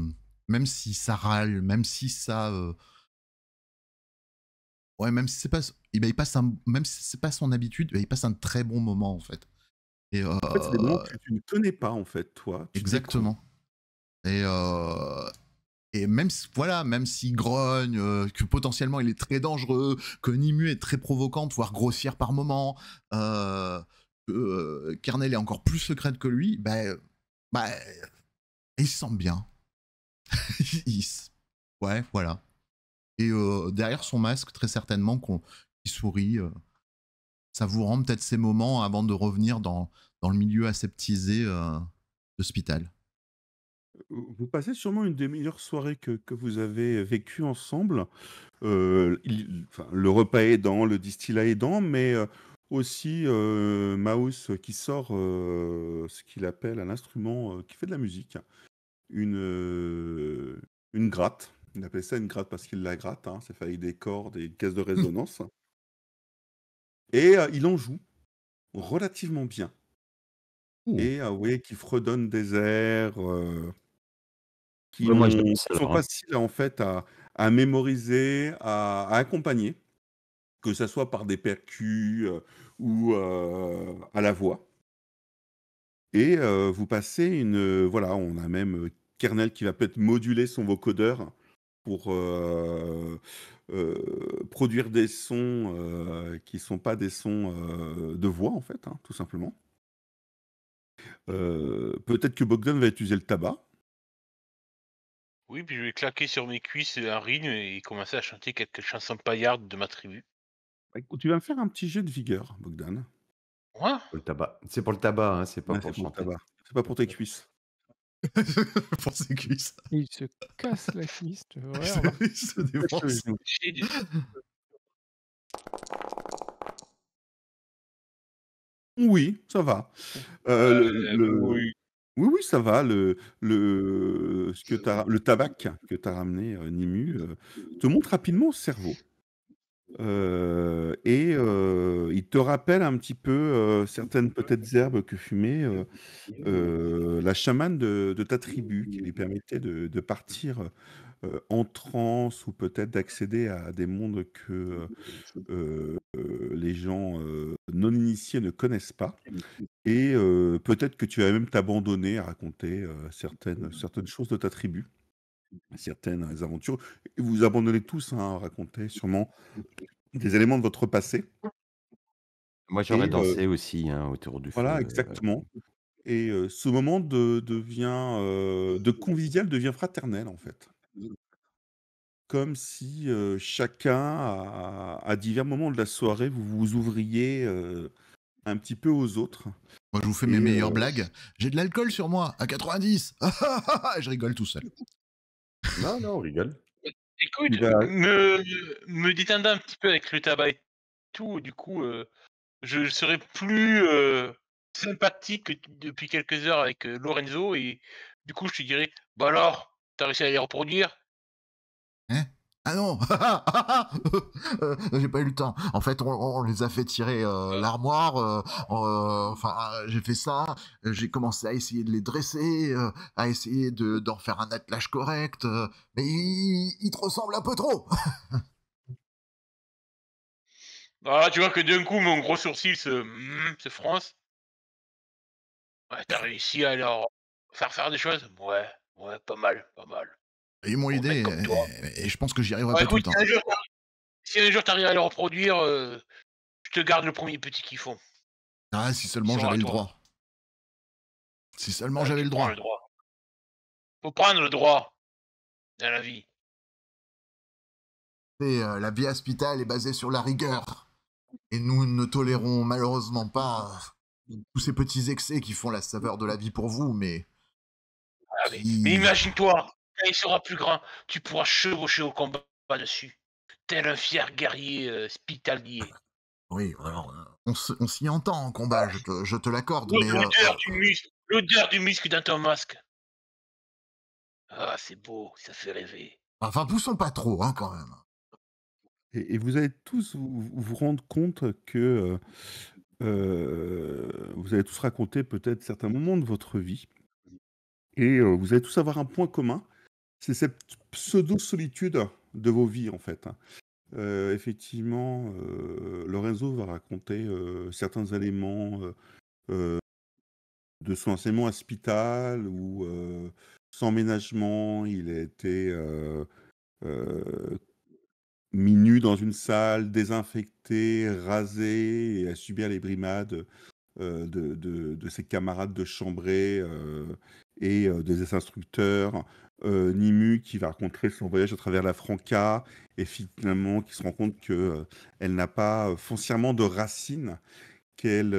même si ça râle, même si ça. Euh, ouais, même si c'est pas. Eh ben, il passe Même c'est pas son habitude, eh ben, il passe un très bon moment en fait. Et, En fait, c'est des moments que tu ne connais pas en fait, toi. Exactement. Et, et même voilà, même s'il grogne, que potentiellement il est très dangereux, que Nimu est très provocante, voire grossière par moment, euh, que Carnel est encore plus secrète que lui, ben, bah, euh, il sent bien. [LAUGHS] Ouais, voilà. Et euh, derrière son masque, très certainement, qu'on, qui sourit, euh, ça vous rend peut-être ces moments avant de revenir dans, dans le milieu aseptisé euh, d'hôpital. Vous passez sûrement une des meilleures soirées que, que vous avez vécues ensemble. le repas dans, le distillat aidant, mais aussi, euh, Maus euh, qui sort euh, ce qu'il appelle un instrument euh, qui fait de la musique, une, une gratte. Il appelait ça une gratte parce qu'il la gratte, c'est hein. fait avec des cordes et des caisses de mmh. résonance. Et il en joue relativement bien. Et euh, ah vous voyez fredonne des airs qui sont hein. faciles en fait à, mémoriser, à accompagner que ce soit par des percus euh, ou euh, à la voix. Et euh, vous passez une. voilà, on a même Kernel qui va peut-être moduler son vocodeur pour produire des sons qui ne sont pas des sons de voix, en fait, hein, tout simplement. Peut-être que Bogdan va utiliser le tabac. Oui, puis je vais claquer sur mes cuisses un rythme et commencer à chanter quelques chansons paillardes de ma tribu tu vas me faire un petit jeu de vigueur, Bogdan. Quoi le tabac. C'est pour le tabac, hein, c'est pas pour tabac. C'est pas pour tes cuisses. [LAUGHS] pour ses cuisses. Il se casse la cuisse. tu vois, Il se [LAUGHS] défonce. Oui, ça va. Euh, euh, euh, oui. Oui, ça va. Le, le, ce que t'as- le tabac que tu as ramené, Nimu, te montre rapidement au cerveau. Euh, et euh, il te rappelle un petit peu, euh, certaines peut-être herbes que fumait, la chamane de ta tribu qui lui permettait de partir, en transe ou peut-être d'accéder à des mondes que, les gens, non initiés ne connaissent pas et peut-être que tu vas même t'abandonner à raconter, certaines choses de ta tribu certaines aventures. Et vous abandonnez tous hein, à raconter sûrement des éléments de votre passé. Moi, j'en ai euh, dansé aussi hein, autour du feu. voilà, exactement. Et euh, ce moment de, devient euh, de convivial, devient fraternel en fait. Comme si chacun, à, divers moments de la soirée, vous vous ouvriez un petit peu aux autres. Moi, je vous fais mes meilleures blagues. J'ai de l'alcool sur moi, à 90. [LAUGHS] je rigole tout seul. Non, non, on rigole. Écoute, me, me détendant un petit peu avec le tabac et tout, du coup, euh, je serais plus euh, sympathique depuis quelques heures avec euh, Lorenzo et du coup, je te dirais, bah alors, t'as réussi à les reproduire ah non [LAUGHS] euh, J'ai pas eu le temps. En fait, on, les a fait tirer euh, l'armoire. Euh, enfin, j'ai fait ça. J'ai commencé à essayer de les dresser, à essayer d'en faire un attelage correct. mais ils il te ressemblent un peu trop. [LAUGHS] Ah, tu vois que d'un coup, mon gros sourcil se, mm, se fronce. t'as réussi à leur faire faire des choses Ouais, ouais, pas mal, pas mal. Et mon idée et, je pense que j'y arriverai bah, pas tout le temps. si un jour t'arrives à le reproduire, euh, je te garde le premier petit qu'ils font. Ah, si seulement j'avais le droit. Si seulement bah, j'avais le droit. le droit. Faut prendre le droit à la vie. Euh, la vie hospitale est basée sur la rigueur. Et nous ne tolérons malheureusement pas euh, tous ces petits excès qui font la saveur de la vie pour vous, mais. Ah, mais imagine-toi, il sera plus grand, tu pourras chevaucher au combat dessus, tel un fier guerrier euh, spitalier. Oui, alors hein. On, s'y entend en combat, ah. je te, l'accorde. l'odeur, euh, du ah. muscle, l'odeur du muscle ton masque. Ah, c'est beau, ça fait rêver. Enfin, poussons pas trop, hein, quand même. Et, vous allez tous vous, rendre compte que euh, vous allez tous raconter peut-être certains moments de votre vie. Et vous allez tous avoir un point commun, c'est cette pseudo-solitude de vos vies, en fait. Hein. Euh, effectivement, euh, Lorenzo va raconter euh, certains éléments de son enseignement à où, sans ménagement, il a été mis nu dans une salle, désinfecté, rasé et a subi les brimades de, de, ses camarades de chambrée et des instructeurs. Euh, Nimu qui va rencontrer son voyage à travers la Franca et finalement qui se rend compte que euh, elle n'a pas euh, foncièrement de racines qu'elle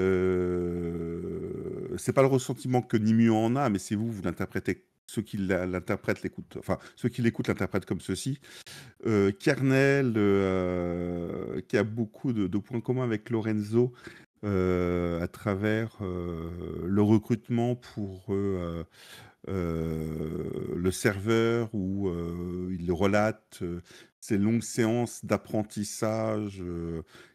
c'est pas le ressentiment que Nimu en a mais c'est vous vous l'interprétez ceux qui l'interprètent l'écoutent enfin ceux qui l'écoutent l'interprètent comme ceci Kernel qui a beaucoup de, de, points communs avec Lorenzo à travers le recrutement pour euh, le serveur où euh, il relate euh, ces longues séances d'apprentissage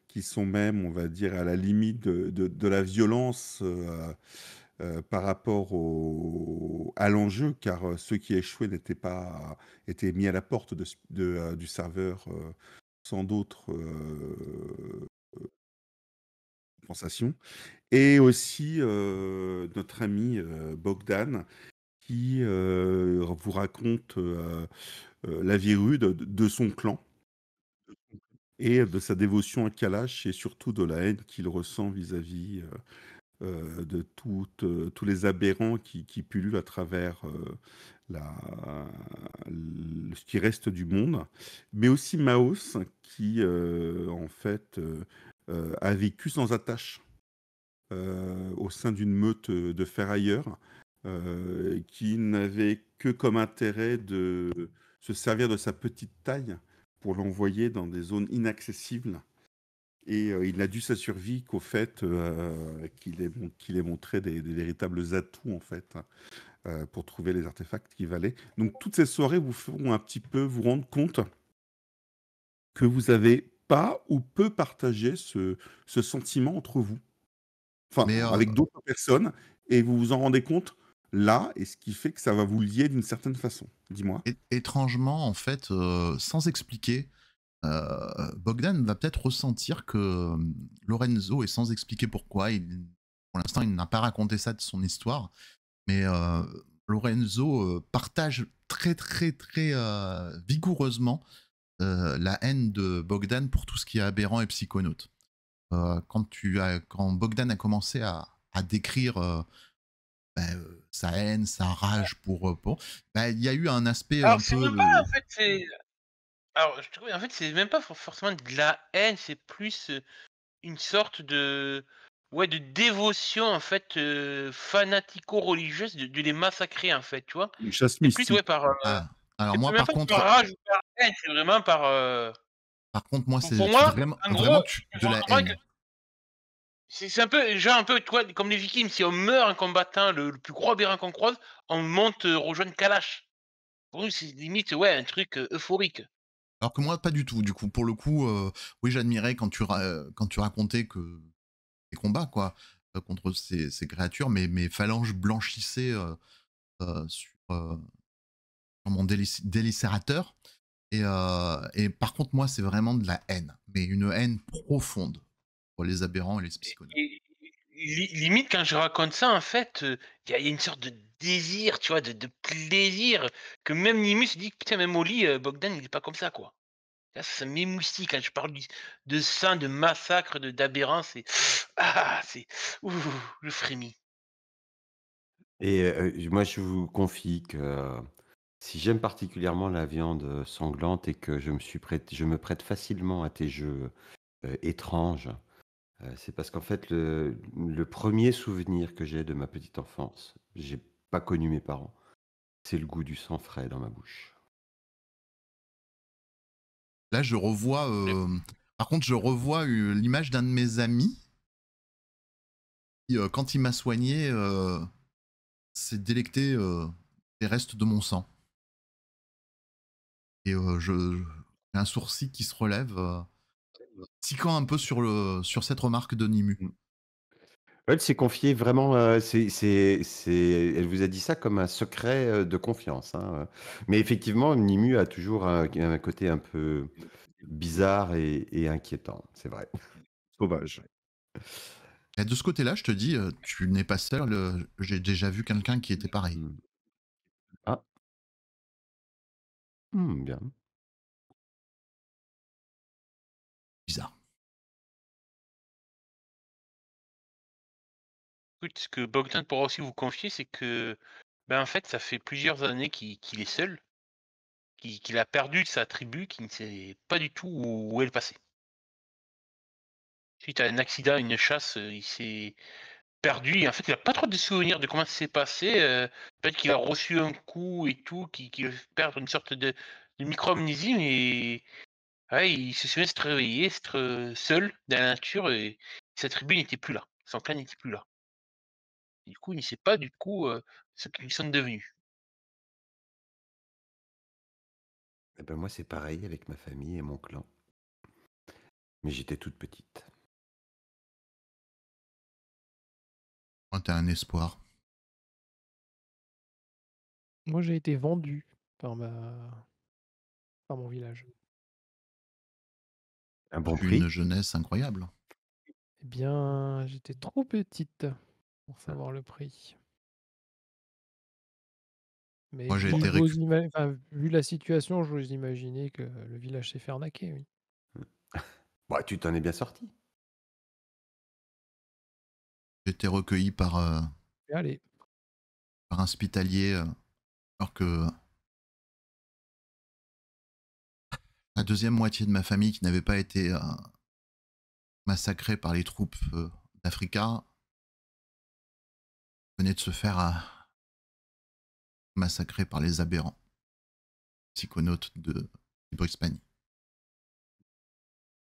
qui sont même, on va dire, à la limite de, la violence par rapport au, à l'enjeu, car ceux qui échouaient n'étaient pas étaient mis à la porte de, du serveur sans d'autres compensations. Et aussi notre ami Bogdan, qui euh, vous raconte euh, euh, la vie rude de son clan et de sa dévotion à Kalash et surtout de la haine qu'il ressent vis-à-vis de toutes tous les aberrants qui, pullulent à travers la, ce qui reste du monde, mais aussi Maos qui en fait a vécu sans attache au sein d'une meute de ferrailleurs euh, qui n'avait que comme intérêt de se servir de sa petite taille pour l'envoyer dans des zones inaccessibles. Et euh, il n'a dû sa survie qu'au fait euh, qu'il ait, montré des, véritables atouts, en fait, pour trouver les artefacts qui valaient. Donc toutes ces soirées vous feront un petit peu vous rendre compte que vous n'avez pas ou peu partagé ce, sentiment entre vous. Enfin, avec d'autres personnes, et vous vous en rendez compte là et ce qui fait que ça va vous lier d'une certaine façon Dis-moi. Étrangement, en fait, euh, sans expliquer, euh, Bogdan va peut-être ressentir que euh, Lorenzo, et sans expliquer pourquoi, il, pour l'instant, il n'a pas raconté ça de son histoire, mais Lorenzo partage très, très, très vigoureusement la haine de Bogdan pour tout ce qui est aberrant et psychonaute. quand, tu quand Bogdan a commencé à décrire sa ben, euh, haine, sa rage pour. Euh, pour... Bah, il y a eu un aspect. Alors, peu... Alors, je trouve, en fait, c'est même pas forcément de la haine, c'est plus euh, une sorte de. Ouais, de dévotion, en fait, fanatico-religieuse, de, les massacrer, en fait, tu vois. chasse Plus, ouais, par, ah, Alors, moi, par contre. Par rage par haine, c'est vraiment par. Par contre, moi, c'est vraiment, vraiment de la haine. C'est un peu, genre un peu, toi, comme les victimes si on meurt un combattant le, plus gros bérin qu'on croise, on monte euh, rejoindre Kalash. Pour nous, c'est limite, ouais, un truc euh, euphorique. Alors que moi, pas du tout. Du coup, pour le coup, euh, oui, j'admirais euh, quand tu, racontais que les combats, quoi, contre ces, créatures, mais mes phalanges blanchissaient sur, mon délicérateur. et par contre, moi, c'est vraiment de la haine, mais une haine profonde les aberrants et les psychologues. limite, quand je raconte ça, en fait, euh, il y, a une sorte de désir, tu vois, de, plaisir, que même Nimus dit putain, même au lit euh, Bogdan, il n'est pas comme ça, quoi. ça m'émoustille quand je parle de sang, de massacre, de C'est [SNIFFS] ah, c'est ouh, je frémis. Et euh, moi, je vous confie que si j'aime particulièrement la viande sanglante et que je me suis je me prête facilement à tes jeux étranges, euh, c'est parce qu'en fait, le premier souvenir que j'ai de ma petite enfance, j'ai pas connu mes parents, c'est le goût du sang frais dans ma bouche. Là, je revois, euh, par contre, je revois, euh, l'image d'un de mes amis qui, quand il m'a soigné, s'est délecté, des restes de mon sang. Et je j'ai un sourcil qui se relève, Tiquant un peu sur, sur cette remarque de Nimu. Mm. Elle s'est confiée vraiment. Euh, c'est, c'est, elle vous a dit ça comme un secret euh, de confiance. Hein, euh. Mais effectivement, Nimu a toujours un, côté un peu bizarre et, inquiétant. C'est vrai. Sauvage. de ce côté-là, je te dis, tu n'es pas seul. J'ai déjà vu quelqu'un qui était pareil. Mm. Ah. Hmm, bien. bizarre. ce que Bogdan pourra aussi vous confier, c'est que, ben en fait, ça fait plusieurs années qu'il est seul, qu'il a perdu sa tribu, qu'il ne sait pas du tout où, est le Suite à un accident, une chasse, euh, il s'est perdu. en fait, il n'a pas trop de souvenirs de comment ça s'est passé. Euh, peut-être qu'il a reçu un coup et tout, qu'il qu perd une sorte de, de micro-amnésie, mais ah il se souvient de se seul dans la nature et sa tribu n'était plus là, son clan n'était plus là. du coup, il ne sait pas du coup ce qu'ils sont devenus. Eh ben, moi, c'est pareil avec ma famille et mon clan. Mais j'étais toute petite. Tu as un espoir. Moi, j'ai été vendu par ma par mon village. Une jeunesse incroyable. Eh bien, j'étais trop petite pour savoir le prix. Mais vu la situation, vous imaginer que le village s'est fait arnaquer. Oui. Mmh. bah, tu t'en es bien sorti. J'étais recueilli euh par, un hospitalier euh, alors que la deuxième moitié de ma famille qui n'avait pas été euh, massacrée par les troupes euh, d'Africa venait de se faire euh, massacrer par les aberrants, psychonautes de Brisbane.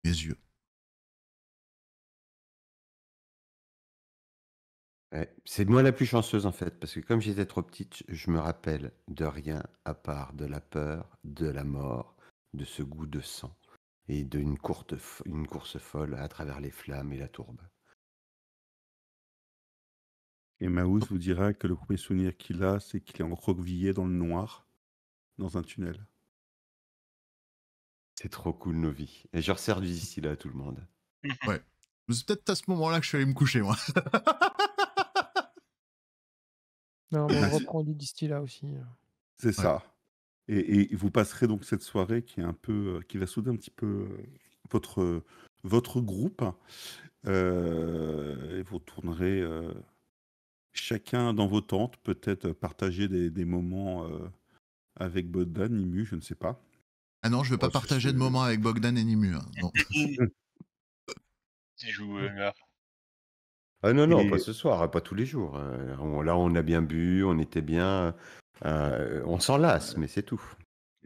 Mes yeux. c'est moi la plus chanceuse en fait, parce que comme j'étais trop petite, je me rappelle de rien à part de la peur, de la mort de ce goût de sang et d'une une course folle à travers les flammes et la tourbe. Et Maous vous dira que le premier souvenir qu'il a, c'est qu'il est recroquevillé dans le noir, dans un tunnel. C'est trop cool nos vies. Et je ressers du distillat à tout le monde. [LAUGHS] Ouais. C'est peut-être à ce moment-là que je suis allé me coucher, moi. non, mais on [LAUGHS] reprend du distillat aussi. C'est ça. Et, vous passerez donc cette soirée qui est un peu, euh, qui va souder un petit peu euh, votre, euh, votre groupe. et vous tournerez chacun dans vos tentes, peut-être partager des, moments avec Bogdan, Nimu, je ne sais pas. Ah non, je veux oh, pas partager de moments avec Bogdan et Nimu. Hein. [LAUGHS] [LAUGHS] Ah non, non, pas ce soir, pas tous les jours. Hein. là, on a bien bu, on était bien. Euh, on s'en lasse, mais c'est tout.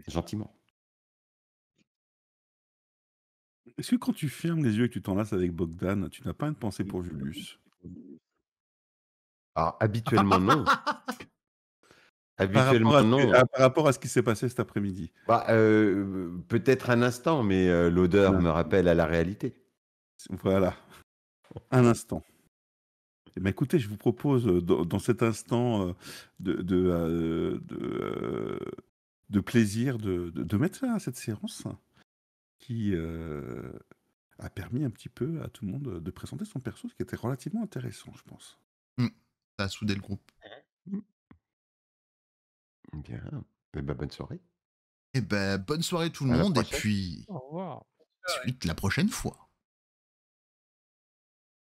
Gentiment. Est-ce que quand tu fermes les yeux et que tu t'enlaces avec Bogdan, tu n'as pas une pensée pour Julius Alors, ah, habituellement, non. [LAUGHS] Habituellement, non. Ah, par rapport à ce qui s'est passé cet après-midi bah, euh, peut-être un instant, mais euh, l'odeur me rappelle à la réalité. Voilà, un instant. Eh ben, écoutez, je vous propose euh, dans, cet instant euh, de, de, euh, de plaisir de, mettre fin à cette séance qui a permis un petit peu à tout le monde de présenter son perso, ce qui était relativement intéressant, je pense. Hmm. Ça a soudé le groupe. Hein mmh. Bien. Eh ben, bonne soirée. Eh ben, bonne soirée tout le monde et puis... Suite la prochaine fois.